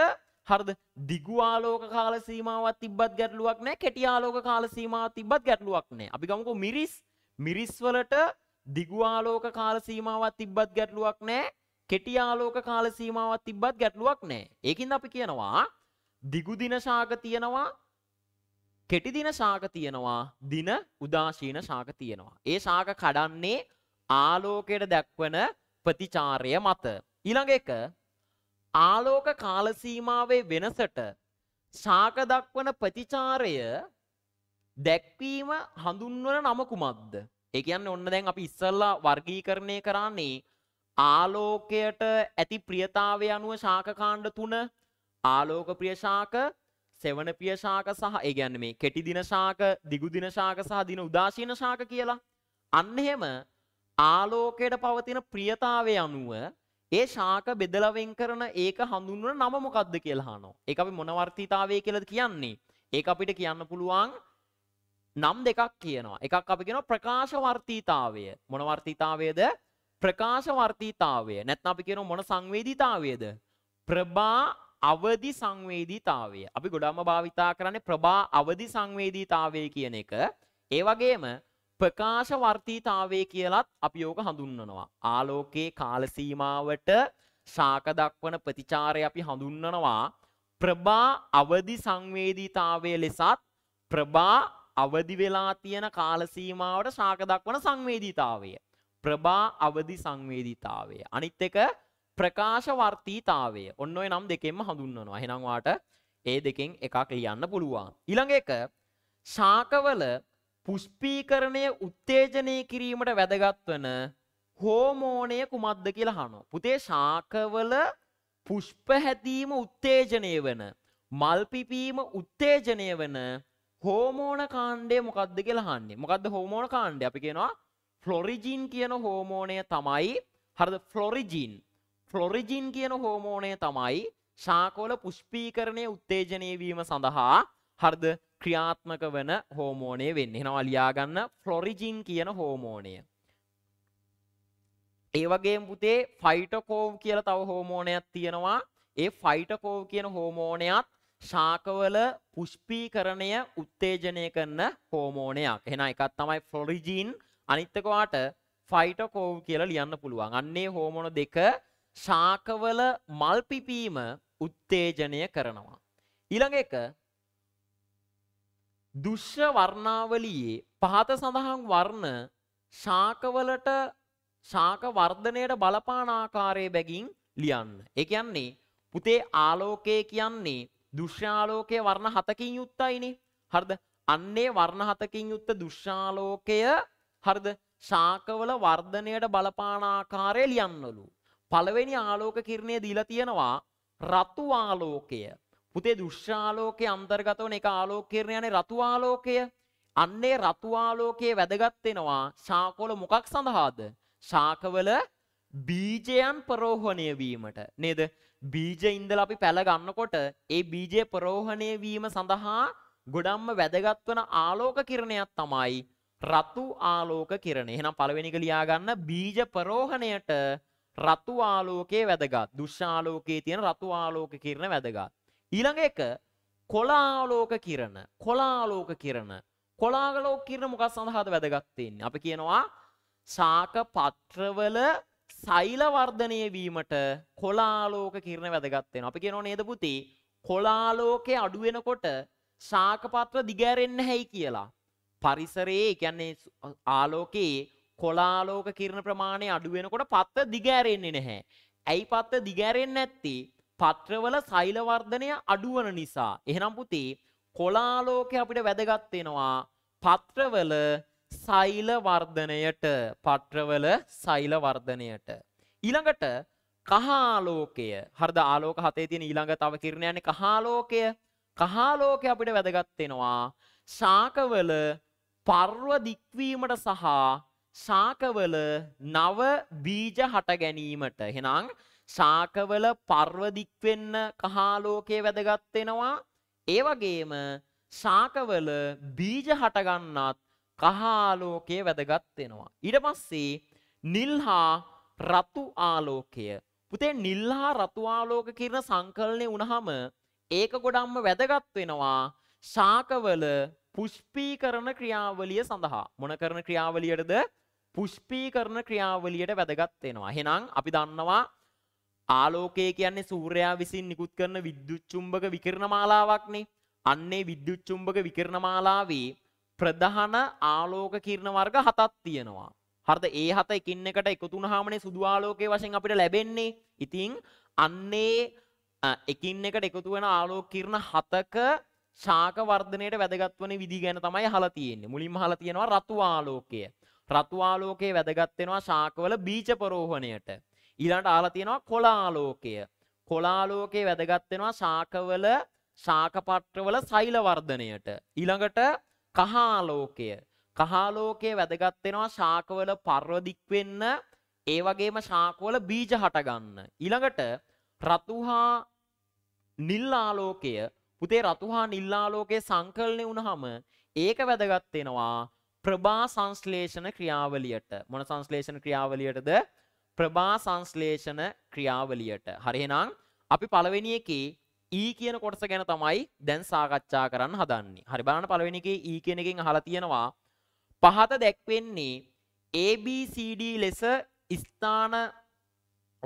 හරිද? දිගු ආලෝක කාල සීමාවක් තිබ්බත් ගැටලුවක් නෑ. කෙටි ආලෝක කාල සීමාවක් තිබ්බත් ගැටලුවක් නෑ. අපි ගමුකෝ මිරිස් මිරිස් වලට දිගු ආලෝක කාල සීමාවක් තිබ්බත් ගැටලුවක් නෑ. කෙටි ආලෝක කාල සීමාවක් තිබ්බත් ගැටලුවක් නෑ. ඒකින්ද අපි කියනවා දිගු දින ශාක තියෙනවා කෙටි දින සාක තියෙනවා දින උදාශීන සාක තියෙනවා. ඒ සාක කඩන්නේ ආලෝකයට දැක්වන ප්‍රතිචාරය මත. ඊළඟ එක ආලෝක කාල සීමාවේ වෙනසට සාක දක්වන ප්‍රතිචාරය දැක්වීම හඳුන්වන නම කුමක්ද? ඒ කියන්නේ ඔන්න දැන් අපි ඉස්සල්ලා වර්ගීකරණය කරන්නේ ආලෝකයට ඇති ප්‍රියතාවය අනුව ශාක කාණ්ඩ තුන ආලෝක ප්‍රිය ශාක සෙවනපිය ශාක සහ ඒ කියන්නේ මේ කෙටි දින ශාක, දිගු දින ශාක සහ දින උදාසීන ශාක කියලා. අන්න එහෙම ආලෝකයට පවතින ප්‍රියතාවය අනුව ඒ ශාක බෙදලා වෙන් කරන ඒක හඳුන්වන නම මොකක්ද කියලා අහනවා. ඒක අපි මොන වර්තිතාවය කියලාද කියන්නේ? ඒක අපිට කියන්න පුළුවන් නම් දෙකක් කියනවා. එකක් අපි කියනවා ප්‍රකාශ වර්තිතාවය. මොන වර්තිතාවයද? ප්‍රකාශ වර්තිතාවය. නැත්නම් අපි කියනවා මොන සංවේදීතාවයද? ප්‍රභා අවදි සංවේදීතාවය. අපි ගොඩක්ම භාවිතා කරන්නේ ප්‍රභා අවදි සංවේදීතාවය කියන එක. ඒ වගේම ප්‍රකාශ වර්තීතාවය කියලත් අපි ඕක හඳුන්වනවා. ආලෝකයේ කාල සීමාවට ශාක දක්වන ප්‍රතිචාරය අපි හඳුන්වනවා. ප්‍රභා අවදි සංවේදීතාවය ලෙසත් ප්‍රභා අවදි වෙලා තියෙන කාල සීමාවට ශාක දක්වන සංවේදීතාවය. ප්‍රභා අවදි සංවේදීතාවය. අනිත් එක ප්‍රකාශවර්තීතාවය ඔන්න ඔය නම් දෙකෙන්ම හඳුන්වනවා. එහෙනම් වාට ඒ දෙකෙන් එකක් ලියන්න පුළුවන්. ඊළඟ එක ශාකවල පුෂ්පීකරණය උත්තේජනය කිරීමට වැදගත් වන හෝමෝනය කුමක්ද කියලා අහනවා. පුතේ ශාකවල පුෂ්ප හැදීම උත්තේජනය වෙන මල් පිපීම උත්තේජනය වෙන හෝමෝන කාණ්ඩය මොකද්ද කියලා අහන්නේ. මොකද්ද හෝමෝන කාණ්ඩය? අපි කියනවා ෆ්ලොරිජින් කියන හෝමෝනය තමයි හරිද ෆ්ලොරිජින් ෆ්ලොරිජින් කියන හෝමෝනය තමයි ශාකෝල පුෂ්පීකරණය උත්තේජනය වීම සඳහා හර්ද ක්‍රියාත්මක වන හෝමෝනය වෙන්න එනවා ලියාගන්න ෆ්ලොරිජින් කියන හෝමෝනය. ඒවගේ පුතේ ෆයිටකෝව් කියල තව හෝමෝනයක් තියෙනවා ඒ ෆයිටකෝව් කියන හෝමෝනයත් ශාකවල පුෂ්පීකරණය උත්තේජනය කරන හෝමෝනයක් එෙන එකත් තමයි ෆ්ලොරිජීන් අනිත්තකවාට ෆයිටකෝව් කියල ලියන්න පුළුවන් අන්නේ හෝමෝන දෙක ශාකවල මල් පිපීම උත්තේජනය කරනවා. ඊළඟ එක දුෂ්‍ය වර්ණාවලියේ පහත සඳහන් වර්ණ ශාකවලට ශාක වර්ධනයට බලපාන ආකාරයේ බැගින් ලියන්න. ඒ කියන්නේ පුතේ ආලෝකය කියන්නේ දුෂ්‍යාලෝකයේ වර්ණ හතකින් යුක්තයිනේ. හරිද? අන්නේ වර්ණ හතකින් යුක්ත දුෂ්‍යාලෝකය හරිද? ශාකවල වර්ධනයට බලපාන ආකාරය ලියන්නලු. පළවෙනි ආලෝක කිරණය දීලා තියෙනවා රතු ආලෝකය. පුතේ දුෂ්‍යාලෝකයේ අන්තර්ගත වන එක ආලෝක කිරණයනේ රතු ආලෝකය. අන්නේ රතු ආලෝකයේ වැදගත් වෙනවා ශාකවල මොකක් සඳහාද? ශාකවල බීජයන් ප්‍රෝහණය වීමට නේද? බීජ ඉඳලා අපි පැල ගන්නකොට ඒ බීජය ප්‍රෝහණය වීම සඳහා ගොඩක්ම වැදගත් වන ආලෝක කිරණයක් තමයි රතු ආලෝක කිරණය. එහෙනම් පළවෙනි එක ලියා ගන්න බීජ ප්‍රෝහණයට රතු ආලෝකයේ වැදගත්. දුෂ්ආලෝකයේ තියෙන රතු ආලෝක කිරණ වැදගත්. ඊළඟ එක කොලාලෝක කිරණ. කොලාලෝක කිරණ. කොලාලෝක කිරණ මොකක් සඳහාද වැදගත් වෙන්නේ? අපි කියනවා ශාක පත්‍රවල සෛල වර්ධනය වීමට කොලාලෝක කිරණ වැදගත් වෙනවා. අපි කියනවා නේද පුතේ? කොලාලෝකයේ අඩු වෙනකොට ශාක පත්‍ර දිගෑරෙන්නේ නැහැයි කියලා. පරිසරයේ කියන්නේ ආලෝකයේ කොලාලෝක කිරණ ප්‍රමාණය අඩුවෙනකොට පත්ත දිගෑරෙන්නේ නැහැ. ඇයි පත්ත දිගෑරෙන්නේ නැත්තේ? පත්‍රවල සෛල වර්ධනය අඩුවන නිසා. එහෙනම් පුතේ කොලාලෝකය අපිට වැදගත් වෙනවා පත්‍රවල සෛල වර්ධනයට, පත්‍රවල සෛල වර්ධනයට. ඊළඟට කහාලෝකය. හරිද? ආලෝක හතේ තියෙන ඊළඟ තව කිරණ යන්නේ කහාලෝකය. කහාලෝකය අපිට වැදගත් වෙනවා ශාකවල පර්ව දික්වීමට සහ සාකවල නව බීජ හට ගැනීමට. එහෙනම් සාකවල පර්ව දික් වෙන්න කහාලෝකයේ වැදගත් වෙනවා. ඒ වගේම සාකවල බීජ හට ගන්නත් කහාලෝකයේ වැදගත් වෙනවා. ඊට පස්සේ නිල්හා රතු ආලෝකය. පුතේ නිල්හා රතු ආලෝක කියන සංකල්පනේ වුණාම ඒක ගොඩක්ම වැදගත් වෙනවා සාකවල පුෂ්පීකරණ ක්‍රියාවලිය සඳහා. මොන කරන ක්‍රියාවලියටද? පුෂ්පීකරණ ක්‍රියාවලියට වැදගත් වෙනවා. එහෙනම් අපි දන්නවා ආලෝකය කියන්නේ සූර්යයා විසින් නිකුත් කරන විද්‍යුත් චුම්බක විකිරණ මාලාවක්නේ. අන්නේ විද්‍යුත් චුම්බක විකිරණ මාලාවේ ප්‍රධාන ආලෝක කිරණ වර්ග හතක් තියෙනවා. හරිද? ඒ හත එකින් එකට එකතු වුණාමනේ සුදු ආලෝකයේ වශයෙන් අපිට ලැබෙන්නේ. ඉතින් අන්නේ එකින් එකට එකතු වෙන ආලෝක කිරණ හතක ශාක වර්ධනයට වැදගත් වන විදි ගැන තමයි අහලා තියෙන්නේ. මුලින්ම අහලා තියෙනවා රතු ආලෝකය. රතුආලෝකයේ වැදගත් වෙනවා ශාකවල බීජ පරෝහණයට. ඊළඟට ආලා තියෙනවා කොලාලෝකය. කොලාලෝකයේ වැදගත් වෙනවා ශාකවල ශාකපත්‍රවල සෛල වර්ධනයට. ඊළඟට කහාලෝකය. කහාලෝකයේ වැදගත් වෙනවා ශාකවල පර්ව දික් වෙන්න ඒ වගේම ශාකවල බීජ හට ගන්න. ඊළඟට රතුහා නිල් ආලෝකය පුතේ රතුහා නිල් ආලෝකයේ සංකලනය වුණාම ඒක වැදගත් වෙනවා ප්‍රභා සංශ්ලේෂණ ක්‍රියාවලියට මොන සංශ්ලේෂණ ක්‍රියාවලියටද ප්‍රභා සංශ්ලේෂණ ක්‍රියාවලියට හරිහෙනම් අපි පළවෙනි එකේ E කියන කොටස ගැන තමයි දැන් සාකච්ඡා කරන්න හදන්නේ. හරි බලන්න පළවෙනි එකේ E කියන එකෙන් අහලා තියෙනවා පහත දැක්වෙන්නේ ABCD ලෙස ස්ථාන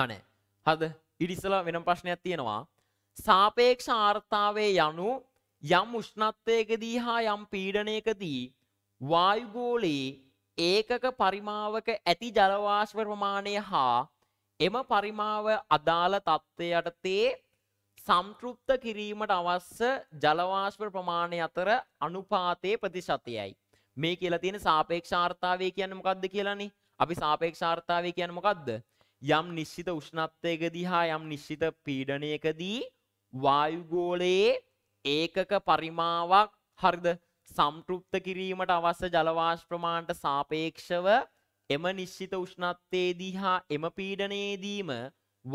අනේ හද ඊට ඉස්සලා වෙනම ප්‍රශ්නයක් තියෙනවා සාපේක්ෂ ආර්තාවේ යනු යම් උෂ්ණත්වයකදී හා යම් පීඩනයකදී වායුගෝලයේ ඒකක පරිමාවක ඇති ජලවාශ්ව ප්‍රමාණය හා එම පරිමාව අදාළ තත්ත්වයට තේ සම්තෘප්ත කිරීමට අවශ්‍ය ජලවාශ්ව ප්‍රමාණය අතර අනුපාතයේ ප්‍රතිශතයයි. මේ කියලා තියෙන සාපේක්ෂාර්ථතාවය කියන්නේ මොකද්ද කියලානේ? අපි සාපේක්ෂාර්ථතාවය කියන්නේ මොකද්ද? යම් නිශ්චිත උෂ්ණත්වයකදී හා යම් නිශ්චිත පීඩනයකදී වායුගෝලයේ ඒකක පරිමාවක් හරිද? සම්පෘප්ත කිරීමට අවශ්‍ය ජලවාශ ප්‍රමාණයට සාපේක්ෂව එම නිශ්චිත උෂ්ණත්වයේදී හා එම පීඩනයේදීම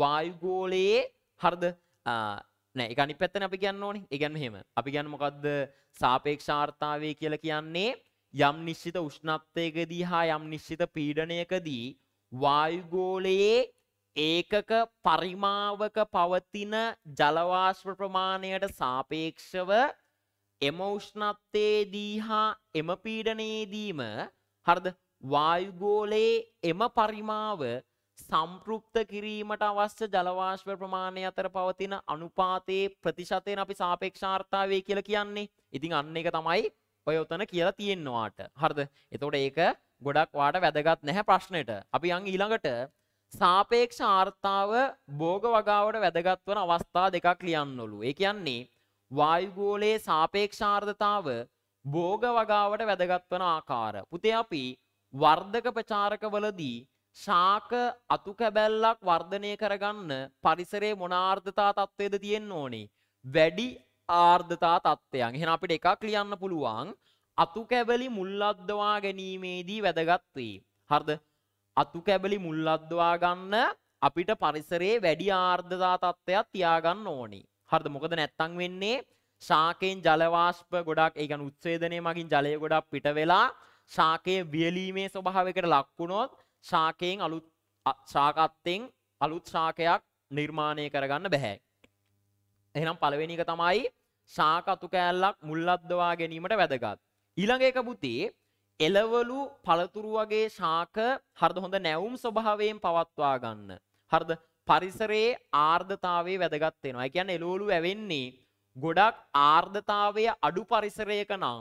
වායුගෝලයේ හරිද නෑ එක අනිත් පැත්තෙන් අපි කියන්න ඕනේ. ඒ කියන්නේ මෙහෙම. අපි කියන්නේ මොකද්ද සාපේක්ෂාර්ථතාවය කියලා කියන්නේ යම් නිශ්චිත උෂ්ණත්වයකදී හා යම් නිශ්චිත පීඩනයකදී වායුගෝලයේ ඒකක පරිමාවක පවතින ජලවාෂ්ප ප්‍රමාණයට සාපේක්ෂව එම උෂ්ණත්වයේදී හා එම පීඩනයේදීම හරිද වායුගෝලයේ එම පරිමාව සම්පෘප්ත කිරීමට අවශ්‍ය ජලවාශ්ව ප්‍රමාණය අතර පවතින අනුපාතයේ ප්‍රතිශතයෙන් අපි සාපේක්ෂාර්ථාවය කියලා කියන්නේ. ඉතින් අන්න එක තමයි ඔය උතන කියලා තියෙන්නවාට. හරිද? එතකොට ඒක ගොඩක් වාට වැදගත් නැහැ ප්‍රශ්නෙට. අපි යන් ඊළඟට සාපේක්ෂ ආර්ථාව භෝග වගාවට වැදගත් වන අවස්ථා දෙකක් ලියන්නලු. ඒ කියන්නේ වායුගෝලයේ සාපේක්ෂාර්ධතාව භෝග වගාවට වැදගත් වන ආකාර. පුතේ අපි වර්ධක ප්‍රචාරකවලදී ශාක අතු කැබැල්ලක් වර්ධනය කරගන්න පරිසරයේ මොන ආර්ධතා තත්ත්වයේද තියෙන්න ඕනේ? වැඩි ආර්ධතා තත්ත්වයන්. එහෙනම් අපිට එකක් ලියන්න පුළුවන් අතු කැබලි මුල් අද්දවා ගැනීමේදී වැදගත් වේ. හරිද? අතු කැබලි මුල් අද්දවා ගන්න අපිට පරිසරයේ වැඩි ආර්ධතා තත්ත්වයක් තියාගන්න ඕනේ. හරිද මොකද නැත්තම් වෙන්නේ ශාකයෙන් ජලවාෂ්ප ගොඩක් ඒ කියන්නේ උත්සේදනයේ මගින් ජලය ගොඩක් පිට වෙලා ශාකයේ වියලීමේ ස්වභාවයකට ලක් වුණොත් ශාකයෙන් අලුත් ශාකත්තෙන් අලුත් ශාකයක් නිර්මාණය කරගන්න බෑ. එහෙනම් පළවෙනි එක තමයි ශාක අතු කෑල්ලක් මුල් අද්දවා ගැනීමට වැදගත්. ඊළඟ එක පුතේ එළවලු පළතුරු වගේ ශාක හරිද හොඳ නැවුම් ස්වභාවයෙන් පවත්වා ගන්න. හරිද පරිසරයේ ආර්ධතාවේ වැදගත් වෙනවා. ඒ කියන්නේ එළවලු ඇවෙන්නේ ගොඩක් ආර්ධතාවය අඩු පරිසරයක නම්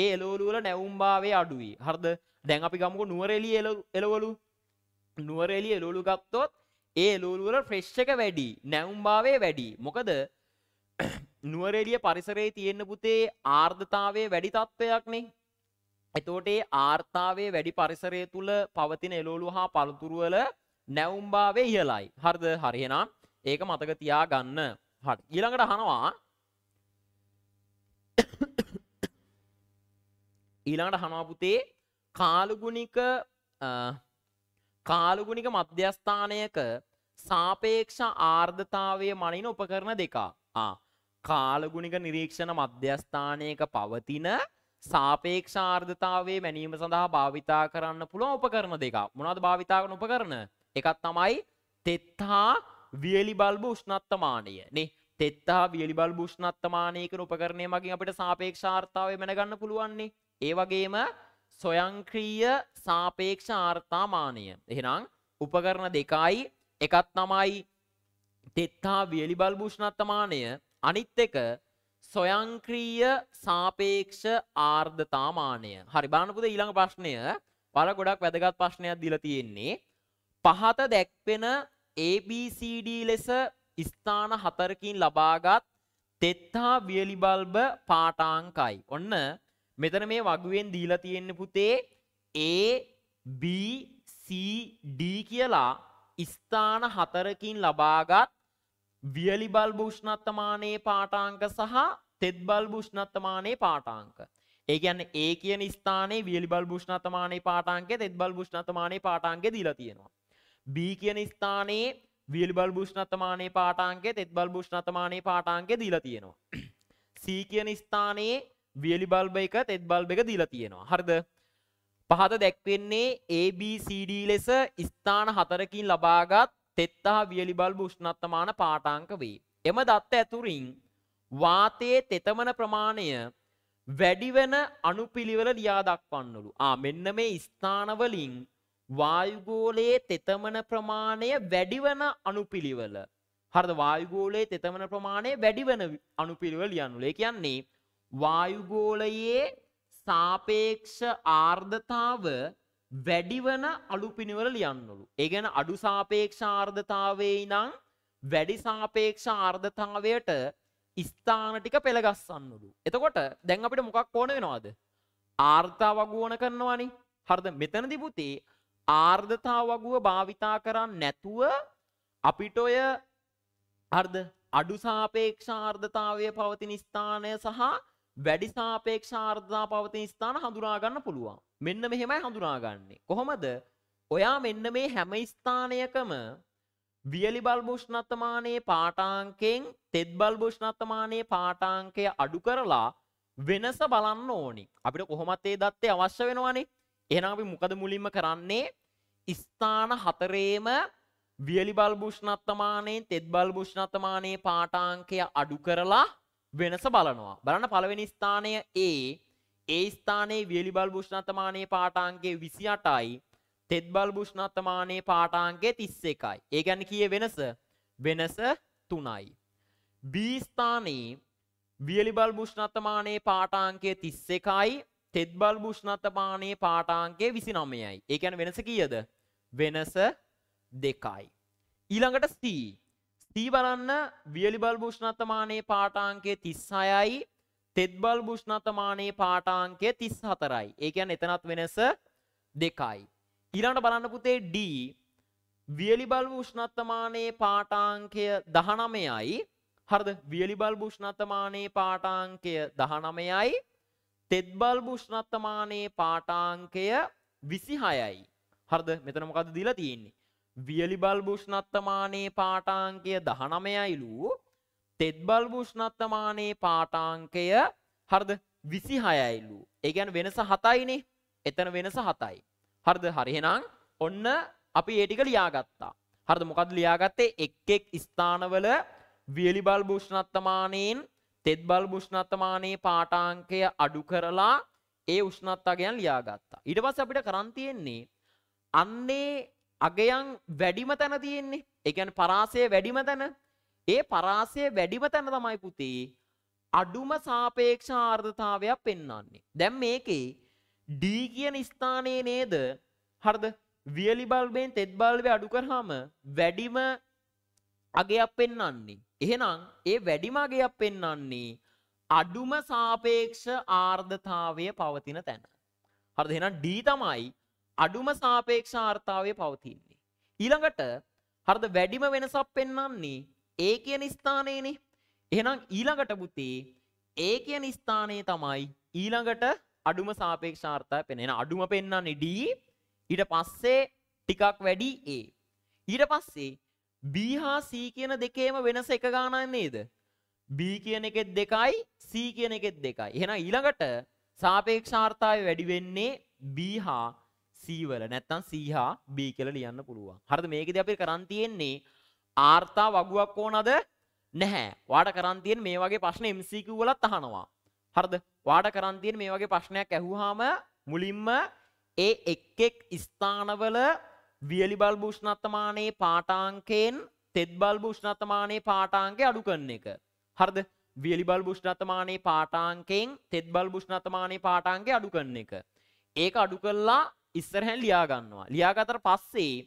ඒ එළවලු වල නැවුම්භාවය අඩුයි. හරිද? දැන් අපි ගමුකෝ නුවරඑළිය එළවලු. නුවරඑළිය එළවලු ගත්තොත් ඒ එළවලු වල ෆ්‍රෙෂ් එක වැඩි, නැවුම්භාවය වැඩි. මොකද නුවරඑළිය පරිසරයේ තියෙන පුතේ ආර්ධතාවයේ වැඩි තත්වයක්නේ. එතකොට ඒ ආර්ථාවයේ වැඩි පරිසරය තුල පවතින එළවලු හා පළතුරු වල නැවුම්බාවේ ඉහලයි හරිද හරිහෙනම් ඒක මතක තියා ගන්න හට ඊළඟට හනවා ඊළඟට හනවාපුතේ කාලුගුණික කාලුගුණික මධ්‍යස්ථානයක සාපේක්ෂ ආර්ධතාවය මනින උපකරණ දෙකා කාලගුණික නිරීක්ෂණ මධ්‍යස්ථානයක පවතින සාපේක්ෂාර්ධතාවේ මැනීම සඳහා භාවිතා කරන්න පුළුව උපකරන දෙක මොනද භාවිතාගන උපකරන එකක් තමයි තෙත්හා වියලි බල්බ උෂ්නත්තමානය නේ තෙත්තා වියලි බල් භෂ්නත්තමානයක උපකරණය මගින් අපට සාපේක්ෂාර්ථාව වෙනගන්න පුළුවන්නේ ඒ වගේම සොයංක්‍රීය සාපේක්ෂ ආර්ථාමානය එහෙනම් උපකරණ දෙකයි එකත් තමයි තෙත්තා වියලි බල් භෂ්නත්තමානය අනිත් එක සොයංක්‍රීය සාපේක්ෂ ආර්ධතාමානය හරි බානකුද ඊළඟ ප්‍රශ්නය වල ගොඩක් වැදගත් ප්‍රශ්නයක් දිල තියෙන්නේ පහත දැක්වෙන ABCD ලෙස ස්ථාන හතරකින් ලබාගත් තෙත්හා වියලි බල්බ පාටාංකයි. ඔන්න මෙතන මේ වගුවෙන් දීලා තියෙන්න පුතේ A B C D කියලා ස්ථාන හතරකින් ලබාගත් වියලි බල්බ උෂ්ණත්මානයේ පාටාංක සහ තෙත් බල්බ උෂ්ණත්මානයේ පාටාංක. ඒ කියන්නේ A කියන ස්ථානයේ වියලි බල්බ උෂ්ණත්මානයේ පාටාංකය තෙත් බල්බ උෂ්ණත්මානයේ පාටාංකය දීලා තියෙනවා. B කියන ස්ථානයේ වියලි බල් භූෂ්ණතමානයේ පාඨාංකය තෙත් බල් භූෂ්ණතමානයේ පාඨාංකය දීලා තියෙනවා. C කියන ස්ථානයේ වියලි බල්බ එක තෙත් බල්බ එක දීලා තියෙනවා. හරිද? පහත දැක්වෙන්නේ ABCD ලෙස ස්ථාන හතරකින් ලබාගත් තෙත් සහ වියලි බල්බ උෂ්ණත්මාන පාඨාංක වේ. එම දත්ත ඇතුරින් වාතයේ තෙතමන ප්‍රමාණය වැඩි වෙන අණුපිළිවෙල ලියා දක්වන්නලු. ආ මෙන්න මේ ස්ථාන වලින් වායුගෝලයේ තෙතමන ප්‍රමාණය වැඩිවන අනුපිළිවෙල. හරද වායුගෝලයේ තෙතමන ප්‍රමාණය වැඩිවන අනුපිළිවෙල යනුලේ කියන්නේ වායුගෝලයේ සාපේක්ෂ ආර්ධතාව වැඩිවන අලුපිනිවල ලියන්නලු. ඒගැන අඩු සාපේක්ෂ ආර්ධතාවේ නම් වැඩි සාපේක්ෂ ආර්ධතාවයට ස්ථාන ටික පෙළගස්සන්නලු. එතකොට දැන් අපිට මොකක් ඕන වෙනවාද? ආර්ථාවක් ගුවන කරනවානි. හරිද? මෙතනදී පුතේ ආර්ධතා වගුව භාවිතා කරන්න නැතුව අපිට ඔය අර්ධ අඩු සාපේක්ෂ ආර්ධතාවය පවතින ස්ථානය සහ වැඩි සාපේක්ෂ ආර්ධතා පවතින ස්ථාන හඳුනා ගන්න පුළුවන්. මෙන්න මෙහෙමයි හඳුනාගන්නේ. කොහොමද? ඔයා මෙන්න මේ හැම ස්ථානයකම වියලි බල්බුෂ්ණත්තමානයේ පාටාංකෙන් තෙත් බල්බුෂ්ණත්තමානයේ පාටාංකය අඩු කරලා වෙනස බලන්න ඕනි. අපිට කොහොමත් ඒ දත්තේ අවශ්‍ය වෙනවානේ. එහෙනම් අපි මොකද මුලින්ම කරන්නේ ස්ථාන හතරේම වියලි බල් භූෂණත්මානේ තෙත් බල් භූෂණත්මානේ පාඨාංකය අඩු කරලා වෙනස බලනවා. බලන්න පළවෙනි ස්ථානය A ඒ ස්ථානයේ වියලි බල් භූෂණත්මානේ පාඨාංකය 28යි තෙත් බල් භූෂණත්මානේ පාඨාංකය 31යි. ඒ කියන්නේ කීයේ වෙනස? වෙනස 3යි. B ස්ථානයේ වියලි බල් භූෂණත්මානේ පාඨාංකය 31යි තෙත්බල් භෂ්ණතපානයේ පාටාන්ගේ විසි නමයයි ඒකැන වෙනස කියද වෙනස දෙකයි. ඊළඟට ස්ටී ස්ටී බලන්න වියලිබල් භෂ්ණතමානයේ පාටාන්ගේ තිස්සායයි තෙත්බල් භෂ්ණතමානයේ පාටාන්කය තිස් හතරයි ඒකැන් එතනත් වෙනස දෙකයි. ඊළඟට බලන්න පුතේ D වියලිබල් උෂ්ණත්මානයේ පාඨාංකය 19යි හරිද වියලිබල් උෂ්ණත්මානයේ පාඨාංකය 19යි තෙත්බල් භෂ්ණත්තමානයේ පාටාංකය විසිහයයි. හරද මෙතන මොකද දීලා තියෙන්නේ. වියලිබල් භෂ්ණත්තමානයේ පාටාංකය දහනමයයිලූ තෙත්බල් භෂ්ණත්තමානයේ පාටාංකය හරද විසිහයයිලු. ඒගැන වෙනස හතයිනේ එතන වෙනස හතයි. හරද හරිහෙනම් ඔන්න අපි ඒටික ලියාගත්තා. හරද මොකද ලියාගත්තේ එක් එක් ස්ථානවල වියලිබල් භෂ්ණත්තමානයෙන් තෙත්බල් උෂ්ණත්තමානයේ පාටාංකය අඩු කරලා ඒ උෂ්ණත් අගයන් ලියාගත්තා. ඊට පස්සේ අපිට කරන් තියෙන්නේ අන්නේ අගයන් වැඩිම තැන තියෙන්නේ. ඒ කියන්නේ පරාසය වැඩිම තැන. ඒ පරාසය වැඩිම තැන තමයි පුතේ අඩුම සාපේක්ෂ ආර්ද්‍රතාවයක් පෙන්වන්නේ. දැන් මේකේ D කියන ස්ථානයේ නේද? හරිද? වියලි බල්බෙන් තෙත් බල්බේ අඩු කරාම වැඩිම අගයක් පෙන්වන්නේ. එහෙනම් ඒ වැඩිමගයක් පෙන්වන්නේ අඩුම සාපේක්ෂ ආර්ධතාවය පවතින තැන. හරිද? එහෙනම් D තමයි අඩුම සාපේක්ෂ ආර්ථතාවය පවතින්නේ. ඊළඟට හරිද වැඩිම වෙනසක් පෙන්වන්නේ A කියන ස්ථානයේනේ. එහෙනම් ඊළඟට පුතේ A කියන ස්ථානයේ තමයි ඊළඟට අඩුම සාපේක්ෂ ආර්ථතාවය පෙන්වන්නේ. එහෙනම් අඩුම පෙන්වන්නේ D ඊට පස්සේ ටිකක් වැඩි A. ඊට පස්සේ B හා C කියන දෙකේම වෙනස එක ගානක් නේද? B කියන එකෙත් දෙකයි C කියන එකෙත් දෙකයි. එහෙනම් ඊළඟට සාපේක්ෂාර්ථය වැඩි වෙන්නේ B හා C වල. නැත්තම් C හා B කියලා ලියන්න පුළුවන්. හරිද? මේකෙදී අපිට කරන් තියෙන්නේ ආර්ථා වගුවක් ඕනද? නැහැ. වාට කරන් තියෙන මේ වගේ ප්‍රශ්න MCQ වලත් අහනවා. හරිද? වාට කරන් තියෙන මේ වගේ ප්‍රශ්නයක් ඇහුවාම මුලින්ම ඒ එක් එක් ස්ථානවල වියලි බල්බ උෂ්ණත්තමානයේ පාටාංකයෙන් තෙත් බල්බ උෂ්ණත්තමානයේ පාටාංකය අඩු කරන එක. හරිද? වියලි බල්බ උෂ්ණත්තමානයේ පාටාංකයෙන් තෙත් බල්බ උෂ්ණත්තමානයේ පාටාංකය අඩු කරන එක. ඒක අඩු කරලා ඉස්සරහෙන් ලියා ගන්නවා. ලියාගත්තට පස්සේ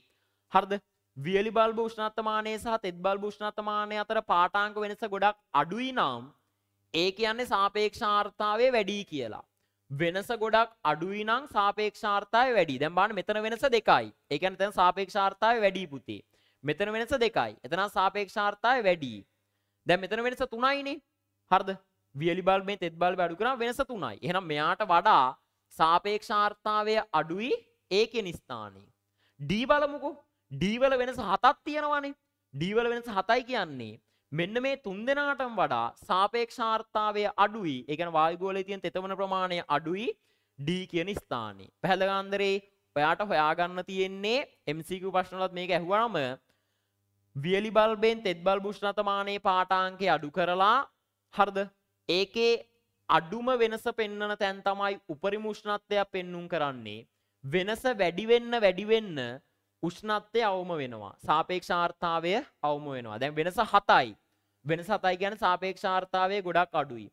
හරිද? වියලි බල්බ උෂ්ණත්තමානය සහ තෙත් බල්බ උෂ්ණත්තමානය අතර පාටාංක වෙනස ගොඩක් අඩුයි නම් ඒ කියන්නේ සාපේක්ෂ ආර්ථතාවය වැඩි කියලා. වෙනස ගොඩක් අඩුයි නම් සාපේක්ෂාර්ථය වැඩි. දැන් බලන්න මෙතන වෙනස දෙකයි. ඒ කියන්නේ දැන් සාපේක්ෂාර්ථය වැඩි පුතේ. මෙතන වෙනස දෙකයි. එතන සාපේක්ෂාර්ථය වැඩි. දැන් මෙතන වෙනස 3යිනේ. හරිද? වියලි බල්බ් මේ තෙත් බල්බ් අඩු කරාම වෙනස 3යි. එහෙනම් මෙයාට වඩා සාපේක්ෂාර්ථාවය අඩුයි ඒකෙන ස්ථානයේ. D බලමුකෝ. D වල වෙනස 7ක් තියෙනවානේ. D වල වෙනස 7යි කියන්නේ මෙන්න මේ තුන්දෙනාටම වඩා සාපේක්ෂාර්ථතාවය අඩුයි ඒකන වායුගෝලය තියන් තෙතවන ප්‍රමාණය අඩුයි ඩී කියන ස්ථානී පැහළගන්දරේ ඔයාට හොයාගන්න තියෙන්නේ MCQ ප්‍රශ්නලත් මේක ඇහුවාම වියලි බල්බෙන් තෙත්බල් භෂ්ණතමානයේ පාටාංකේ අඩු කරලා හරද ඒකේ අඩුම වෙනස පෙන්නන තැන් තමයි උපරිමුෂ්ණත්වයක් පෙන්නුම් කරන්නේ වෙනස වැඩිවෙන්න වැඩිවෙන්න උෂ්ණත්වය අවම වෙනවා සාපේක්ෂාර්ථාවය අවම වෙනවා දැන් වෙනස 7යි වෙනස 7යි කියන්නේ සාපේක්ෂාර්ථාවය ගොඩක් අඩුයි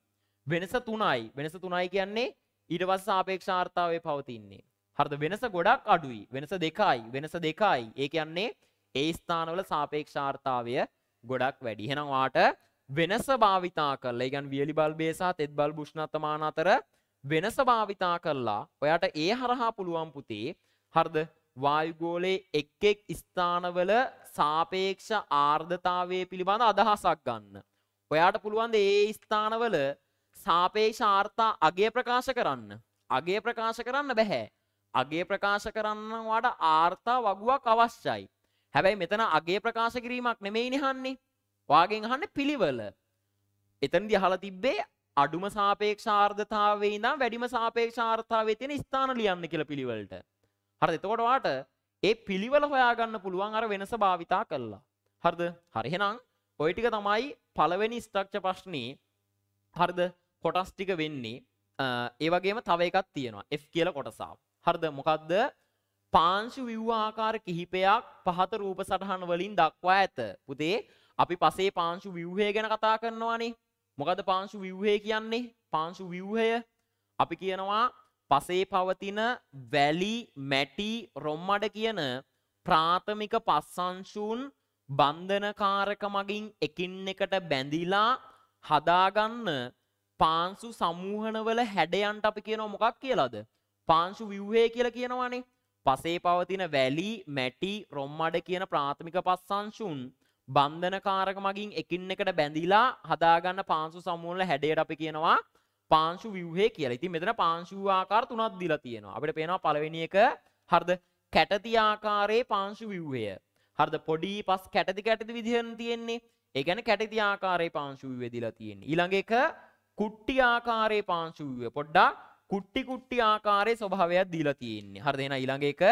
වෙනස 3යි වෙනස 3යි කියන්නේ ඊට පස්සේ සාපේක්ෂාර්ථාවය පවතින්නේ හරිද වෙනස ගොඩක් අඩුයි වෙනස 2යි වෙනස 2යි ඒ කියන්නේ ඒ ස්ථානවල සාපේක්ෂාර්ථාවය ගොඩක් වැඩි එහෙනම් වාට වෙනස භාවිතා කරලා ඒ කියන්නේ වියලි බල්බය සහ තෙත් බල්බ උෂ්ණත්වමාන අතර වෙනස භාවිතා කරලා ඔයාට ඒ හරහා පුළුවන් පුතේ හරිද වායුගෝලයේ එක් එක් ස්ථානවල සාපේක්ෂ ආර්ධතාවය පිළිබඳ අදහසක් ගන්න. ඔයාට පුළුවන්ද ඒ ස්ථානවල සාපේක්ෂ ආර්ථා අගේ ප්‍රකාශ කරන්න. අගේ ප්‍රකාශ කරන්න බැහැ. අගේ ප්‍රකාශ කරන්නවාට ආර්ථා වගුවක් අවශ්‍යයි. හැබැයි මෙතන අගේ ප්‍රකාශ කිරීමක් නෙමෙයිනේ අහන්නේ. වාගෙන් අහන්නේ පිළිවෙල. එතනදී අහලා තිබ්බේ අඩුම සාපේක්ෂ ආර්ධතාවේ ඉඳන් වැඩිම සාපේක්ෂ ආර්ථතාවයේ තියෙන ස්ථාන ලියන්න කියලා පිළිවෙලට. හරි එතකොට වාට ඒ පිළිවෙල හොයාගන්න පුළුවන් අර වෙනස භාවිතා කරලා හරිද හරි එහෙනම් ඔය ටික තමයි පළවෙනි ස්ට්‍රක්චර් ප්‍රශ්නේ හරිද කොටස් ටික වෙන්නේ ඒ වගේම තව එකක් තියෙනවා F කියලා කොටසක් හරිද මොකද්ද පාංශු විව්ව ආකාර කිහිපයක් පහත රූප සටහන් වලින් දක්වා ඇත. පුතේ අපි පසේ පාංශු ව්‍යුහය ගැන කතා කරනවානේ. මොකද පාංශු ව්‍යුහය කියන්නේ? පාංශු ව්‍යුහය අපි කියනවා පසේ පවතින වැලි මැටි රොම්මඩ කියන ප්‍රාථමික පස්සංශූන් බන්ධනකාරක මගින් එකින් එකට බැඳිලා හදාගන්න පාන්සු සමූහනවල හැඩයන්ට අපි කියනවා මොකක් කියලාද? පාන්සු ව්‍යුහය කියලා කියනවානේ. පසේ පවතින වැලි, මැටි, රොම්මඩ කියන ප්‍රාථමික පස්සංශුන් බන්ධනකාරක මගින් එකින් එකට බැඳිලා හදාගන්න පාන්සු සමූහවල හැඩයට අපි කියනවා පාංශු විව්හේ කියලා ඉතින් මෙතන පාංශු ආකාර තුනක් දීලා තියෙනවා අපිට පේනවා පළවෙනි එක හරිද කැටති ආකාරයේ පාංශු විව්හය හරිද පොඩි පස් කැටති කැටති විදිහෙන් තියෙන්නේ ඒ කියන්නේ කැටති ආකාරයේ පාංශු විව්හය දීලා තියෙන්නේ ඊළඟ එක කුට්ටි ආකාරයේ පාංශු විව්හය පොඩ්ඩක් කුට්ටි කුට්ටි ආකාරයේ ස්වභාවයක් දීලා තියෙන්නේ හරිද එහෙනම් ඊළඟ එක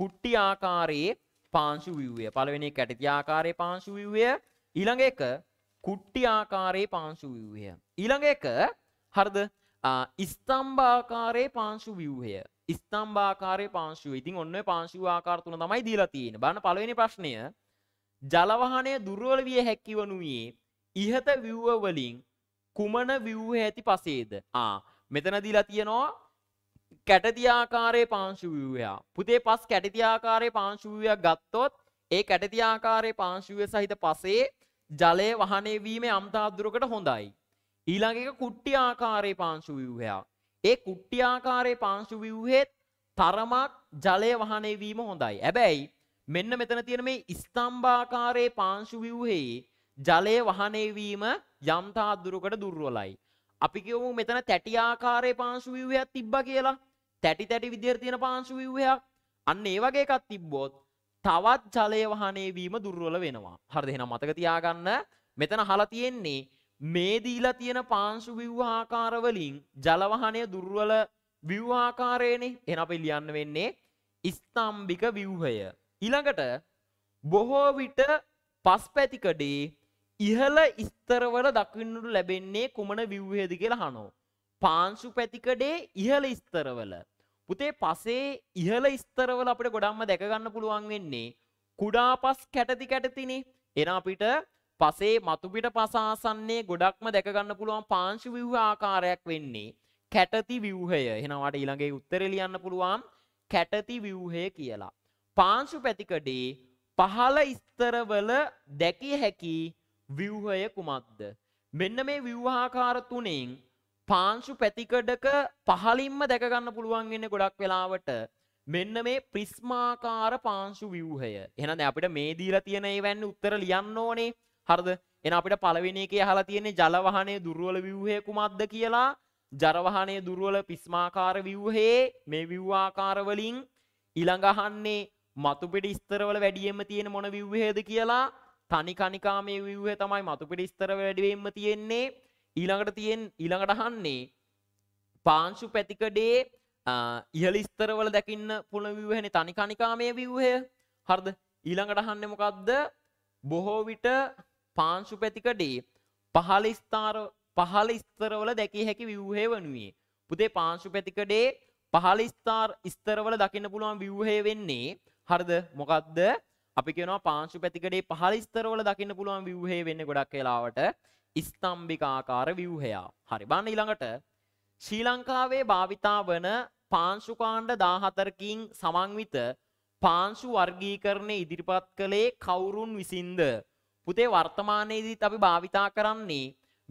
කුට්ටි ආකාරයේ පාංශු විව්වය පළවෙනි කැටති ආකාරයේ පාංශු විව්වය ඊළඟ එක කුට්ටි ආකාරයේ පාංශු විව්වය ඊළඟ එක හරද ස්තම්භාකාරයේ පාංශු ව්‍යවහය ස්තම්භාකාරය පාංශුව ඉතින් ඔන්න පාංශුව ආකාරතුන තමයි දීලා තියෙන බන්න පලවෙනි ප්‍රශ්නය ජලවහනය දුර්වල විය හැකිවනුයේ ඉහත විව්වවලින් කුමන විව්හ ඇති පසේද ආ මෙතන දීලා තියෙනවා කැටතිආකාරයේ පාංශු ව්‍යවයා පුතේ පස් කැටතිආකාරයේ පාංශුවයක් ගත්තොත් ඒ කැටතිආකාරයේ පාංශුවය සහිත පසේ ජලය වහනය වීම අම්තාදුරකට හොඳයි ඊළඟ එක කුට්ටි ආකාරයේ පාංශු ව්‍යුහයක්. ඒ කුට්ටි ආකාරයේ පාංශු ව්‍යුහයේ තරමක් ජලය වහනය වීම හොඳයි. හැබැයි මෙන්න මෙතන තියෙන මේ ස්තම්භාකාරයේ පාංශු ව්‍යුහයේ ජලය වහනය වීම යම් තාක් දුරකට දුර්වලයි. අපි කියමු මෙතන තැටි ආකාරයේ පාංශු ව්‍යුහයක් තිබ්බා කියලා. තැටි තැටි විදිහට තියෙන පාංශු ව්‍යුහයක්. අන්න ඒ වගේ එකක් තිබ්බොත් තවත් ජලය වහනය වීම දුර්වල වෙනවා. හරිද? එහෙනම් මතක තියාගන්න මෙතන අහලා තියෙන්නේ මේ දීලා තියෙන පාංශු විව්හාකාරවලින් ජලවහනය දුර්වල විව්හාකාරයනේ එන අපි ලියන්න වෙන්නේ ස්තම්භික ව්‍යුහය. ඊළඟට බොහෝ විට පස්පැතිකඩේ ඉහළ ස්තරවල දක්වින්නට ලැබෙන්නේ කුමන ව්‍යුහයද කියලා අහනවා. පාංශු පැතිකඩේ ඉහළ ස්තරවල. පුතේ පසේ ඉහළ ස්තරවල අපිට ගොඩක්ම දැක ගන්න පුළුවන් වෙන්නේ කුඩාපස් කැටති කැටතිනේ. එන අපිට පසේ මතුපිට පසාසන්නේ ගොඩක්ම දැකගන්න පුළුවන් පාංශි විව්හ ආකාරයක් වෙන්නේ කැටති විව්හය එහෙනවාට ඊළඟේ උත්තර ලියන්න පුළුවන් කැටති විව්හය කියලා. පාංශු පැතිකඩේ පහළ ස්තරවල දැකිය හැකි ව්‍යුහය කුමක්ද? මෙන්න මේ ව්‍යුහාකාර තුනෙන් පාංශු පැතිකඩක පහළින්ම දැක ගන්න පුළුවන් වෙන්නේ ගොඩක් වෙලාවට මෙන්න මේ ප්‍රිස්මාකාර පාංශු ව්‍යුහය. එහෙනම් අපිට මේ දීලා තියෙන ඒවැන්න උත්තර ලියන්න ඕනේ. හරිද? එහෙනම් අපිට පළවෙනි එකේ අහලා තියෙන්නේ ජල වහනයේ දුර්වල ව්‍යුහය කුමක්ද කියලා. ජල වහනයේ දුර්වල පිස්මාකාර ව්‍යුහයේ මේ ව්‍යුහාකාර වලින් ඊළඟ අහන්නේ මතුපිට ස්තරවල වැඩියෙන්ම තියෙන මොන ව්‍යුහයද කියලා. තනි කණිකාමේ ව්‍යුහය තමයි මතුපිට ස්තර වැඩියෙන්ම තියෙන්නේ. ඊළඟට තියෙන ඊළඟට අහන්නේ පාංශු පැතිකඩේ ඉහළ ස්තරවල දකින්න පුළුවන් ව්‍යුහයනේ තනි කණිකාමේ ව්‍යුහය. හරිද? ඊළඟට අහන්නේ මොකද්ද? බොහෝ විට පාංශු පැතිකඩේ පහළ ස්ථාර පහළ ස්තරවල දැකිය හැකි ව්‍යූහය වනුයේ. පුතේ පාංශු පැතිකඩේ පහළ ස්ථාර ස්තරවල දකින්න පුළුවන් ව්‍යූහය වෙන්නේ හරිද? මොකද්ද? අපි කියනවා පාංශු පැතිකඩේ පහළ ස්තරවල දකින්න පුළුවන් ව්‍යූහය වෙන්නේ ගොඩක් වෙලාවට ස්තම්භිකාකාර ව්‍යූහයා. හරි. බලන්න ඊළඟට ශ්‍රී ලංකාවේ භාවිතා වන පාංශු කාණ්ඩ 14කින් සමන්විත පාංශු වර්ගීකරණය ඉදිරිපත් කළේ කවුරුන් විසින්ද? පුතේ වර්තමානයේදීත් අපි භාවිතා කරන්නේ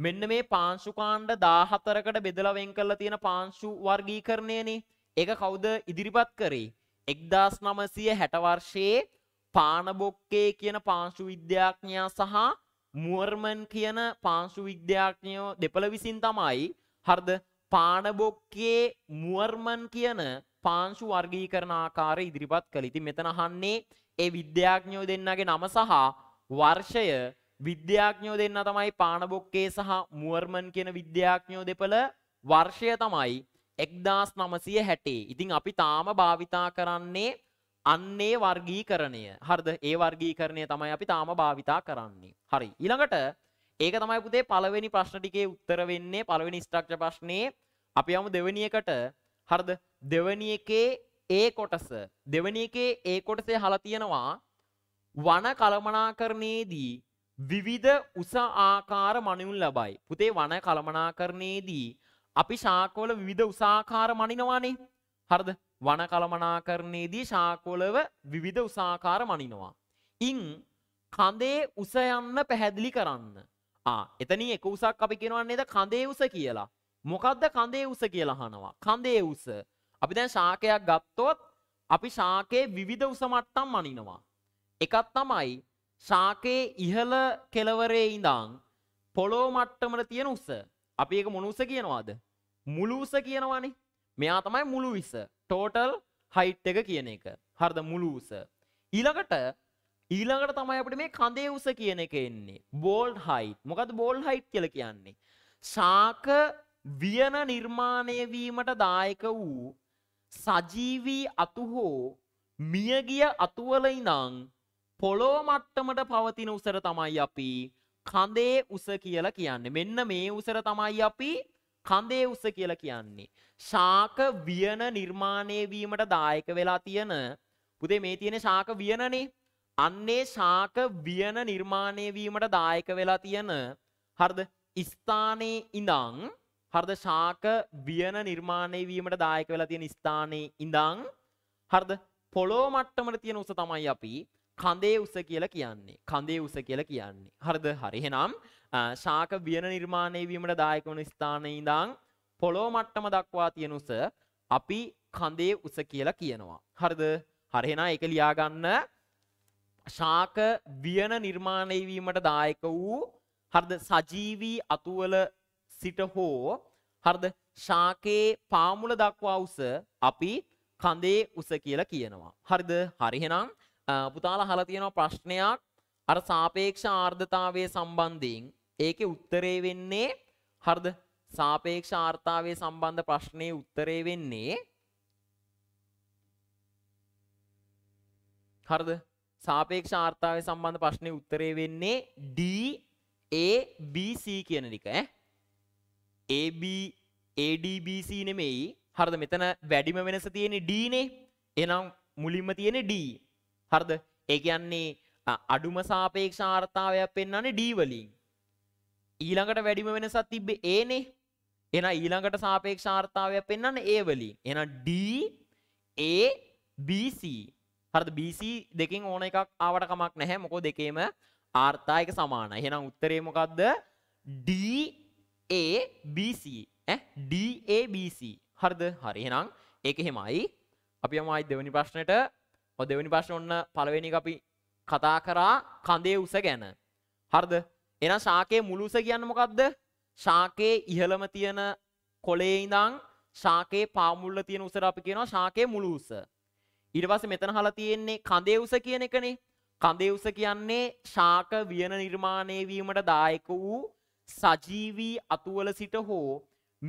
මෙන්න මේ පාංශු කාණ්ඩ 14කට බෙදලා වෙන් කරලා තියෙන පාංශු වර්ගීකරණයනේ. ඒක කවුද ඉදිරිපත් කරේ? 1960 වර්ෂයේ පානබොක්කේ කියන පාංශු විද්‍යාඥයා සහ මුවර්මන් කියන පාංශු විද්‍යාඥයෝ දෙපළ විසින් තමයි හරිද පානබොක්කේ මුවර්මන් කියන පාංශු වර්ගීකරණ ආකාරය ඉදිරිපත් කළේ. ඉතින් මෙතන අහන්නේ ඒ විද්‍යාඥයෝ දෙන්නගේ නම සහ වර්ෂය විද්‍යාඥෝ දෙන්න තමයි පානබොක්කේ සහ මුවර්මන් කියන විද්‍යාඥෝ දෙපළ වර්ෂය තමයි එක්දාස් නමසය හැටේ ඉතිං අපි තාම භාවිතා කරන්නේ අන්නේ වර්ගී කරණය හරද ඒ වර්ගී කරණය තමයි අපි තාම භාවිතා කරන්නේ හරි ඉළඟට ඒක තමයි පුතේ පළවෙනි ප්‍රශ්නටිකේ උත්තර වෙන්නේ පළවෙනි ස්ට්‍රක්ෂ ප්‍රශ්නය අපි යමු දෙවනියකට හරද දෙවනි එකේ ඒ කොටස දෙවනි එකේ ඒ කොටසේ හලා තියෙනවා වන කළමනාකරණයේදී විවිධ උස ආකාර මනිවුන් ලබයි. පුතේ වන කළමනාකරණයේදී අපි ශාකවල විවිධ උසාකාර මනිනවානේ. හරිද? වන කළමනාකරණයේදී ශාකවලව විවිධ උසාකාර මනිනවා. ඉන් කඳේ උස යන්න පැහැදිලි කරන්න. ආ එතනින් එක උසක් අපි කියනවා නේද කඳේ උස කියලා. මොකද්ද කඳේ උස කියලා අහනවා. කඳේ උස. අපි දැන් ශාකයක් ගත්තොත් අපි ශාකයේ විවිධ උස මට්ටම් අනිනවා. එකක් තමයි ශාකයේ ඉහළ කෙලවරේ ඉඳං පොළෝ මට්ටමට තියෙන උස අපි එක මොනුස කියනවාද මුළුස කියනවානේ මෙයා තමයි මුළු විස ටෝටල් හයිට් එක කියන එක හරිද මුළු උස ඊළඟට ඊළඟට තමයි අපිට මේ කඳේ උස කියන එක එන්නේ බෝල්ඩ් හයිට් මොකද බෝල්ඩ් හයිට් කියලා කියන්නේ ශාක වියන නිර්මාණය වීමට දායක වූ සජීවී අතු හෝ මියගිය අතුවල ඉඳං පොළෝ මට්ටමට පවතින උසර තමයි අපි කඳේ උස කියලා කියන්නේ. මෙන්න මේ උසර තමයි අපි කඳේ උස කියලා කියන්නේ. ශාක වියන නිර්මාණය වීමට දායක වෙලා තියෙන පුතේ මේ තියෙන ශාක වියනනේ. අන්නේ ශාක වියන නිර්මාණය වීමට දායක වෙලා තියෙන හරිද? ස්ථානයේ ඉඳන් හරිද ශාක වියන නිර්මාණය වීමට දායක වෙලා තියෙන ස්ථානයේ ඉඳන් හරිද? පොළොව මට්ටමට තියෙන උස තමයි අපි කඳේ උස කියලා කියන්නේ. කඳේ උස කියලා කියන්නේ. හරිද? හරි. එහෙනම් ශාක වියන නිර්මාණය වීමට දායක වන ස්ථානයේ ඉඳන් පොළොව මට්ටම දක්වා තියෙන උස අපි කඳේ උස කියලා කියනවා. හරිද? හරි. එහෙනම් ඒක ලියා ගන්න ශාක වියන නිර්මාණය වීමට දායක වූ හරිද? සජීවී අතුවල සිට හෝ හරිද? ශාකේ පාමුල දක්වා උස අපි කඳේ උස කියලා කියනවා. හරිද? හරි. එහෙනම් පුතාලා අහලා තියෙනවා ප්‍රශ්නයක් අර සාපේක්ෂ ආර්ද්‍රතාවයේ සම්බන්ධයෙන් ඒකේ උත්තරේ වෙන්නේ හරිද සාපේක්ෂ ආර්තාවයේ සම්බන්ධ ප්‍රශ්නේ උත්තරේ වෙන්නේ හරිද සාපේක්ෂ ආර්තාවයේ සම්බන්ධ ප්‍රශ්නේ උත්තරේ වෙන්නේ D A B C කියන එක ඈ AB ADBC නෙමෙයි හරිද මෙතන වැඩිම වෙනස තියෙන්නේ D නේ එහෙනම් මුලින්ම තියෙන්නේ D හරිද? ඒ කියන්නේ අඩුම සාපේක්ෂ ආර්ථතාවයක් පෙන්වන්නේ D වලින්. ඊළඟට වැඩිම වෙනසක් තිබ්බේ A නේ. එහෙනම් ඊළඟට සාපේක්ෂ ආර්ථතාවයක් පෙන්වන්නේ A වලින්. එහෙනම් D A B C. හරිද? B C දෙකෙන් ඕන එකක් ආවට කමක් නැහැ. මොකද දෙකේම ආර්ථා එක සමානයි. එහෙනම් උත්තරේ මොකද්ද? D A B C. ඈ D A B C. හරිද? හරි. එහෙනම් ඒක එහෙමයි. අපි යමු ආයි දෙවෙනි ප්‍රශ්නෙට ඔ දෙවැනි ප්‍රශ්න ඔන්න පළවෙනි එක අපි කතා කරා කඳේ උස ගැන. හරිද? එහෙනම් ශාකයේ මුළු උස කියන්නේ මොකද්ද? ශාකයේ ඉහළම තියෙන කොළේ ඉඳන් ශාකයේ පාමුල්ල තියෙන උසට අපි කියනවා ශාකයේ මුළු උස. ඊට පස්සේ මෙතන අහලා තියෙන්නේ කඳේ උස කියන එකනේ. කඳේ උස කියන්නේ ශාක වියන නිර්මාණය වීමට දායක වූ සජීවී අතුවල සිට හෝ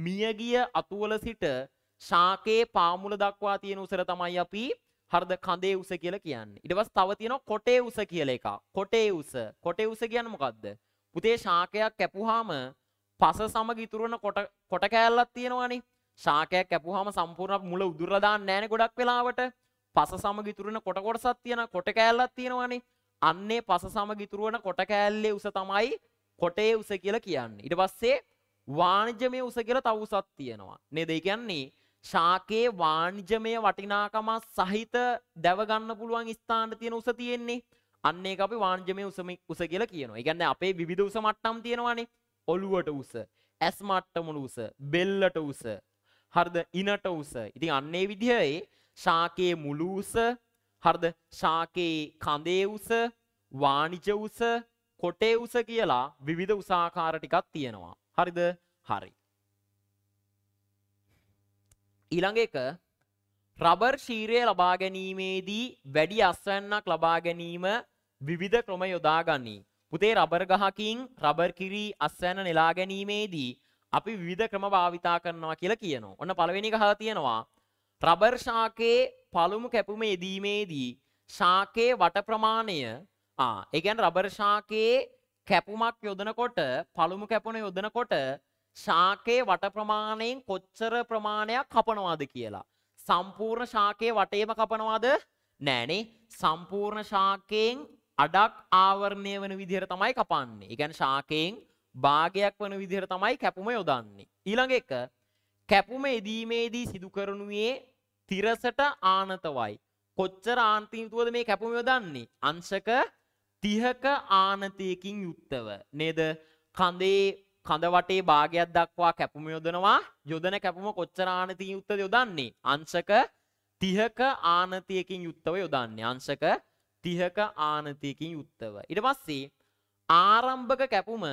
මියගිය අතුවල සිට ශාකයේ පාමුල දක්වා තියෙන උසර තමයි අපි හරිද කඳේ උස කියලා කියන්නේ. ඊට පස්සේ තව තියෙනවා කොටේ උස කියලා එකක්. කොටේ උස. කොටේ උස කියන්නේ මොකද්ද? පුතේ ශාකයක් කැපුවාම පස සමග ඉතුරු වෙන කොට කොට කෑල්ලක් තියෙනවානේ. ශාකයක් කැපුවාම සම්පූර්ණ මුල උදුරලා දාන්න නැහැනේ ගොඩක් වෙලාවට. පස සමග ඉතුරු වෙන කොට කොටසක් තියෙන කොට කෑල්ලක් තියෙනවානේ. අන්නේ පස සමග ඉතුරු වෙන කොට කෑල්ලේ උස තමයි කොටේ උස කියලා කියන්නේ. ඊට පස්සේ වාණිජමය උස කියලා තව උසක් තියෙනවා. නේද? ඒ කියන්නේ ශාකයේ වාණිජමය වටිනාකමක් සහිත දැවගන්න පුළුවන් ස්ථාන තියෙන උස තියෙන්නේ. අන්න ඒක අපි වාණිජමය උස උස කියලා කියනවා. ඒ කියන්නේ අපේ විවිධ උස මට්ටම් තියෙනවානේ. ඔළුවට උස, ඇස් මට්ටමුණු උස, බෙල්ලට උස, හරිද? ඉනට උස. ඉතින් අන්න ඒ විදිහේ ශාකයේ මුළු උස, හරිද? ශාකයේ කඳේ උස, වාණිජ උස, කොටේ උස කියලා විවිධ උසාකාර ටිකක් තියෙනවා. හරිද? හරි. ඊළඟ එක රබර් ශීරය ලබා ගැනීමේදී වැඩි අස්වැන්නක් ලබා ගැනීම විවිධ ක්‍රම යොදාගනී. පුතේ රබර් ගහකින් රබර් කිරි අස්වැන්න නෙලා ගැනීමේදී අපි විවිධ ක්‍රම භාවිතා කරනවා කියලා කියනවා. ඔන්න පළවෙනි එක අහලා තියෙනවා. රබර් ශාකයේ පළමු කැපුම යෙදීමේදී ශාකයේ වට ප්‍රමාණය ආ ඒ කියන්නේ රබර් ශාකයේ කැපුමක් යොදනකොට පළමු කැපුණ යොදනකොට ශාකයේ වට ප්‍රමාණයෙන් කොච්චර ප්‍රමාණයක් කපනවාද කියලා. සම්පූර්ණ ශාකයේ වටේම කපනවාද? නෑනේ. සම්පූර්ණ ශාකයෙන් අඩක් ආවරණය වෙන විදිහට තමයි කපන්නේ. ඒ කියන්නේ ශාකයෙන් භාගයක් වෙන විදිහට තමයි කැපුම යොදන්නේ. ඊළඟ එක කැපුම එදීමේදී සිදු කරනුයේ තිරසට ආනතවයි. කොච්චර ආන්තිතුවද මේ කැපුම යොදන්නේ? අංශක 30ක ආනතයකින් යුක්තව. නේද? කඳේ කඳ වටේ භාගයක් දක්වා කැපුම යොදනවා යොදන කැපුම කොච්චර ආනතිය යුක්තද යොදන්නේ අංශක 30ක ආනතියකින් යුක්තව යොදන්නේ අංශක 30ක ආනතියකින් යුක්තව ඊට පස්සේ ආරම්භක කැපුම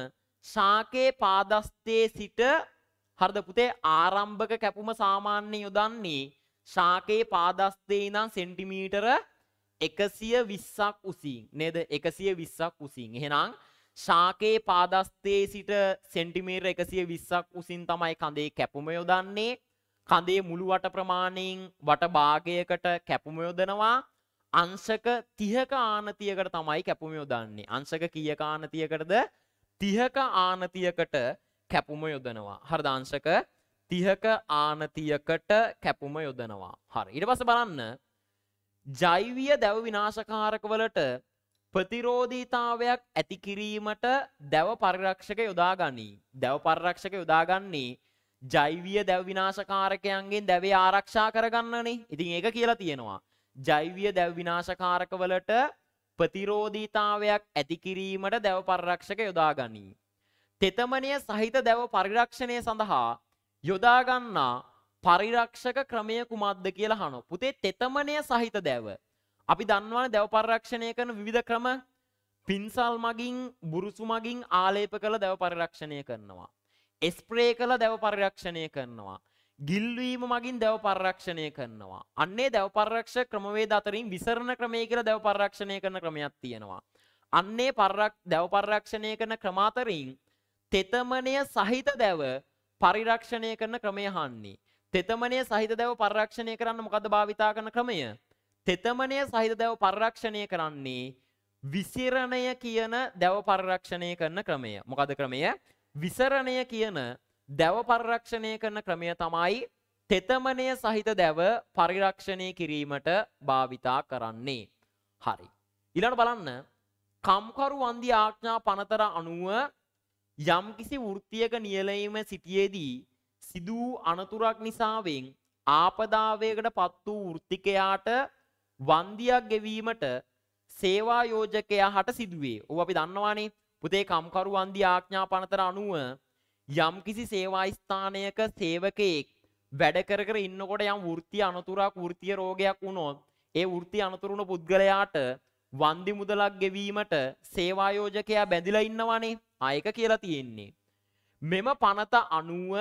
ශාකේ පාදස්තේ සිට හරිද පුතේ ආරම්භක කැපුම සාමාන්‍යයෙන් යොදන්නේ ශාකේ පාදස්තේ ඉඳන් සෙන්ටිමීටර 120ක් උසින් නේද 120ක් උසින් එහෙනම් ශාකයේ පාදස්තයේ සිට සෙන්ටිමීටර් 120ක් උසින් තමයි කඳේ කැපුම යොදන්නේ. කඳේ මුළු වට ප්‍රමාණයෙන් වට භාගයකට කැපුම යොදනවා. අංශක 30ක ආනතියකට තමයි කැපුම යොදන්නේ. අංශක කීයක ආනතියකටද? 30ක ආනතියකට කැපුම යොදනවා. හරිද අංශක 30ක ආනතියකට කැපුම යොදනවා. හරි. ඊට පස්සේ බලන්න ජෛවීය දැව විනාශකාරක වලට ප්‍රතිරෝධීතාවයක් ඇති කිරීමට දැව පරිරක්ෂක යොදාගනී. දැව පරිරක්ෂක යොදාගන්නේ ජෛවිය දැව විනාශකාරකයන්ගෙන් දැවේ ආරක්ෂා කරගන්නනේ. ඉතින් ඒක කියලා තියෙනවා. ජෛවිය දැව විනාශකාරකවලට ප්‍රතිරෝධීතාවයක් ඇති කිරීමට දැව පරිරක්ෂක යොදාගනී. තෙතමනය සහිත දැව පරිරක්ෂණය සඳහා යොදාගන්නා පරිරක්ෂක ක්‍රමය කුමක්ද කියලා අහනවා. පුතේ තෙතමනය සහිත දැව අපි දන්වාන දැව පරරක්ෂණය කරන විධ ක්‍රම පින්සල් මගින් බුරුසු මගින් ආලේප කළ දැව පරිරක්ෂණය කරනවා. එස්ප්‍රේ කළ දැව පරිරක්ෂණය කරනවා. ගිල්වීම මගින් දැව පරරක්ෂණය කරනවා. අන්නේ දැව පරරක්ෂ ක්‍රමවේද අතරින් විසරණ ක්‍රමය කියලා දැව පරරක්ෂණය කරන ක්‍රමයක් තියෙනවා. අන්නේ දැව පරරක්ෂණය කරන ක්‍රමාතරින් තෙතමනය සහිත දැව පරිරක්ෂණය කරන ක්‍රමය හන්නේ. තෙතමනය සහිත දැව පරරක්ෂණය කරන්න මොකද භාවිතා කරන ක්‍රමය තෙතමනය සහිත දැව පරරක්ෂණය කරන්නේ විසිරණය කියන දැව පරරක්ෂණය කරන ක්‍රමය. මොකද ක්‍රමය විසරණය කියන දැව පරරක්ෂණය කරන ක්‍රමය තමයි තෙතමනය සහිත දැව පරිරක්ෂණය කිරීමට භාවිතා කරන්නේ. හරි. ඊළඟ බලන්න කම්කරු වන්දි ආඥා පනතර අනුව යම්කිසි වෘත්තියක නියැලීම සිටියේදී සිදු අනතුරක් නිසාවෙන් ආපදාවයකට පත් වූ වෘත්තිකයාට වන්දියක් ගෙවීමට සේවා යෝජකයා හට සිදුවේ. ඔව් අපි දන්නවානේ පුතේ කම්කරු වන්දි ආඥා පනතර අනුව යම්කිසි සේවා ස්ථානයක සේවකයෙක් වැඩ කර කර ඉන්නකොට යම් වෘත්තිය අනතුරක් වෘත්තිය රෝගයක් වුණොත් ඒ වෘත්තිය අනතුරු වුණ පුද්ගලයාට වන්දි මුදලක් ගෙවීමට සේවා යෝජකයා බැඳිලා ඉන්නවානේ. ආයක කියලා තියෙන්නේ. මෙම පනත අනුව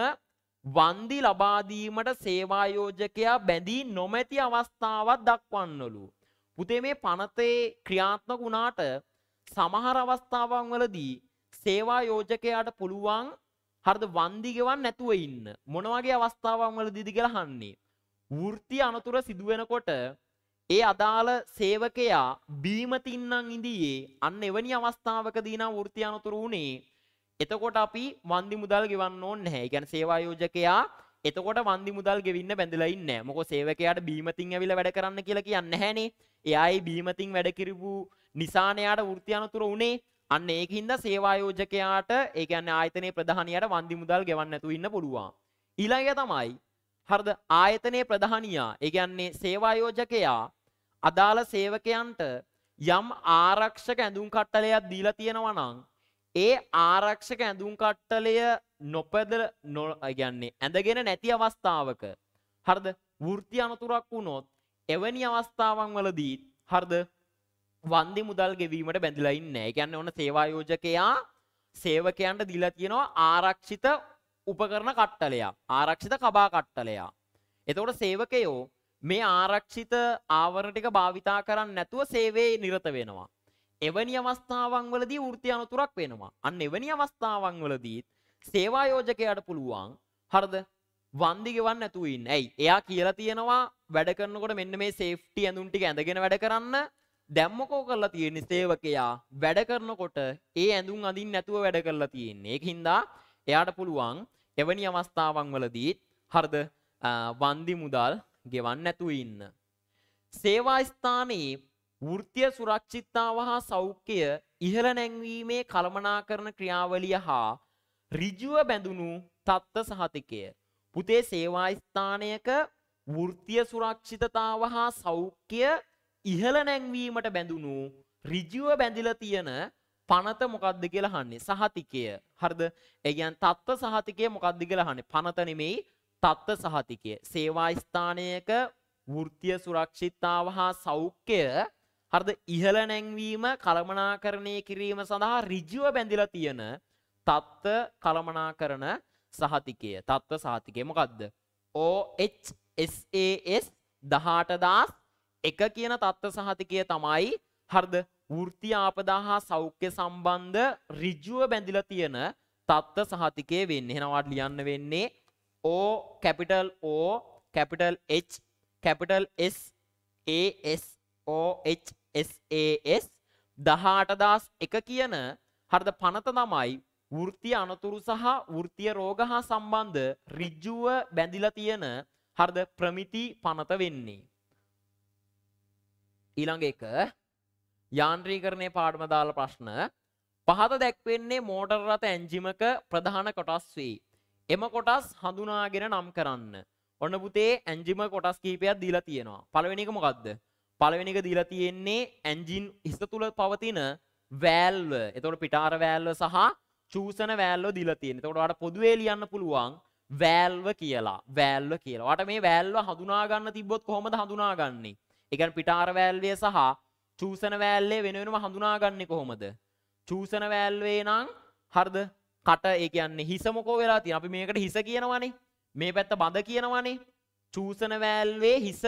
වන්දි ලබාදීමට සේවායෝජකයා බැඳී නොමැති අවස්ථාවත් දක්වන්නලු. පුතේ මේ පනතේ ක්‍රියාත්මක වුණාට සමහර අවස්ථාවන් වලදී සේවායෝජකයාට පුළුවන් හරිද වන්දි ගෙවන් නැතුව ඉන්න. මොන වගේ අවස්ථාවන් වලදීද කියලා අහන්නේ. වෘත්ති අනතුර සිදු වෙනකොට ඒ අදාළ සේවකයා බීම තින්නම් ඉඳියේ අන්න එවැනි අවස්ථාවකදී නම් වෘත්ති අනතුරු වුණේ එතකොට අපි වන්දි මුදල් ගෙවන්න ඕනේ නැහැ. ඒ කියන්නේ සේවා යෝජකයා එතකොට වන්දි මුදල් ගෙවින්න බැඳලා ඉන්නේ නැහැ. මොකෝ සේවකයාට බීමතින් ඇවිල්ලා වැඩ කරන්න කියලා කියන්නේ නැහනේ. එයායි බීමතින් වැඩ කිරිබු නිසානේ යාට වෘත්ති අනතුරු උනේ. අන්න ඒකින්ද සේවා යෝජකයාට ඒ කියන්නේ ආයතනයේ ප්‍රධානියාට වන්දි මුදල් ගෙවන්න නැතුව ඉන්න පුළුවන්. ඊළඟය තමයි හරිද ආයතනයේ ප්‍රධානියා ඒ කියන්නේ සේවා යෝජකයා අදාළ සේවකයන්ට යම් ආරක්ෂක ඇඳුම් කට්ටලයක් දීලා තියෙනවා නම් ඒ ආරක්ෂක ඇඳුම් කට්ටලය නොපැද නොගන්නේ ඇඳගෙන නැති අවස්ථාවක හරද වෘති අනතුරක් වුණොත් එවැනි අවස්ථාවන් වලදී හරද වන්දි මුදල් ගෙවීමට බැඳිලා ඉන්නේ. ඒ කියන්නේ ඔන්න සේවා යෝජකයා සේවකයන්ට දීලා තියෙනවා ආරක්ෂිත උපකරණ කට්ටලයක්. ආරක්ෂිත කබා කට්ටලයක්. එතකොට සේවකයෝ මේ ආරක්ෂිත ආවරණ ටික භාවිතා කරන්නේ නැතුව සේවයේ නිරත වෙනවා. එවැනි අවස්ථාවන් වලදී වෘත්ති අනතුරක් වෙනවා. අන්න එවැනි අවස්ථාවන් වලදීත් සේවා යෝජකයාට පුළුවන් හරිද? වන්දි ගෙවන්න නැතුව ඉන්න. ඇයි? එයා කියලා තියෙනවා වැඩ කරනකොට මෙන්න මේ සේෆ්ටි ඇඳුම් ටික ඇඳගෙන වැඩ කරන්න. දැම්මකෝ කරලා තියෙන්නේ සේවකයා වැඩ කරනකොට ඒ ඇඳුම් අඳින්න නැතුව වැඩ කරලා තියෙන්නේ. ඒකින්ද එයාට පුළුවන් එවැනි අවස්ථාවන් වලදීත් හරිද? වන්දි මුදල් ගෙවන්න නැතුව ඉන්න. සේවා ස්ථානයේ වෘත්තිය සුරක්ෂිතාව හා සෞඛ්‍යය ඉහළ නැංවීමේ කළමනාකරන ක්‍රියාවලිය හා ඍජුව බැඳුණු තත්ත්ව සහතිකය. පුතේ සේවා ස්ථානයක වෘත්තිය සුරක්ෂිතතාව හා සෞඛ්‍යය ඉහළ නැංවීමට බැඳුණු ඍජුව බැඳිලා තියෙන පනත මොකද්ද කියලා අහන්නේ සහතිකය. හරිද? ඒ කියන්නේ තත්ත්ව සහතිකය මොකද්ද කියලා අහන්නේ. පනත නෙමෙයි තත්ත්ව සහතිකය. සේවා ස්ථානයක වෘත්තිය සුරක්ෂිතතාව හා සෞඛ්‍යය හරද ඉහළ නැංවීම කළමනාකරණය කිරීම සඳහා රිජුව බැඳිලා තියෙන තත්ත්ව කළමනාකරන සහතිකය තත්ත්ව සහතිකය මොකක්ද OHSAS දහටදස් එක කියන තත්ත්ව සහතිකය තමයි හරද වෘති ආපදා හා සෞඛ්‍ය සම්බන්ධ රිජුව බැඳිලා තියෙන තත්ත්ව සහතිකය වෙන්නේ එහෙනවාට ලියන්න වෙන්නේ O capital O capital H capital S A S O H SAS දහටදස් එක කියන හරිද පනත තමයි වෘත්තිය අනතුරු සහ වෘත්තිය රෝග හා සම්බන්ධ ඍජුව බැඳිලා තියෙන හරිද ප්‍රමිති පනත වෙන්නේ. ඊළඟ එක යාන්ත්‍රීකරණයේ පාඩම දාලා ප්‍රශ්න පහත දැක්වෙන්නේ මෝටර රථ එන්ජිමක ප්‍රධාන කොටස් වේ. එම කොටස් හඳුනාගෙන නම් කරන්න. ඔන්න පුතේ එන්ජිම කොටස් කිහිපයක් දීලා තියෙනවා. පළවෙනි එක මොකද්ද? පළවෙනික දීලා තියෙන්නේ ඇන්ජින් හිස තුළ පවතින වෑල්ව එතකොට පිටාර වෑල්ව සහ චූසන වෑල්ව දීලා තියෙන්නේ. එතකොට ඔයාලට පොදුවේ ලියන්න පුළුවන් වෑල්ව කියලා. වෑල්ව කියලා. ඔයාලට මේ වෑල්ව හඳුනා ගන්න තිබ්බොත් කොහොමද හඳුනාගන්නේ? ඒ කියන්නේ පිටාර වෑල්වය සහ චූසන වෑල්ලේ වෙන වෙනම හඳුනාගන්නේ කොහොමද? චූසන වෑල්වේ නම් හරිද? කට ඒ කියන්නේ හිස මොකෝ වෙලා තියෙන. අපි මේකට හිස කියනවනේ. මේ පැත්ත බඳ කියනවනේ. චූසන වෑල්වේ හිස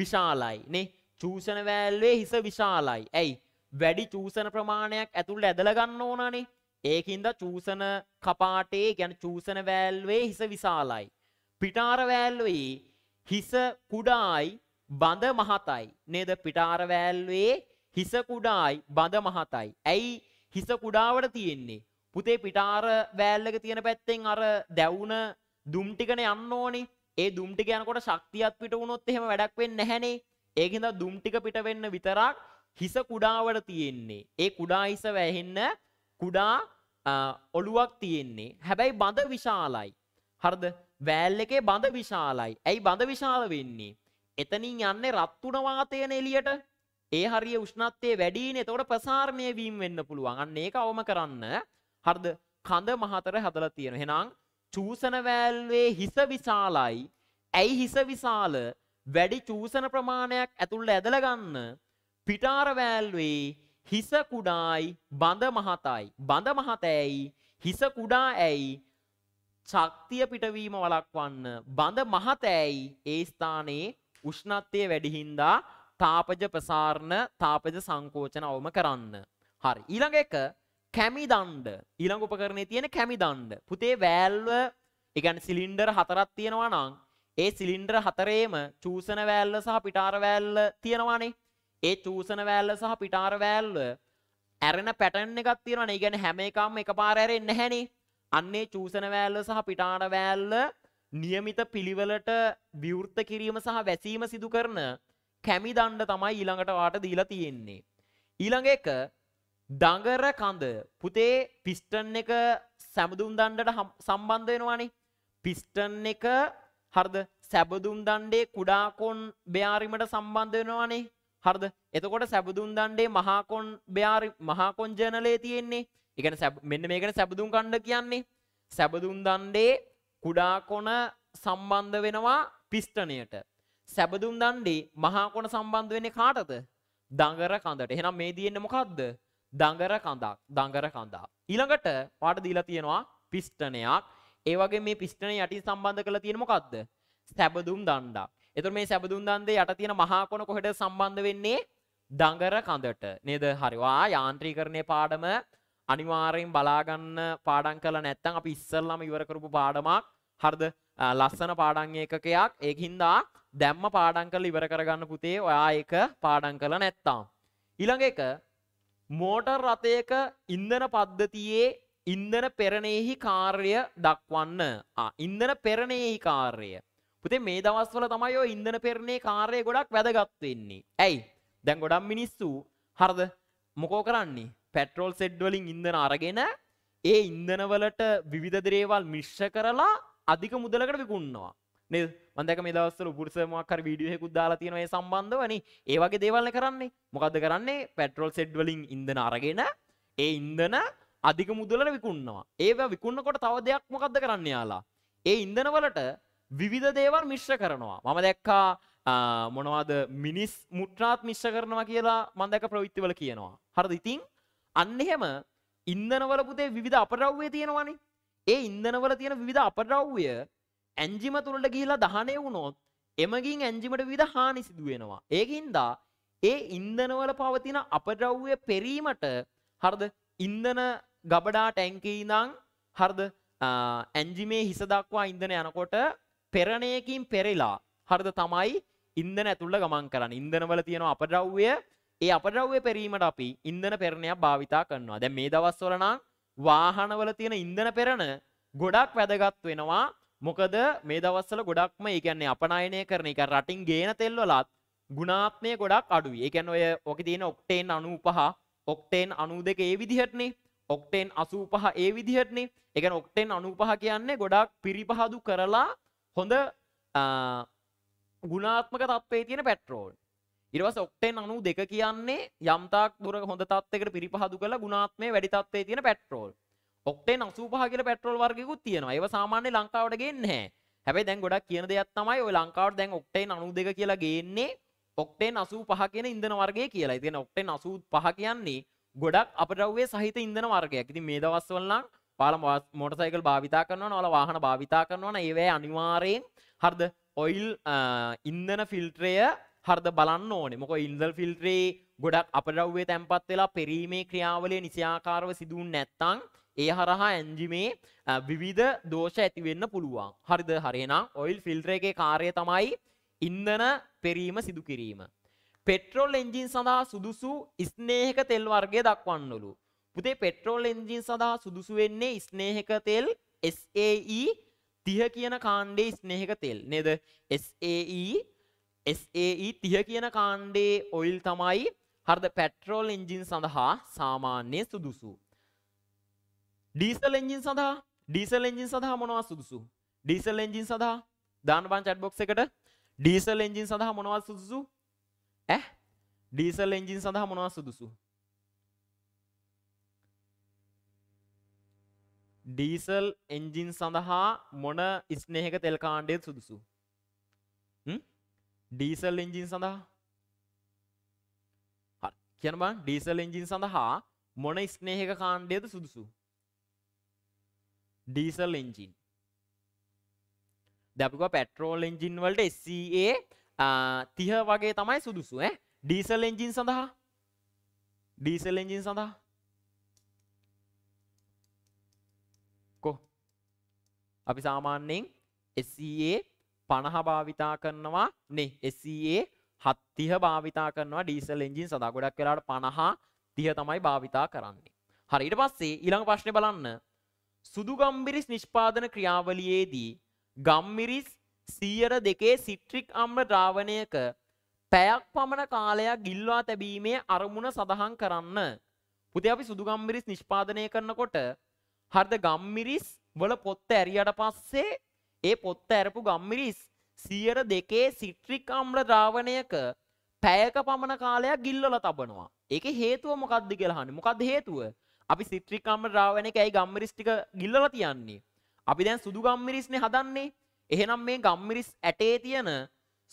විශාලයි නේ. චූෂණ වෑල්ලේ හිස විශාලයි. ඇයි වැඩි චූෂණ ප්‍රමාණයක් ඇතුළට ඇදලා ගන්න ඕනනේ. ඒකින්ද චූෂණ කපාටේ කියන්නේ චූෂණ වෑල්වේ හිස විශාලයි. පිටාර වෑල්වේ හිස කුඩායි බඳ මහතයි. නේද? පිටාර වෑල්වේ හිස කුඩායි බඳ මහතයි. ඇයි හිස කුඩාවට තියෙන්නේ? පුතේ පිටාර වෑල්ලක තියෙන පැත්තෙන් අර දැවුන දුම් ටිකනේ යන්න ඕනේ. ඒ දුම් ටික යනකොට ශක්තියක් පිට වුණොත් එහෙම වැඩක් වෙන්නේ නැහනේ. ඒහිඳ දුම් ටික පිට වෙන්න විතරක් හිස කුඩාවට තියෙන්නේ. ඒ කුඩා හිස වැහෙන්න කුඩා ඔළුවක් තියෙන්නේ. හැබැයි බඳ විශාලයි. හරිද? වෑල් එකේ බඳ විශාලයි. ඇයි බඳ විශාල වෙන්නේ? එතනින් යන්නේ රත් උණ වාතයන එළියට. ඒ හරිය උෂ්ණත්වය වැඩි නේ. එතකොට ප්‍රසාරණය වීම වෙන්න පුළුවන්. අන්න ඒක අවම කරන්න. හරිද? කඳ මහතර හදලා තියෙනවා. එහෙනම් චූසන වෑල්වේ හිස විශාලයි. ඇයි හිස විශාල? වැඩි චූසන ප්‍රමාණයක් ඇතුළට ඇදලා ගන්න පිටාර වෑල්වේ හිස කුඩායි බඳ මහතයි බඳ මහතැයි හිස කුඩා ඇයි ශක්තිය පිටවීම වළක්වන්න බඳ මහතැයි ඒ ස්ථානයේ උෂ්ණත්වය වැඩි හින්දා තාපජ ප්‍රසාරණ තාපජ සංකෝචන අවම කරන්න. හරි. ඊළඟ එක කැමි දණ්ඩ. ඊළඟ උපකරණයේ තියෙන කැමි දණ්ඩ. පුතේ වෑල්ව ඒ කියන්නේ සිලින්ඩර් හතරක් තියෙනවා නම් ඒ සිලින්ඩර් හතරේම චූසන වෑල්ල සහ පිටාර වෑල්ල තියෙනවානේ. ඒ චූසන වෑල්ල සහ පිටාර වෑල්ල ඇරෙන පැටර්න් එකක් තියෙනවානේ. ඒ කියන්නේ හැම එකක්ම එකපාර ඇරෙන්නේ නැහනේ. අන්නේ චූසන වෑල්ල සහ පිටාර වෑල්ල નિયમિત පිළිවෙලට විවෘත කිරීම සහ වැසීම සිදු කරන කැමි දණ්ඩ තමයි ඊළඟට වාට දීලා තියෙන්නේ. ඊළඟ එක දඟර කඳ පුතේ පිස්ටන් එක සැමදුම් දණ්ඩට සම්බන්ධ වෙනවානේ. පිස්ටන් එක හරද සැබදුම් දණ්ඩේ කුඩාකොන් බ්‍යාරිමට සම්බන්ධ වෙනවානේ හරද එතකොට සැබදුම් දණ්ඩේ මහාකොන් බ්‍යාරි මහාකොන් ජනලේ තියෙන්නේ ඉගෙන මෙන්න මේකට සැබදුම් කණ්ඩ කියන්නේ සැබදුම් දණ්ඩේ කුඩාකොන සම්බන්ධ වෙනවා පිස්ටනයට සැබදුම් දණ්ඩේ මහාකොන සම්බන්ධ වෙන්නේ කාටද දඟර කඳට එහෙනම් මේ තියෙන්නේ මොකද්ද දඟර කඳක් දඟර කඳා ඊළඟට පාට දීලා තියෙනවා පිස්ටනයක් ඒවගේ මේ පිස්ටන යටි සම්බන්ධ කළ තියෙන මොකක්ද සැබදුම් දණ්ඩක්. එතකොට මේ සැබදුම් දණ්ඩේ යට තියෙන මහා කොන කොහෙද සම්බන්ධ වෙන්නේ? දඟර කඳට. නේද? හරි. වා යාන්ත්‍රීකරණයේ පාඩම අනිවාර්යෙන් බලාගන්න පාඩම් කළා නැත්නම් අපි ඉස්සෙල්ලාම ඉවර කරපු පාඩමක් හරිද? ලස්සන පාඩම් ඒකකයක් ඒකින්දා දැම්ම පාඩම් කරලා ඉවර කරගන්න පුතේ ඔයා ඒක පාඩම් කළා නැත්නම්. ඊළඟ එක මෝටර් රථයක ඉන්ධන පද්ධතියේ ඉන්දන පෙරණයෙහි කාර්ය දක්වන්න ඉන්දන පෙරණයෙහි කාර්ය පුතේ මේ දවස්වල තමයි ඔය ඉන්දන පෙරණේ කාර්ය ගොඩක් වැදගත් වෙන්නේ ඇයි දැන් ගොඩක් මිනිස්සු හරිද මොකෝ කරන්නේ පෙට්‍රෝල් සෙඩ් වලින් ඉන්ධන අරගෙන ඒ ඉන්ධන වලට විවිධ දේවල් මිශ්‍ර කරලා අධික මුදලකට විකුණනවා නේද මම දැක මේ දවස්වල උපුරුස මොකක් හරි වීඩියෝ එකකුත් දාලා තියෙනවා ඒ සම්බන්ධව නේ ඒ වගේ දේවල් කරන්නේ මොකද්ද කරන්නේ පෙට්‍රෝල් සෙඩ් වලින් ඉන්ධන අරගෙන ඒ ඉන්ධන අධික මුදලන විකුණනවා ඒවා විකුණකොට තව දෙයක් මොකක්ද කරන්න යාලා ඒ ඉන්දනවලට විවිධ දේවල් මිශ්‍ර කරනවා මම දැක්කා මොනවාද මිනිස් මුට්‍රාත් මිශ්‍ර කරනවා කියලා මන්දැක ප්‍රවිත්තිවල කියනවා හරද ඉතින් අන්න එහෙම ඉන්දනවල පුතේ විධ අපරව්ය තියෙනවානේ ඒ ඉන්දනවල තියෙන විධ අපරව්ය ඇන්ජිම තුළට ගිහිලා දහනය වුණොත් එමගින් ඇන්ජිමට විධ හානි සිදුවෙනවා ඒකින්දා ඒ ඉන්දනවල පවතින අපරව්ය පෙරීමට හරද ඉන්දන ගබඩා ටැංකී ඉඳං හරද ඇන්ජිමේ හිස දක්වා ඉන්දන යනකොට පෙරණයකින් පෙරෙලා හරද තමයි ඉන්දන ඇතුළ ගමන් කරන්න ඉන්දනවල තියෙන අපද්‍රව්ය ඒ අපද්‍රව්‍ය පෙරීමට අපි ඉන්දන පෙරණයක් භාවිතා කරනවා දැ මේ දවස්වලනං වාහනවල තියෙන ඉන්දන පෙරණ ගොඩක් වැදගත් වෙනවා මොකද මේ දවස්සල ගොඩක්ම ඒකන්නේ අපනායනය කරන එක රටින් ගේන තෙල්වලත් ගුණාත්මය ගොඩක් අඩුයි ඒකැන් ඔය ඕක තියෙන ඔක්ටේන් අනු පහ ඔක්ටේන් අනු දෙක ඒ විදිහටනේ ඔක්ටේන් අසූපහ ඒ විදිහටනේ එක ඔක්ටෙන් අනුපහ කියන්නේ ගොඩක් පිරිපහදු කරලා හොඳ ගුණාත්මක තත්වේ තියෙන පැට්‍රෝල් ඉරවස ඔක්ටෙන් අනු දෙක කියන්නේ යම්තාක් දුර හොඳ තත්වකට පිරිපහදු කළ ගුණාත්මය වැඩි තත්වේ තියෙන පැට්‍රෝල් ඔක්ටේන් අසූපහ කියල පැට්‍රෝල් වර්ගකුත් තියෙනවා ඒව සාමාන්‍ය ලංකාවට ගෙන්නේ හැබැයි දැන් ගොඩක් කියන දෙයක් තමයි ඔය ලංකාවට දැන් ඔක්ටේන් අනු දෙක කියලා ගේන්නේ ඔක්ටේන් අසූ පහ කියන ඉන්දන වර්ගය කියලා ඉතින් ඔක්ටේන් අසූ පහ කියන්නේ ගොඩක් අපරව්වේ සහිත ඉන්දන වර්ගයක් ඉතින් මේ දවස්වලනම් පාල මොටසයිකල් භාවිතා කරනවා නොල වාහන භාවිතා කරනවන ඒවැ අනිවාරයෙන් හර්ද ඔයිල් ඉන්දන ෆිල්ට්‍රය හර්ද බලන්න ඕනේ මොක ඉන්දල් ෆිල්ට්‍රේ ගොඩක් අපරව්වේ තැන්පත් වෙලා පෙරීමේ ක්‍රියාවලය නිසියාකාරව සිදුවන් නැත්තං ඒ හරහා ඇන්ජිමේ විවිධ දෝෂ ඇතිවෙන්න පුළුවන් හරිද හරිනම් ඔයිල් ෆිල්ට්‍ර එක කාරය තමයි ඉන්දන පෙරීම සිදු කිරීම පෙට්‍රෝල් එන්ජින් සඳහා සුදුසු ස්නේහක තෙල් වර්ගය දක්වන්නලු. පුතේ පෙට්‍රෝල් එන්ජින් සඳහා සුදුසු වෙන්නේ ස්නේහක තෙල් SAE 30 කියන කාණ්ඩයේ ස්නේහක තෙල් නේද? SAE SAE 30 කියන කාණ්ඩයේ ඔයිල් තමයි හරිද පෙට්‍රෝල් එන්ජින් සඳහා සාමාන්‍ය සුදුසු. ඩීසල් එන්ජින් සඳහා ඩීසල් එන්ජින් සඳහා මොනවා සුදුසු? ඩීසල් එන්ජින් සඳහා දාන්න බං chat box එකට ඩීසල් එන්ජින් සඳහා මොනවද සුදුසු? ඇ ඩීසල් එන්ජින් සඳහා මොනවා සුදුසු ඩීසල් එන්ජින් සඳහා මොන ස්නේහක තෙල් කාණ්ඩයත් සුදුසු ඩීසල් එන්ජින් සඳහා කියන බං ඩීසල් එන්ජින් සඳහා මොන ස්නේහක කාණ්ඩයද සුදුසු ඩීසල් එන්ජින් දැපිවා පැට්‍රෝල් එන්ජින් වලට SCA e තිහ වගේ තමයි සුදුසු ඩීසල් එෙන්ජින් සඳහා ඩීසල් එෙන්ජින් සඳහා කො අපි සාමාන්‍යයෙන් එSCA e පණහ භාවිතා කරනවා නේ SCA e හත්තිහ භාවිතා කරනවා ඩීසල් එෙන්ජින් සඳහා ගොඩක් කලාට පණහා තිය තමයි භාවිතා කරන්නේ හරි ඉට පස්සේ ඊළඟ ප්‍රශ්නය බලන්න සුදු ගම්බිරිස් නිෂ්පාදන ක්‍රියාවලියේදී ගම්මිරිස් සීයර දෙකේ සිට්‍රික් අම්ල ද්‍රාවණයක පැයක් පමණ කාලයක් ගිල්වා තැබීමේ අරමුණ සඳහන් කරන්න. පුතේ අපි සුදු ගම්මිරිස් නිෂ්පාදනය කරනකොට හරිද ගම්මිරිස් වල පොත්ත ඇරියට පස්සේ ඒ පොත්ත ඇරපු ගම්මිරිස් සියර දෙකේ සිට්‍රික් අම්ල ද්‍රාවණයක පැයක පමණ කාලයක් ගිල්වල තබනවා. ඒකේ හේතුව මොකද්ද කියලා අහන්නේ. මොකද්ද හේතුව? අපි සිට්‍රික් අම්ල ද්‍රාවණයක ඇයි ගම්මිරිස් ටික ගිල්වල තියන්නේ? අපි දැන් සුදු ගම්මිරිස්නේ හදන්නේ. එහෙනම් මේ ගම්මිරිස් ඇටේ තියෙන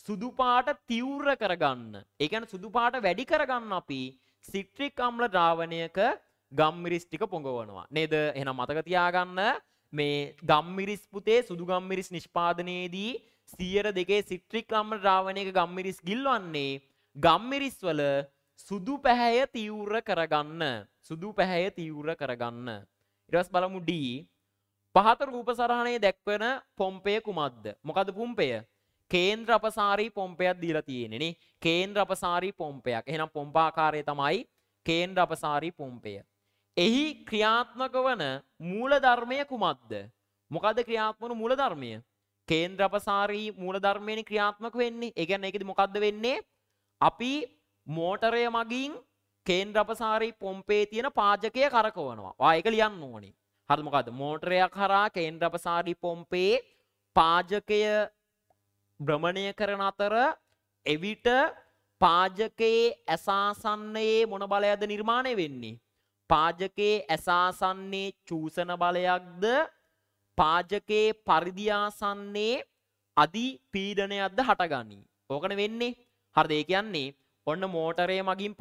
සුදු පාට තීව්‍ර කරගන්න. ඒ කියන්නේ සුදු පාට වැඩි කරගන්න අපි සිට්‍රික් අම්ල ද්‍රාවණයක ගම්මිරිස් ටික පොඟවනවා. නේද? එහෙනම් මතක තියාගන්න මේ ගම්මිරිස් පුතේ සුදු ගම්මිරිස් නිෂ්පාදනයේදී 102 සිට්‍රික් අම්ල ද්‍රාවණයක ගම්මිරිස් ගිල්වන්නේ ගම්මිරිස් වල සුදු පැහැය තීව්‍ර කරගන්න. සුදු පැහැය තීව්‍ර කරගන්න. ඊට පස්සේ බලමු D පහත රූපසරහණයේ දැක්වෙන පොම්පය කුමක්ද? මොකද පුම්පය? කේන්ද්‍ර අපසාරී පොම්පයක් දීලා තියෙන්නේ නේ. කේන්ද්‍ර අපසාරී පොම්පයක්. එහෙනම් පොම්පාකාරය තමයි කේන්ද්‍ර අපසාරී පොම්පය. එහි ක්‍රියාත්මක වන මූල ධර්මය කුමක්ද? මොකද ක්‍රියාත්මක වන මූල ධර්මය? කේන්ද්‍ර අපසාරී මූල ධර්මයෙන් ක්‍රියාත්මක වෙන්නේ. ඒ කියන්නේ ඒකෙදි මොකද්ද වෙන්නේ? අපි මෝටරය මගින් කේන්ද්‍ර අපසාරී පොම්පේ තියෙන පාජකය කරකවනවා. ආ ඒක ලියන්න ඕනේ. හරමකද මෝටරයක් හරා කේන්ද්‍රපසාරි පොම්පේ පාජකය භ්‍රමණය කරන අතර එවිට පාජකයේ ඇසාසන්නයේ මොන බලයද නිර්මාණය වෙන්නේ. පාජකයේ ඇසාසන්නේ චූසන බලයක්ද පාජකයේ පරිදිආසන්නේ අධි පීඩනයක්ද හටගනී. ඕකන වෙන්නේ හරදේ කියන්නේ ඔන්න මෝටරය මගින්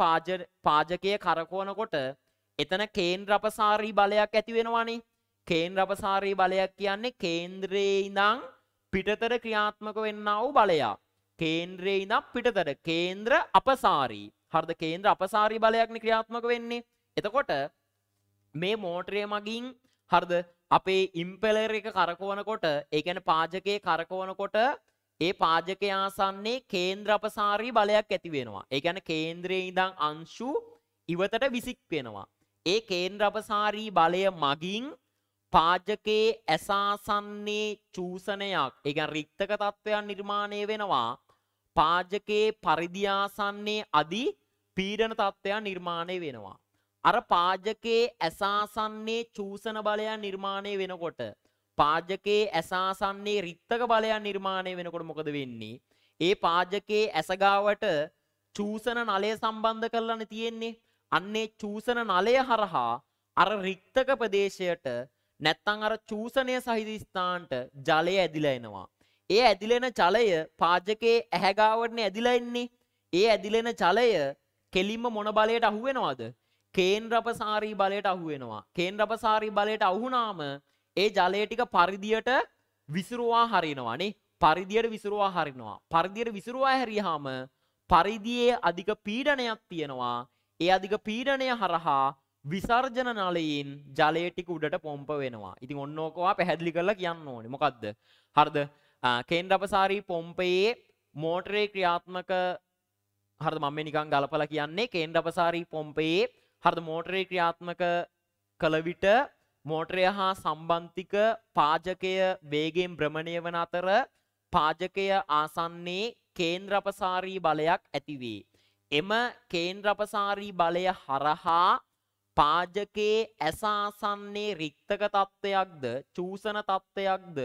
පාජකය කරකෝනකොට එතන කේන්ද්‍රපසාරී බලයක් ඇති වෙනවානේ. කේන්ද්‍රපසාරී බලයක් කියන්නේ කේන්ද්‍රයේ ඉඳන් පිටතර ක්‍රියාත්මක වෙන්නා වූ බලයක්. කේන්ද්‍රයේ ඉඳන් පිටතර කේන්ද්‍ර අපසාරී. හරිද? කේන්ද්‍ර අපසාරී බලයක්නේ ක්‍රියාත්මක වෙන්නේ. එතකොට මේ මෝටරය මගින් හරිද? අපේ ඉම්පෙලර් එක කරකවනකොට, ඒ කියන්නේ පාජකයේ කරකවනකොට ඒ පාජකයේ ආසන්නයේ කේන්ද්‍ර අපසාරී බලයක් ඇති වෙනවා. ඒ කියන්නේ කේන්ද්‍රයේ ඉඳන් අංශු ඉවතට විසික් වෙනවා. ඒ කේන්ද්‍රපසාරී බලය මගින් පාජකයේ ඇසාසන්නේ චූසනයක් එක රික්තක තත්ත්වයන් නිර්මාණය වෙනවා පාජකයේ පරිදිආසන්නේ අදි පීඩන තත්ත්වයන් නිර්මාණය වෙනවා. අර පාජකයේ ඇසාසන්නේ චූසන බලයන් නිර්මාණය වෙනකොට පාජකයේ ඇසාසන්නේ රිත්තක බලයන් නිර්මාණය වෙනකොට මොකද වෙන්නේ. ඒ පාජකයේ ඇසගාවට චූසන නලය සම්බන්ධ කරලන තියෙන්නේ අන්නේ චූසන නලය හරහා අර රික්තක ප්‍රදේශයට නැත්තං අර චූසනය සහිත ස්ථාන්ට ජලය ඇදිලා එනවා. ඒ ඇදිලෙන ජලය පාජකයේ ඇහැගාවටනේ ඇදිලා ඉන්නේ. ඒ ඇදිලෙන ජලය කෙලින්ම මොන බලයට අහු වෙනවද? කේන්ද්‍රපසාරී බලයට අහු වෙනවා. කේන්ද්‍රපසාරී බලයට අහුනාම ඒ ජලය ටික පරිධියට විසිරුවා හරිනවා නේ. පරිධියට විසිරුවා හරිනවා. පරිධියට විසිරුවා හැරියාම පරිධියේ අධික පීඩනයක් තියෙනවා. ඒ අධික පීඩනය හරහා විසර්ජන නලයෙන් ජලය ටික උඩට පොම්ප වෙනවා. ඉතින් ඔන්න ඕකවා පැහැදිලි කරලා කියන්න ඕනේ. මොකද්ද? හරිද? කේන්ද්‍රපසාරී පොම්පයේ මෝටරේ ක්‍රියාත්මක හරිද මම නිකන් ගලපලා කියන්නේ කේන්ද්‍රපසාරී පොම්පයේ හරිද මෝටරේ ක්‍රියාත්මක කළ විට මෝටරය හා සම්බන්තික පාජකය වේගෙන් භ්‍රමණය වන අතර පාජකය ආසන්නේ කේන්ද්‍රපසාරී බලයක් ඇතිවේ. එම කේන්ද්‍රපසාරී බලය හරහා පාජකයේ ඇසාසන්නේ රික්තක තත්ත්වයක්ද චූසන තත්ත්වයක්ද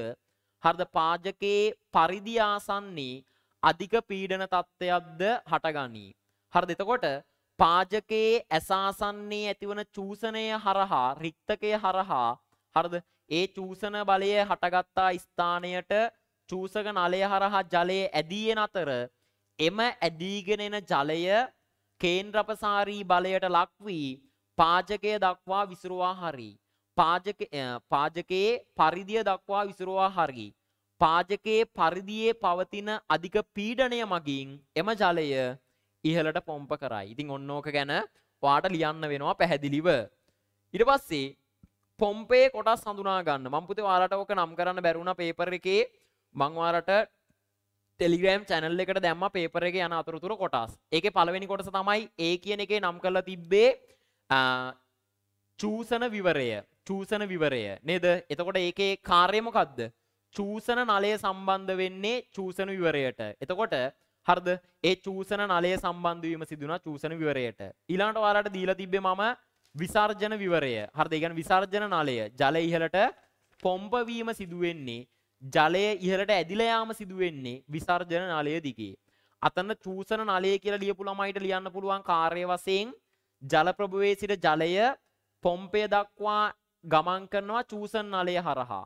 හරද පාජකයේ පරිදිආසන්නේ අධික පීඩන තත්ත්වයක්ද හටගනී. හර දෙතකොට පාජකයේ ඇසාසන්නේ ඇතිවන චූසනය හරහා රික්තකය හරහා හරද ඒ චූසන බලය හටගත්තා ස්ථානයට චූසක නලය හරහා ජලය ඇදීය නතර එම ඇදීගෙන එන ජලය කේන්ද්‍රපසාරී බලයට ලක්වී පාජකය දක්වා විසිරුවා හරි. පාජකයේ පරිදිය දක්වා විසිරුවා හරි. පාජකයේ පරිදියේ පවතින අධික පීඩනය මගින් එම ජලය ඉහළට පොම්ප කරයි. ඉතින් ඔන්නෝක ගැන වාට ලියන්න වෙනවා පැහැදිලිව. ඉට පස්සේ පොම්පේ කොටස් සඳුනා ගන්න මම්පුතේ වාලට ඕක නම් කරන්න බැරුණ පේපර එකේ මංවාරට ටෙලිග්‍රම් චැනල් එකට දැම්ම පේපර එක යන අතුරතුර කොටස් එක පළවෙනි කොටස තමයි ඒ කියන එකේ නම් කරලා තිබ්බේ චූසන විවරය චූසන විවරය නේද එතකොට ඒකේ කාර්යමකක්ද චූසන නලය සම්බන්ධ වෙන්නේ චූසන විවරයට එතකොට හරද ඒ චූසන නලය සම්බන්ධවීම සිදුන චූසන විවරයට ඊලාට වාලාට දීලා තිබ්බේ මම විසර්ජන විවරය හරද ඉගන් විසර්ජන නලය ජල ඉහලට පොම්පවීම සිදුවෙන්නේ ජලය ඉහලට ඇදිලයාම සිදුවෙන්නේ විසර්ජන නලය දිගේ. අතන චූසන නලය කියලා ලියපු ළමයිට ලියන්න පුළුවන් කාර්ය වශයෙන් ජල ප්‍රභවයේ සිට ජලය පොම්පය දක්වා ගමන් කරනවා චූසන් නලය හරහා.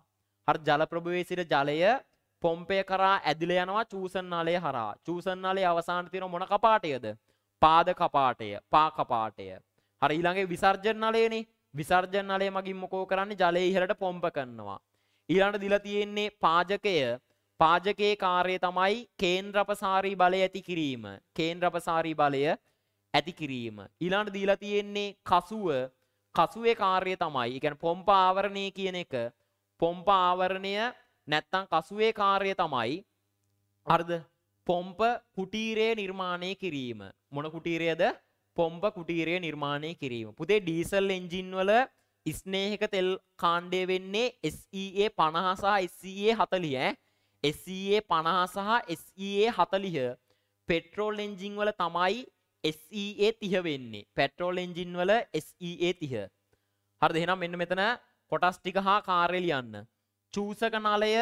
හරි ජල ප්‍රභවයේ සිට ජලය පොම්පය කරා ඇදිල යනවා චූසන් නලය හරහා. චූසන් නලය අවසාන තියෙන මොන කපාටයද? පාද කපාටය, පා කපාටය. හරි ඊළඟේ විසර්ජන නලයනේ. විසර්ජන නලය මගින් මොකෝ කරන්නේ? ජලය ඉහළට පොම්ප කරනවා. ඊළඟට දීලා තියෙන්නේ පාජකය පාජකයේ කාර්යය තමයි කේන්ද්‍රපසාරී බලය ඇති කිරීම. කේන්ද්‍රපසාරී බලය ඇති කිරීම. ඊළඟට දීලා තියෙන්නේ කසුව. කසුවේ කාර්යය තමයි. ඒ කියන්නේ පොම්ප ආවරණය කියන එක. පොම්ප ආවරණය නැත්තම් කසුවේ කාර්යය තමයි හරිද? පොම්ප කුටීරය නිර්මාණය කිරීම. මොන කුටීරයද? පොම්ප කුටීරය නිර්මාණය කිරීම. පුතේ ඩීසල් එන්ජින් වල ස්නේහක තෙල් කාණ්ඩය වෙන්නේ SEA පණහා සහ SEA හතලිය SEA පණහා සහ SEA හතලිහ පෙට්‍රෝල් එන්ජින් වල තමයි SEA තිහ වෙන්නේ පෙට්‍රෝල් එන්ජින් වල SEA තිහ හරිද එහෙනම් මෙන්න මෙතන කොටස් ටික හා කාර්ය ලියන්න චූසක නලය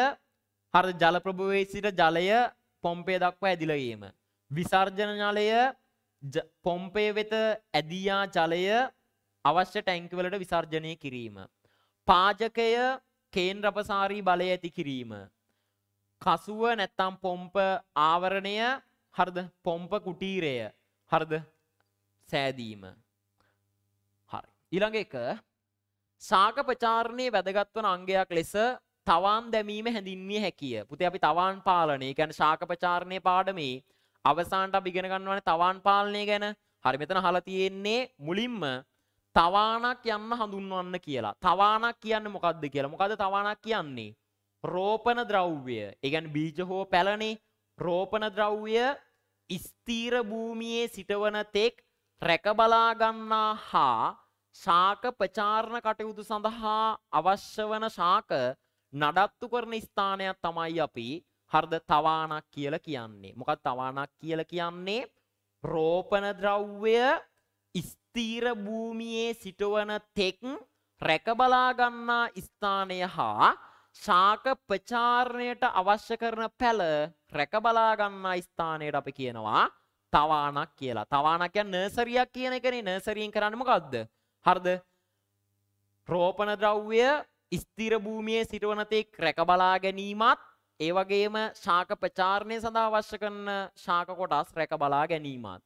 හරිද ජල ප්‍රභවයේ සිට ජලය පොම්පේ දක්වා ඇදිලා ගියම විසර්ජන නලය පොම්පේ වෙත ඇදියා ජලය අවශ්‍ය ටැංකිවලට විසර්ජනය කිරීම. පාජකය කේන්ද්‍රපසාරී බලය ඇති කිරීම. කසුව නැත්තම් පොම්ප ආවරණය හරිද පොම්ප කුටීරය හරිද සෑදීම. හරි. ඊළඟ එක සාකපචාරණයේ වැදගත් වන අංගයක් ලෙස තවාන් දැමීම හැඳින්විය හැකිය. පුතේ අපි තවාන් පාලනය කියන්නේ ශාකපචාරණයේ පාඩමේ අවසානට අපි ඉගෙන ගන්නවානේ තවාන් පාලනය ගැන. හරි මෙතන අහලා තියෙන්නේ මුලින්ම තවානක් යන්න හඳුන්වන්න කියලා. තවානක් කියන්න මොකක්ද කියලා. මොකද තවානක් කියන්නේ රෝපණ ද්‍රව්‍ය. ඒ කියන්නේ බීජ හෝ පැලනේ රෝපණ ද්‍රව්‍ය ස්ථීර භූමියේ සිටවන තෙක් රැක බලා ගන්නා හා ශාක ප්‍රචාරණ කටයුතු සඳහා අවශ්‍ය වන ශාක නඩත්තු කරන ස්ථානයක් තමයි අපි හරිද තවානක් කියලා කියන්නේ. මොකක්ද තවානක් කියලා කියන්නේ? රෝපණ ද්‍රව්‍ය ස්ථීර භූමියේ සිටවන තෙක් රැක බලා ගන්නා ස්ථානය හා ශාක ප්‍රචාරණයට අවශ්‍ය කරන පැල රැක බලා ගන්නා ස්ථානයට අපි කියනවා තවානක් කියලා. තවානක් කියන්නේ නර්සරියක් කියන එකනේ. නර්සරියෙන් කරන්නේ මොකද්ද? හරිද? රෝපණ ද්‍රව්‍ය ස්ථිර භූමියේ සිටවන තෙක් රැක බලා ගැනීමත් ඒ වගේම ශාක ප්‍රචාරණය සඳහා අවශ්‍ය කරන ශාක කොටස් රැක බලා ගැනීමත්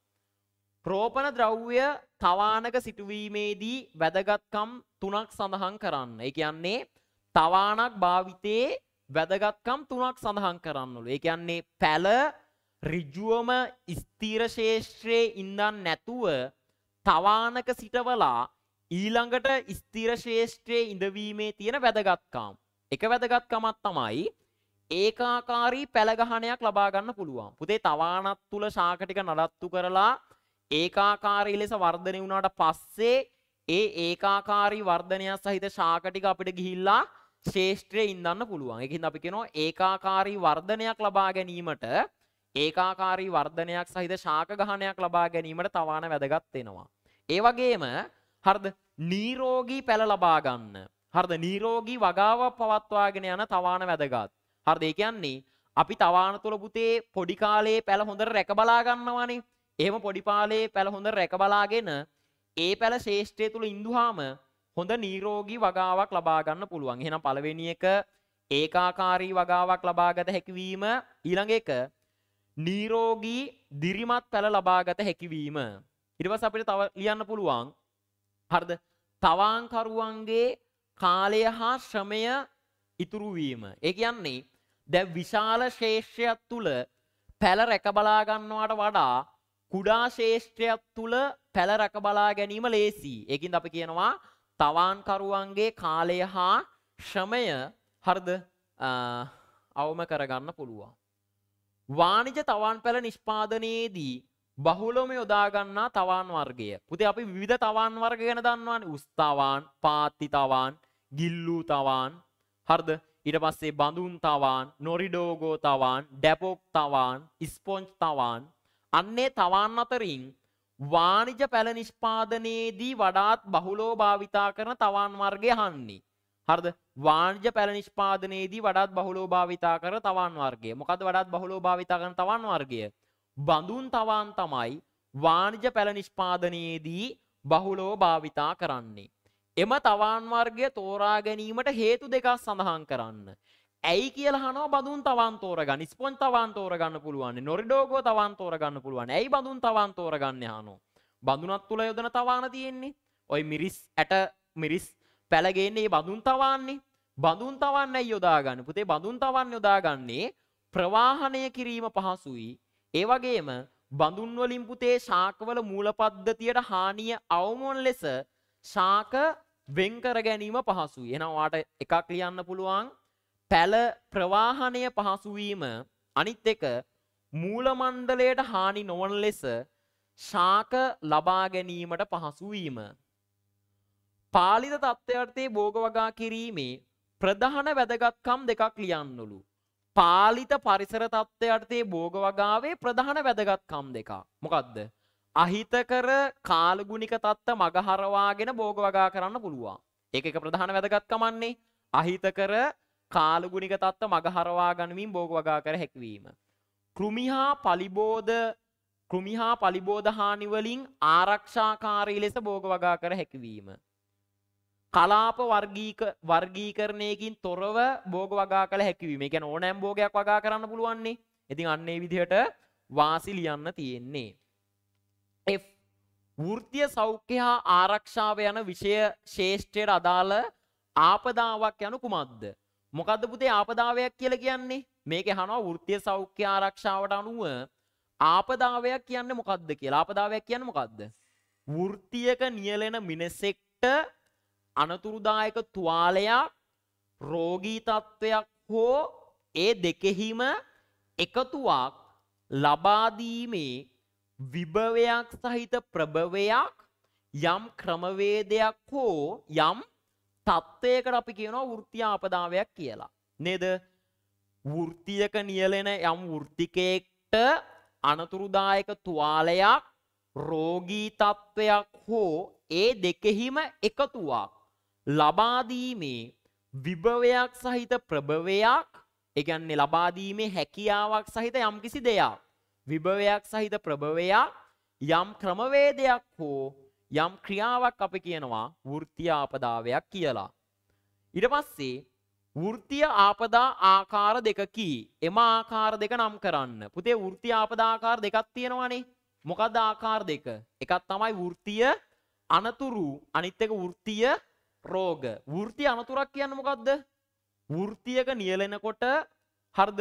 ප්‍රෝපන ද්‍රව්‍ය තවානක සිටුවීමේදී වැදගත්කම් තුනක් සඳහන් කරන්න. ඒ කියන්නේ තවානක් භාවිතයේ වැදගත්කම් තුනක් සඳහන් කරන්නලු. ඒ කියන්නේ පැල ඍජුවම ස්ථීර ශේෂ්ත්‍රයේ ඉඳන් නැතුව තවානක සිටවලා ඊළඟට ස්ථීර ශේෂ්ත්‍රයේ ඉඳවීමේ තියෙන වැදගත්කම්. එක වැදගත්කමක් තමයි ඒකාකාරී පැලගහනයක් ලබා ගන්න පුළුවන්. පුතේ තවානත් තුල ශාක ටික නඩත්තු කරලා ඒකාකාරී ලෙස වර්ධනය වුණාට පස්සේ ඒ ඒකාකාරී වර්ධනයක් සහිත ශාක ටික අපිට ගිහිල්ලා ශේෂ්ත්‍රයේ ඉඳන්න පුළුවන්. ඒකින්ද අපි කියනවා ඒකාකාරී වර්ධනයක් ලබා ගැනීමට ඒකාකාරී වර්ධනයක් සහිත ශාක ගහණයක් ලබා ගැනීමට තවාන වැදගත් වෙනවා. ඒ වගේම හරිද නිරෝගී පැල ලබා ගන්න. හරිද නිරෝගී වගාවක් පවත්වාගෙන යන තවාන වැදගත්. හරිද ඒ කියන්නේ අපි තවාන තුල පුතේ පොඩි කාලේ පැල හොඳට රැක බලා ගන්නවානේ. එහෙම පොඩි පාලේ පැල හොඳ රැක බලාගෙන ඒ පැල ශේෂ්ඨය තුල ඉඳුවාම හොඳ නිරෝගී වගාවක් ලබා ගන්න පුළුවන්. එහෙනම් පළවෙනි එක ඒකාකාරී වගාවක් ලබාගත හැකිවීම ඊළඟ එක නිරෝගී දිරිමත් පැල ලබාගත හැකිවීම. ඊට පස්සේ අපිට තව ලියන්න පුළුවන් හරිද? තවාංකරුවන්ගේ කාලය හා ශ්‍රමය ඉතුරු වීම. ඒ කියන්නේ දැන් විශාල ශේෂ්‍යයක් තුල පැල රැක බලා ගන්නවට වඩා කුඩා ශේෂ්ත්‍රයක් තුල පැල රැක බලා ගැනීම ලේසියි. ඒකින්ද අපි කියනවා තවාන්කරුවන්ගේ කාලය හා ශ්‍රමය හරිද අවම කරගන්න පුළුවන්. වාණිජ තවාන් පැල නිෂ්පාදනයේදී බහුලොම යොදාගන්නා තවාන් වර්ගය. පුතේ අපි විවිධ තවාන් වර්ග ගැන දන්නවනේ. උස් තවාන්, පාත්ති තවාන්, ගිල්ලූ තවාන්, හරිද? ඊට පස්සේ බඳුන් තවාන්, නොරිඩෝගෝ තවාන්, ඩැපොක් තවාන්, ස්පොන්ජ් තවාන් අන්නේ තවන් අතරින් වාණිජ පැල නිෂ්පාදනයේදී වඩාත් බහුලෝ භාවිතා කරන තවන් වර්ගය හන්නේ. හරිද? වාණිජ පැල නිෂ්පාදනයේදී වඩාත් බහුලෝ භාවිතා කරන තවන් වර්ගය. මොකද වඩාත් බහුලෝ භාවිතා කරන තවන් වර්ගය? බඳුන් තවන් තමයි වාණිජ පැල නිෂ්පාදනයේදී බහුලෝ භාවිතා කරන්නේ. එම තවන් වර්ගය තෝරා ගැනීමට හේතු දෙකක් සඳහන් කරන්න. ඇයි කියලා අහනවා බඳුන් තවන් තෝරගන්න. ස්පොන්ජ් තවන් තෝරගන්න පුළුවන්. නොරිඩෝගෝ තවන් තෝරගන්න පුළුවන්. ඇයි බඳුන් තවන් තෝරගන්නේ අහනවා. බඳුනත් තුල යොදන තවාන තියෙන්නේ. ওই මිරිස් ඇට මිරිස් පැල ගේන්නේ මේ බඳුන් තවාන්නේ. බඳුන් තවන්න ඇයි යොදාගන්නේ? පුතේ බඳුන් තවන්න යොදාගන්නේ ප්‍රවාහණය කිරීම පහසුයි. ඒ වගේම බඳුන් වලින් පුතේ ශාකවල මූල පද්ධතියට හානිය අවමොන් ලෙස ශාක වෙන් කර ගැනීම පහසුයි. එහෙනම් ඔයාට එකක් ලියන්න පුළුවන් පැල ප්‍රවාහණය පහසුවීම අනිත් එක මූලමණ්ඩලයට හානි නොවන ලෙස ශාක ලබා ගැනීමට පහසු වීම. පාලිත තත්ත්වයටතේ භෝග වගා කිරීමේ ප්‍රධාන වැදගත්කම් දෙකක් ලියන්නලු. පාලිත පරිසර තත්ත්වයටතේ භෝග වගාවේ ප්‍රධාන වැදගත්කම් දෙකක්. මොකක්ද. අහිතකර කාලගුණික තත්ත මගහරවාගෙන භෝග වගා කරන්න පුළුවන්. එක එක ප්‍රධාන වැදගත්කමන්නේ අහිතකර කාලගුණික තත්ත්ව මගහරවා ගනමින් බෝග වගා කර හැකිවීම. කෘමිහා පලිබෝධ කෘමිහා පලිබෝධහානිවලින් ආරක්ෂාකාරී ලෙස බෝග වගා කර හැකිවීම. කලාප වර්ගීකරණයකින් තොරව බෝග වගා කළ හැකිවීම ගැන ඕනෑම් බෝගයක් වගා කරන්න පුළුවන්නේ ඉතින් අන්නේ විදිහට වාසි ලියන්න තියෙන්නේ. F වෘත්තිය සෞඛ්‍ය හා ආරක්ෂාව යන විෂය ශේෂ්ඨයට අදාළ ආපදාවක් යනු කුමක්ද? මොකද පුතේ ආපදාවයක් කියලා කියන්නේ මේක හනවා වෘත්තීය සෞඛ්‍ය ආරක්ෂාවට අනුව ආපදාවයක් කියන්නේ මොකද්ද කියලා ආපදාවයක් කියන්නේ මොකද්ද වෘත්තියක නියැලෙන මිනිසෙක්ට අනතුරුදායක තුවාලයක් රෝගී තත්ත්වයක් හෝ ඒ දෙකෙහිම එකතුවක් ලබා දීමේ විභවයක් සහිත ප්‍රභවයක් යම් ක්‍රමවේදයක් හෝ යම් තත්ත්වයකට අපි කියනවා වෘත්තිය ආපදාවයක් කියලා. නේද? වෘත්තියක නියැලෙන යම් වෘත්තිකයෙක්ට අනතුරුදායක තුවාලයක් රෝගී තත්ත්වයක් හෝ ඒ දෙකෙහිම එකතුවක් ලබා දීමේ විභවයක් සහිත ප්‍රභවයක් ඒ කියන්නේ ලබා දීමේ හැකියාවක් සහිත යම්කිසි දෙයක් විභවයක් සහිත ප්‍රභවයක් යම් ක්‍රමවේදයක් හෝ යම් ක්‍රියාවක් අපි කියනවා වෘත්තීය ආපදාවයක් කියලා. ඊට පස්සේ වෘත්තීය ආපදා ආකාර දෙකකි. එම ආකාර දෙක නම් කරන්න. පුතේ වෘත්තීය ආපදා ආකාර දෙකක් තියෙනවානේ. මොකද්ද ආකාර දෙක? එකක් තමයි වෘත්තීය අනතුරු, අනිත් එක වෘත්තීය රෝග. වෘත්තීය අනතුරක් කියන්නේ මොකද්ද? වෘත්තියක නියැලෙනකොට හරිද?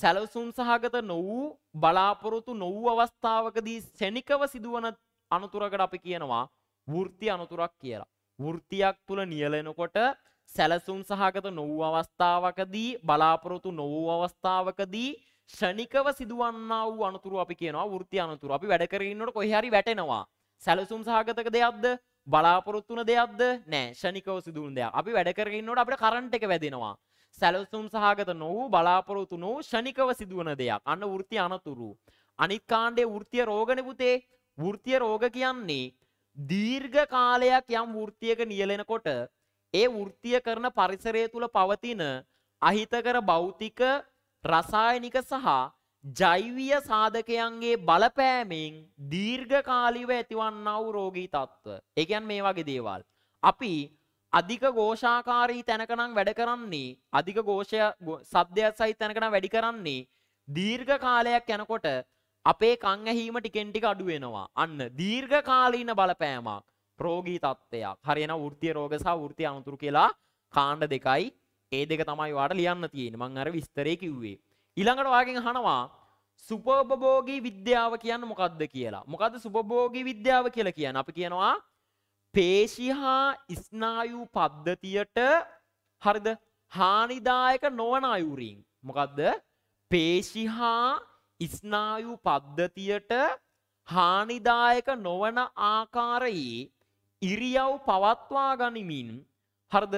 සැලසුම් සහගත නො වූ බලාපොරොත්තු නො වූ අවස්ථාවකදී ශනිකව සිදුවන අනතුරකට අපි කියනවා වෘත්ති අනතුරක් කියලා. වෘත්තියක් තුල නියැලෙනකොට සැලසුම් සහගත නොවූ අවස්ථාවකදී බලාපොරොත්තු නොවූ අවස්ථාවකදී ෂණිකව සිදුවන්නා වූ අනතුරු අපි කියනවා වෘත්ති අනතුරු. අපි වැඩ කරගෙන ඉන්නකොට කොහේ හරි වැටෙනවා. සැලසුම් සහගතක දෙයක්ද බලාපොරොත්තු වුණ දෙයක්ද? නෑ. ෂණිකව සිදුවුණු දෙයක්. අපි වැඩ කරගෙන ඉන්නකොට අපිට කරන්ට් එක වැදෙනවා. සැලසුම් සහගත නොවූ බලාපොරොත්තු නොවූ ෂණිකව සිදුවන දෙයක්. අන්න වෘත්ති අනතුරු. අනිත් කාණ්ඩයේ වෘත්තීය රෝගනේ පුතේ වෘතිය රෝග කියන්නේ දීර්ඝ කාලයක් යම් වෘතියක නියලෙනකොට ඒ වෘතිය කරන පරිසරය තුල පවතින අහිතකර භෞතික රසායනික සහ ජෛවීය සාධකයන්ගේ බලපෑමෙන් දීර්ඝකාලීව ඇතිවන්නා වූ රෝගී තත්ත්ව. ඒ කියන්නේ මේ වගේ දේවල්. අපි අධික ഘോഷාකාරී තැනකනම් වැඩ කරන්නේ අධික ഘോഷය සද්දයක් සහිත තැනකනම් වැඩි කරන්නේ දීර්ඝ කාලයක් යනකොට අපේ කං ඇහිීම ටිකෙන් ටික අඩු වෙනවා. අන්න දීර්ඝකාලීන බලපෑමක් රෝගී තත්ත්වයක්. හරියන වෘත්තීය රෝග සහ වෘත්තීය අනතුරු කියලා කාණ්ඩ දෙකයි. ඒ දෙක තමයි ඔයාලට ලියන්න තියෙන්නේ. මම අර විස්තරේ කිව්වේ. ඊළඟට ඔයාගෙන් අහනවා සුපෝපභෝගී විද්‍යාව කියන්න මොකක්ද කියලා මොකද සුපභෝගී විද්‍යාව කියල කියන්න අපි කියනවා පේශි හා ඉස්නායු පද්ධතියට හරිද හානිදායක නොවන අයුරීන් මොකක්ද පේශි හා ස්නායු පද්ධතියට හානිදායක නොවන ආකාරයේ ඉරියව් පවත්වා ගනිමින් හරද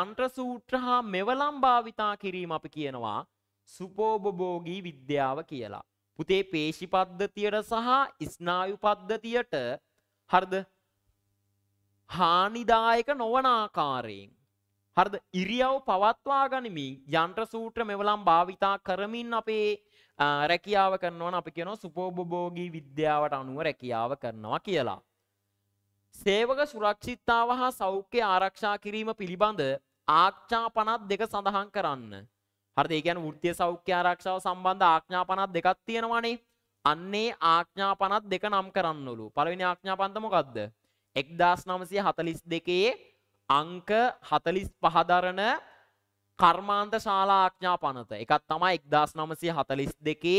යන්ත්‍ර සූත්‍ර හා මෙවලම් භාවිතා කිරීම අපි කියනවා සුපෝබභෝගී විද්‍යාව කියලා. පුතේ පේශි පද්ධතියට සහ ස්නායු පද්ධතියට හරද හානිදායක නොවන ආකාරයෙන් හරද ඉරියව් පවත්වා ගනිමින් යන්ත්‍ර සූත්‍ර මෙවලම් භාවිතා කරමින් අපේ රැකියාව කරනවන අපි කියනවා සුපෝබභෝගී විද්‍යාවට අනුව රැකියාව කරනවා කියලා. සේවක සුරක්ෂිත්තාව හා සෞඛ්‍ය ආරක්ෂා කිරීම පිළිබඳ ආක්ෂා පනත් දෙක සඳහන් කරන්න. හරද ඒගැන ෘත්තිය සෞඛ්‍ය ආරක්ෂාව සම්බන්ධ ආක්ඥා පනත් දෙකක් තියෙනවානේ අන්නේ ආක්ඥා පනත් දෙක නම් කරන්නලු පළවෙනි ආක්ඥා පන්තමොකක්ද. එක්දස් නමසය හතලිස් දෙකේ අංක හතලිස් පහදරණ කර්මාන්ත ශාලා ආඥා පනත. එකක් තමයි 1942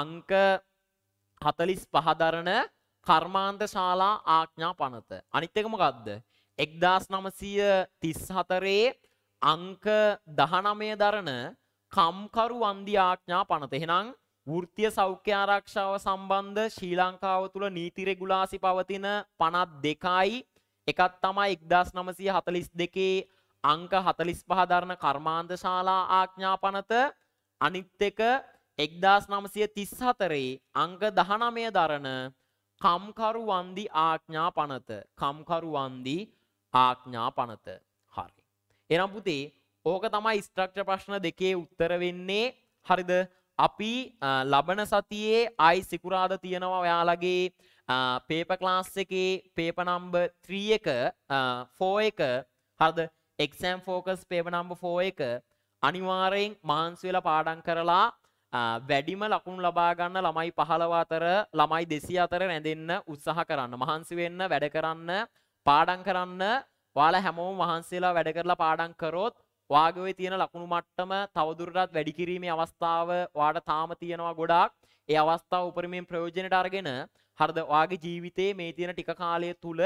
අංක 45 දරන කර්මාන්ත ශාලා ආඥා පනත. අනිත් එක මොකද්ද? 1934 අංක 19 දරන කම්කරු වන්දි ආඥා පනත. එහෙනම් වෘත්තීය සෞඛ්‍ය ආරක්ෂාව සම්බන්ධ ශ්‍රී ලංකාව තුළ නීති රෙගුලාසි පවතින 52යි එකක් තමයි 1942 අංක 45 දරන කර්මාන්ත ශාලා ආඥා පනත අනිත් එක 1934 අංක 19 දරන කම්කරු වන්දි ආඥා පනත කම්කරු වන්දි ආඥා පනත හරි එහෙනම් පුතේ ඕක තමයි ස්ට්‍රක්චර් ප්‍රශ්න දෙකේ උත්තර වෙන්නේ හරිද අපි ලබන සතියේ ආයි සිකුරාද තියෙනවා ඔයාලගේ පේප ක්ලාස් එකේ පේප නම්බර් 3 එක 4 එක හරිද exam focus paper number four එක අනිවාරයෙන් මහන්සි වෙලා පාඩම් කරලා වැඩිම ලකුණු ලබා ගන්න ළමයි 15 අතර ළමයි 200 අතර රැඳෙන්න උත්සාහ කරන්න. මහන්සි වෙන්න වැඩ කරන්න, පාඩම් කරන්න. ඔයාලා හැමෝම මහන්සිලා වැඩ කරලා පාඩම් කරොත් ඔයාගේ ওই තියෙන ලකුණු මට්ටම තවදුරටත් වැඩි කිරීමේ අවස්ථාව ඔයාට තාම තියෙනවා ගොඩක්. ඒ අවස්ථාව උපරිමයෙන් ප්‍රයෝජනට අරගෙන හරිද ඔයාගේ ජීවිතයේ මේ තියෙන ටික කාලය තුල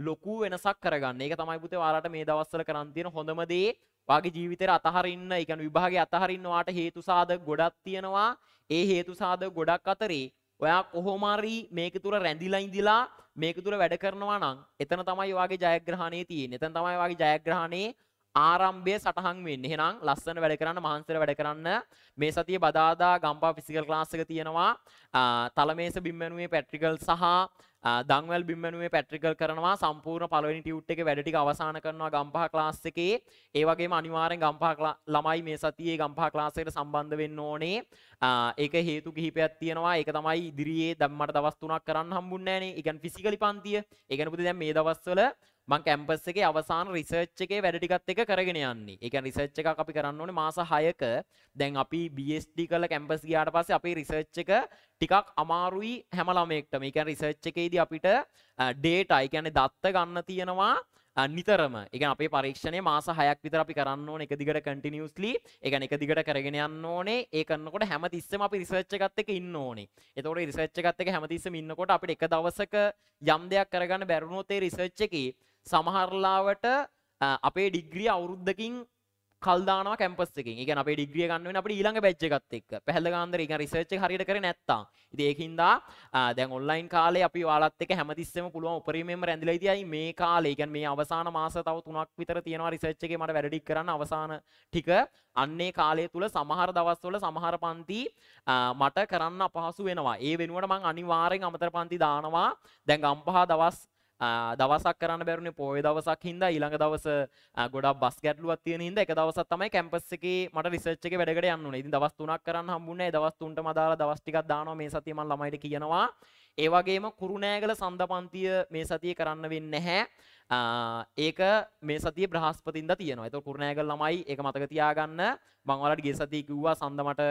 ලොකු වෙනසක් කරගන්න ඒක තමයි පුතේ ඔයාලට මේ දවස්වල කරන් තියෙන හොඳම දේ ඔයාගේ ජීවිතේට අතහරින්න ඒ කියන්නේ විභාගේ අතහරින්න ඔයාට හේතු සාධක ගොඩක් තියෙනවා ඒ හේතු සාධක ගොඩක් අතරේ ඔයා කොහොම හරි මේක තුල රැඳිලා ඉඳලා මේක තුල වැඩ කරනවා නම් එතන තමයි ඔයාගේ ජයග්‍රහණය තියෙන්නේ එතන තමයි ඔයාගේ ජයග්‍රහණේ ආරම්භය සටහන් වෙන්නේ. එහෙනම් ලස්සන වැඩ කරන්න, මහන්සියට වැඩ කරන්න. මේ සතිය බදාදා ගම්පා ෆිසිකල් ක්ලාස් එක තියෙනවා. තලමේස බිම්මනුවේ පැට්‍රිකල් සහ දංවැල් බිම්මනුවේ පැට්‍රිකල් කරනවා. සම්පූර්ණ පළවෙනි ටියුට් එකේ වැඩ ටික අවසන් කරනවා ගම්පා ක්ලාස් එකේ. ඒ වගේම අනිවාර්යෙන් ගම්පා ළමයි මේ සතියේ ගම්පා ක්ලාස් එකට සම්බන්ධ වෙන්න ඕනේ. ඒක හේතු කිහිපයක් තියෙනවා. ඒක තමයි ඉදිරියේ දැන් මට දවස් 3ක් කරන්න හම්බුන්නේ නැහනේ. ඒ කියන්නේ ෆිසිකලි පන්තිය. ඒ කියන්නේ පුතේ දැන් මේ දවස්වල මං කැම්පස් එකේ අවසාන රිසර්ච් එකේ වැඩ ටිකත් එක කරගෙන යන්නේ. ඒ කියන්නේ රිසර්ච් එකක් අපි කරන්න ඕනේ මාස 6ක. දැන් අපි BSD කරලා කැම්පස් ගියාට පස්සේ අපේ රිසර්ච් එක ටිකක් අමාරුයි හැම ළමයෙක්ටම. ඒ කියන්නේ රිසර්ච් එකේදී අපිට data, ඒ කියන්නේ දත්ත ගන්න තියෙනවා නිතරම එක අපේ පරීක්ෂණය මාස හයක් විතර අපි කරන්න ඕන එක දිගට කටිනිියස්ලි එකන එක දිගට කරගෙන යන්න ඕනේ ඒකන්නකොට හැම තිස්සම අපි රිසච්චකත් එක ඉන්න ඕනේ එතකොට රිසච්චකත් එක හැමතිස්සම ඉන්නකොට අපට එක දවසක යම් දෙයක් කරගන්න බැරුණෝතේ රිසච්චකි සමහරලාවට අපේ ඩිග්‍රිය අවුරුද්ධකින් කල්දාන කැම්පස් එක එක අප ඩිග්‍රිය ගන්නවෙන අප ඊළඟ බැච්චගත් එක් පැහල ගන්දර එක රිසර්ච් හරිට කර නැත්තා ඒකින්දා දැන් ඔන්ලයින් කාලේ අපි වාලත් එක හැමතිස්සම පුළුවන් උපරීමම රැඳිලා ඉදයි මේ කාලේ කියන්නේ මේ අවසාන මාස තව තුනක් විතර තියෙනවා රිසර්ච් එකේ මට වැඩ ටික කරන්න අවසාන ටික අන්නේ කාලය තුල සමහර දවස්වල සමහර පන්ති මට කරන්න අපහසු වෙනවා. ඒ වෙනුවට මං අනිවාර්යෙන් අමතර පන්ති දානවා. දැන් ගම්පහ දවස් දවසක් කරන්න බැරුණේ පොය දවසක් හින්දා ඊළඟ දවස ගොඩක් බස් ගැටලුවක් තියෙන හින්දා එක දවසක් තමයි කැම්පස් එකේ මට රිසර්ච් එකේ වැඩකට යන්න ඕනේ. ඉතින් දවස් 3ක් කරන්න හම්බුනේ නැහැ. දවස් 3ටම අදාළ දවස් ටිකක් දානවා මේ සතිය මම ළමයිට කියනවා. ඒ වගේම කුරුණෑගල සඳපන්තිය මේ සතිය කරන්න වෙන්නේ නැහැ. ඒක මේ සතිය බ්‍රහස්පතින්ද තියෙනවා. ඒක කුරුණෑගල ළමයි ඒක මතක තියාගන්න. මම ඔයාලට ගිය සතියේ කිව්වා සඳමට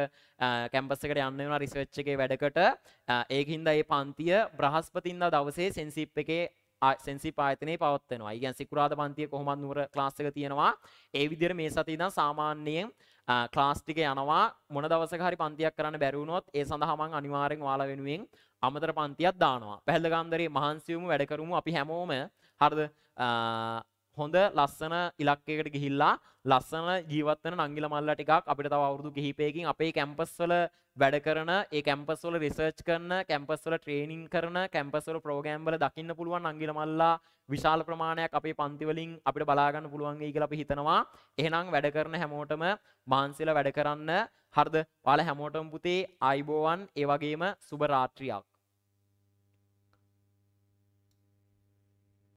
කැම්පස් එකට යන්න වෙනවා රිසර්ච් එකේ වැඩකට. ඒකින්ද මේ පන්තිය බ්‍රහස්පතින්ද දවසේ සෙන්සිප් එකේ සෙන්සි පායතනය පවත්වනවා ඉගැන් සිකුරාද පන්තිය කොහොමත් නුවර ලාස්සක තියෙනවා ඒ විදිර මේ සතිදා සාමාන්‍යයෙන් ක්ලාස්ටික යනවා මොන දවසහරි පන්තියක් කරන්න බැරුණොත් ඒ සඳහමන් අනිවාරෙන් වාල වෙනුවෙන් අමතර පන්තියක් දානවා පැහල්ලගන්දරේ මහන්සියවම වැඩකරමු අපි හැමෝම හරද හොඳ ලස්සන ඉලක්කයකට ගිහිල්ලා ලස්සන ජීවත් වෙන නංගිල මල්ලා ටිකක් අපිට තව අවුරුදු කිහිපයකින් අපේ කැම්පස් වල වැඩ කරන ඒ කැම්පස් වල රිසර්ච් කරන කැම්පස් වල ට්‍රේනින් කරන කැම්පස් වල ප්‍රෝග්‍රෑම් වල දකින්න පුළුවන් නංගිල මල්ලා විශාල ප්‍රමාණයක් අපේ පන්ති වලින් අපිට බලා ගන්න පුළුවන් වෙයි කියලා අපි හිතනවා. එහෙනම් වැඩ කරන හැමෝටම මාන්සිලා වැඩ කරන්න හරිද? ඔයාලා හැමෝටම පුතේ ආයිබෝවන් ඒ වගේම සුබ රාත්‍රියක්.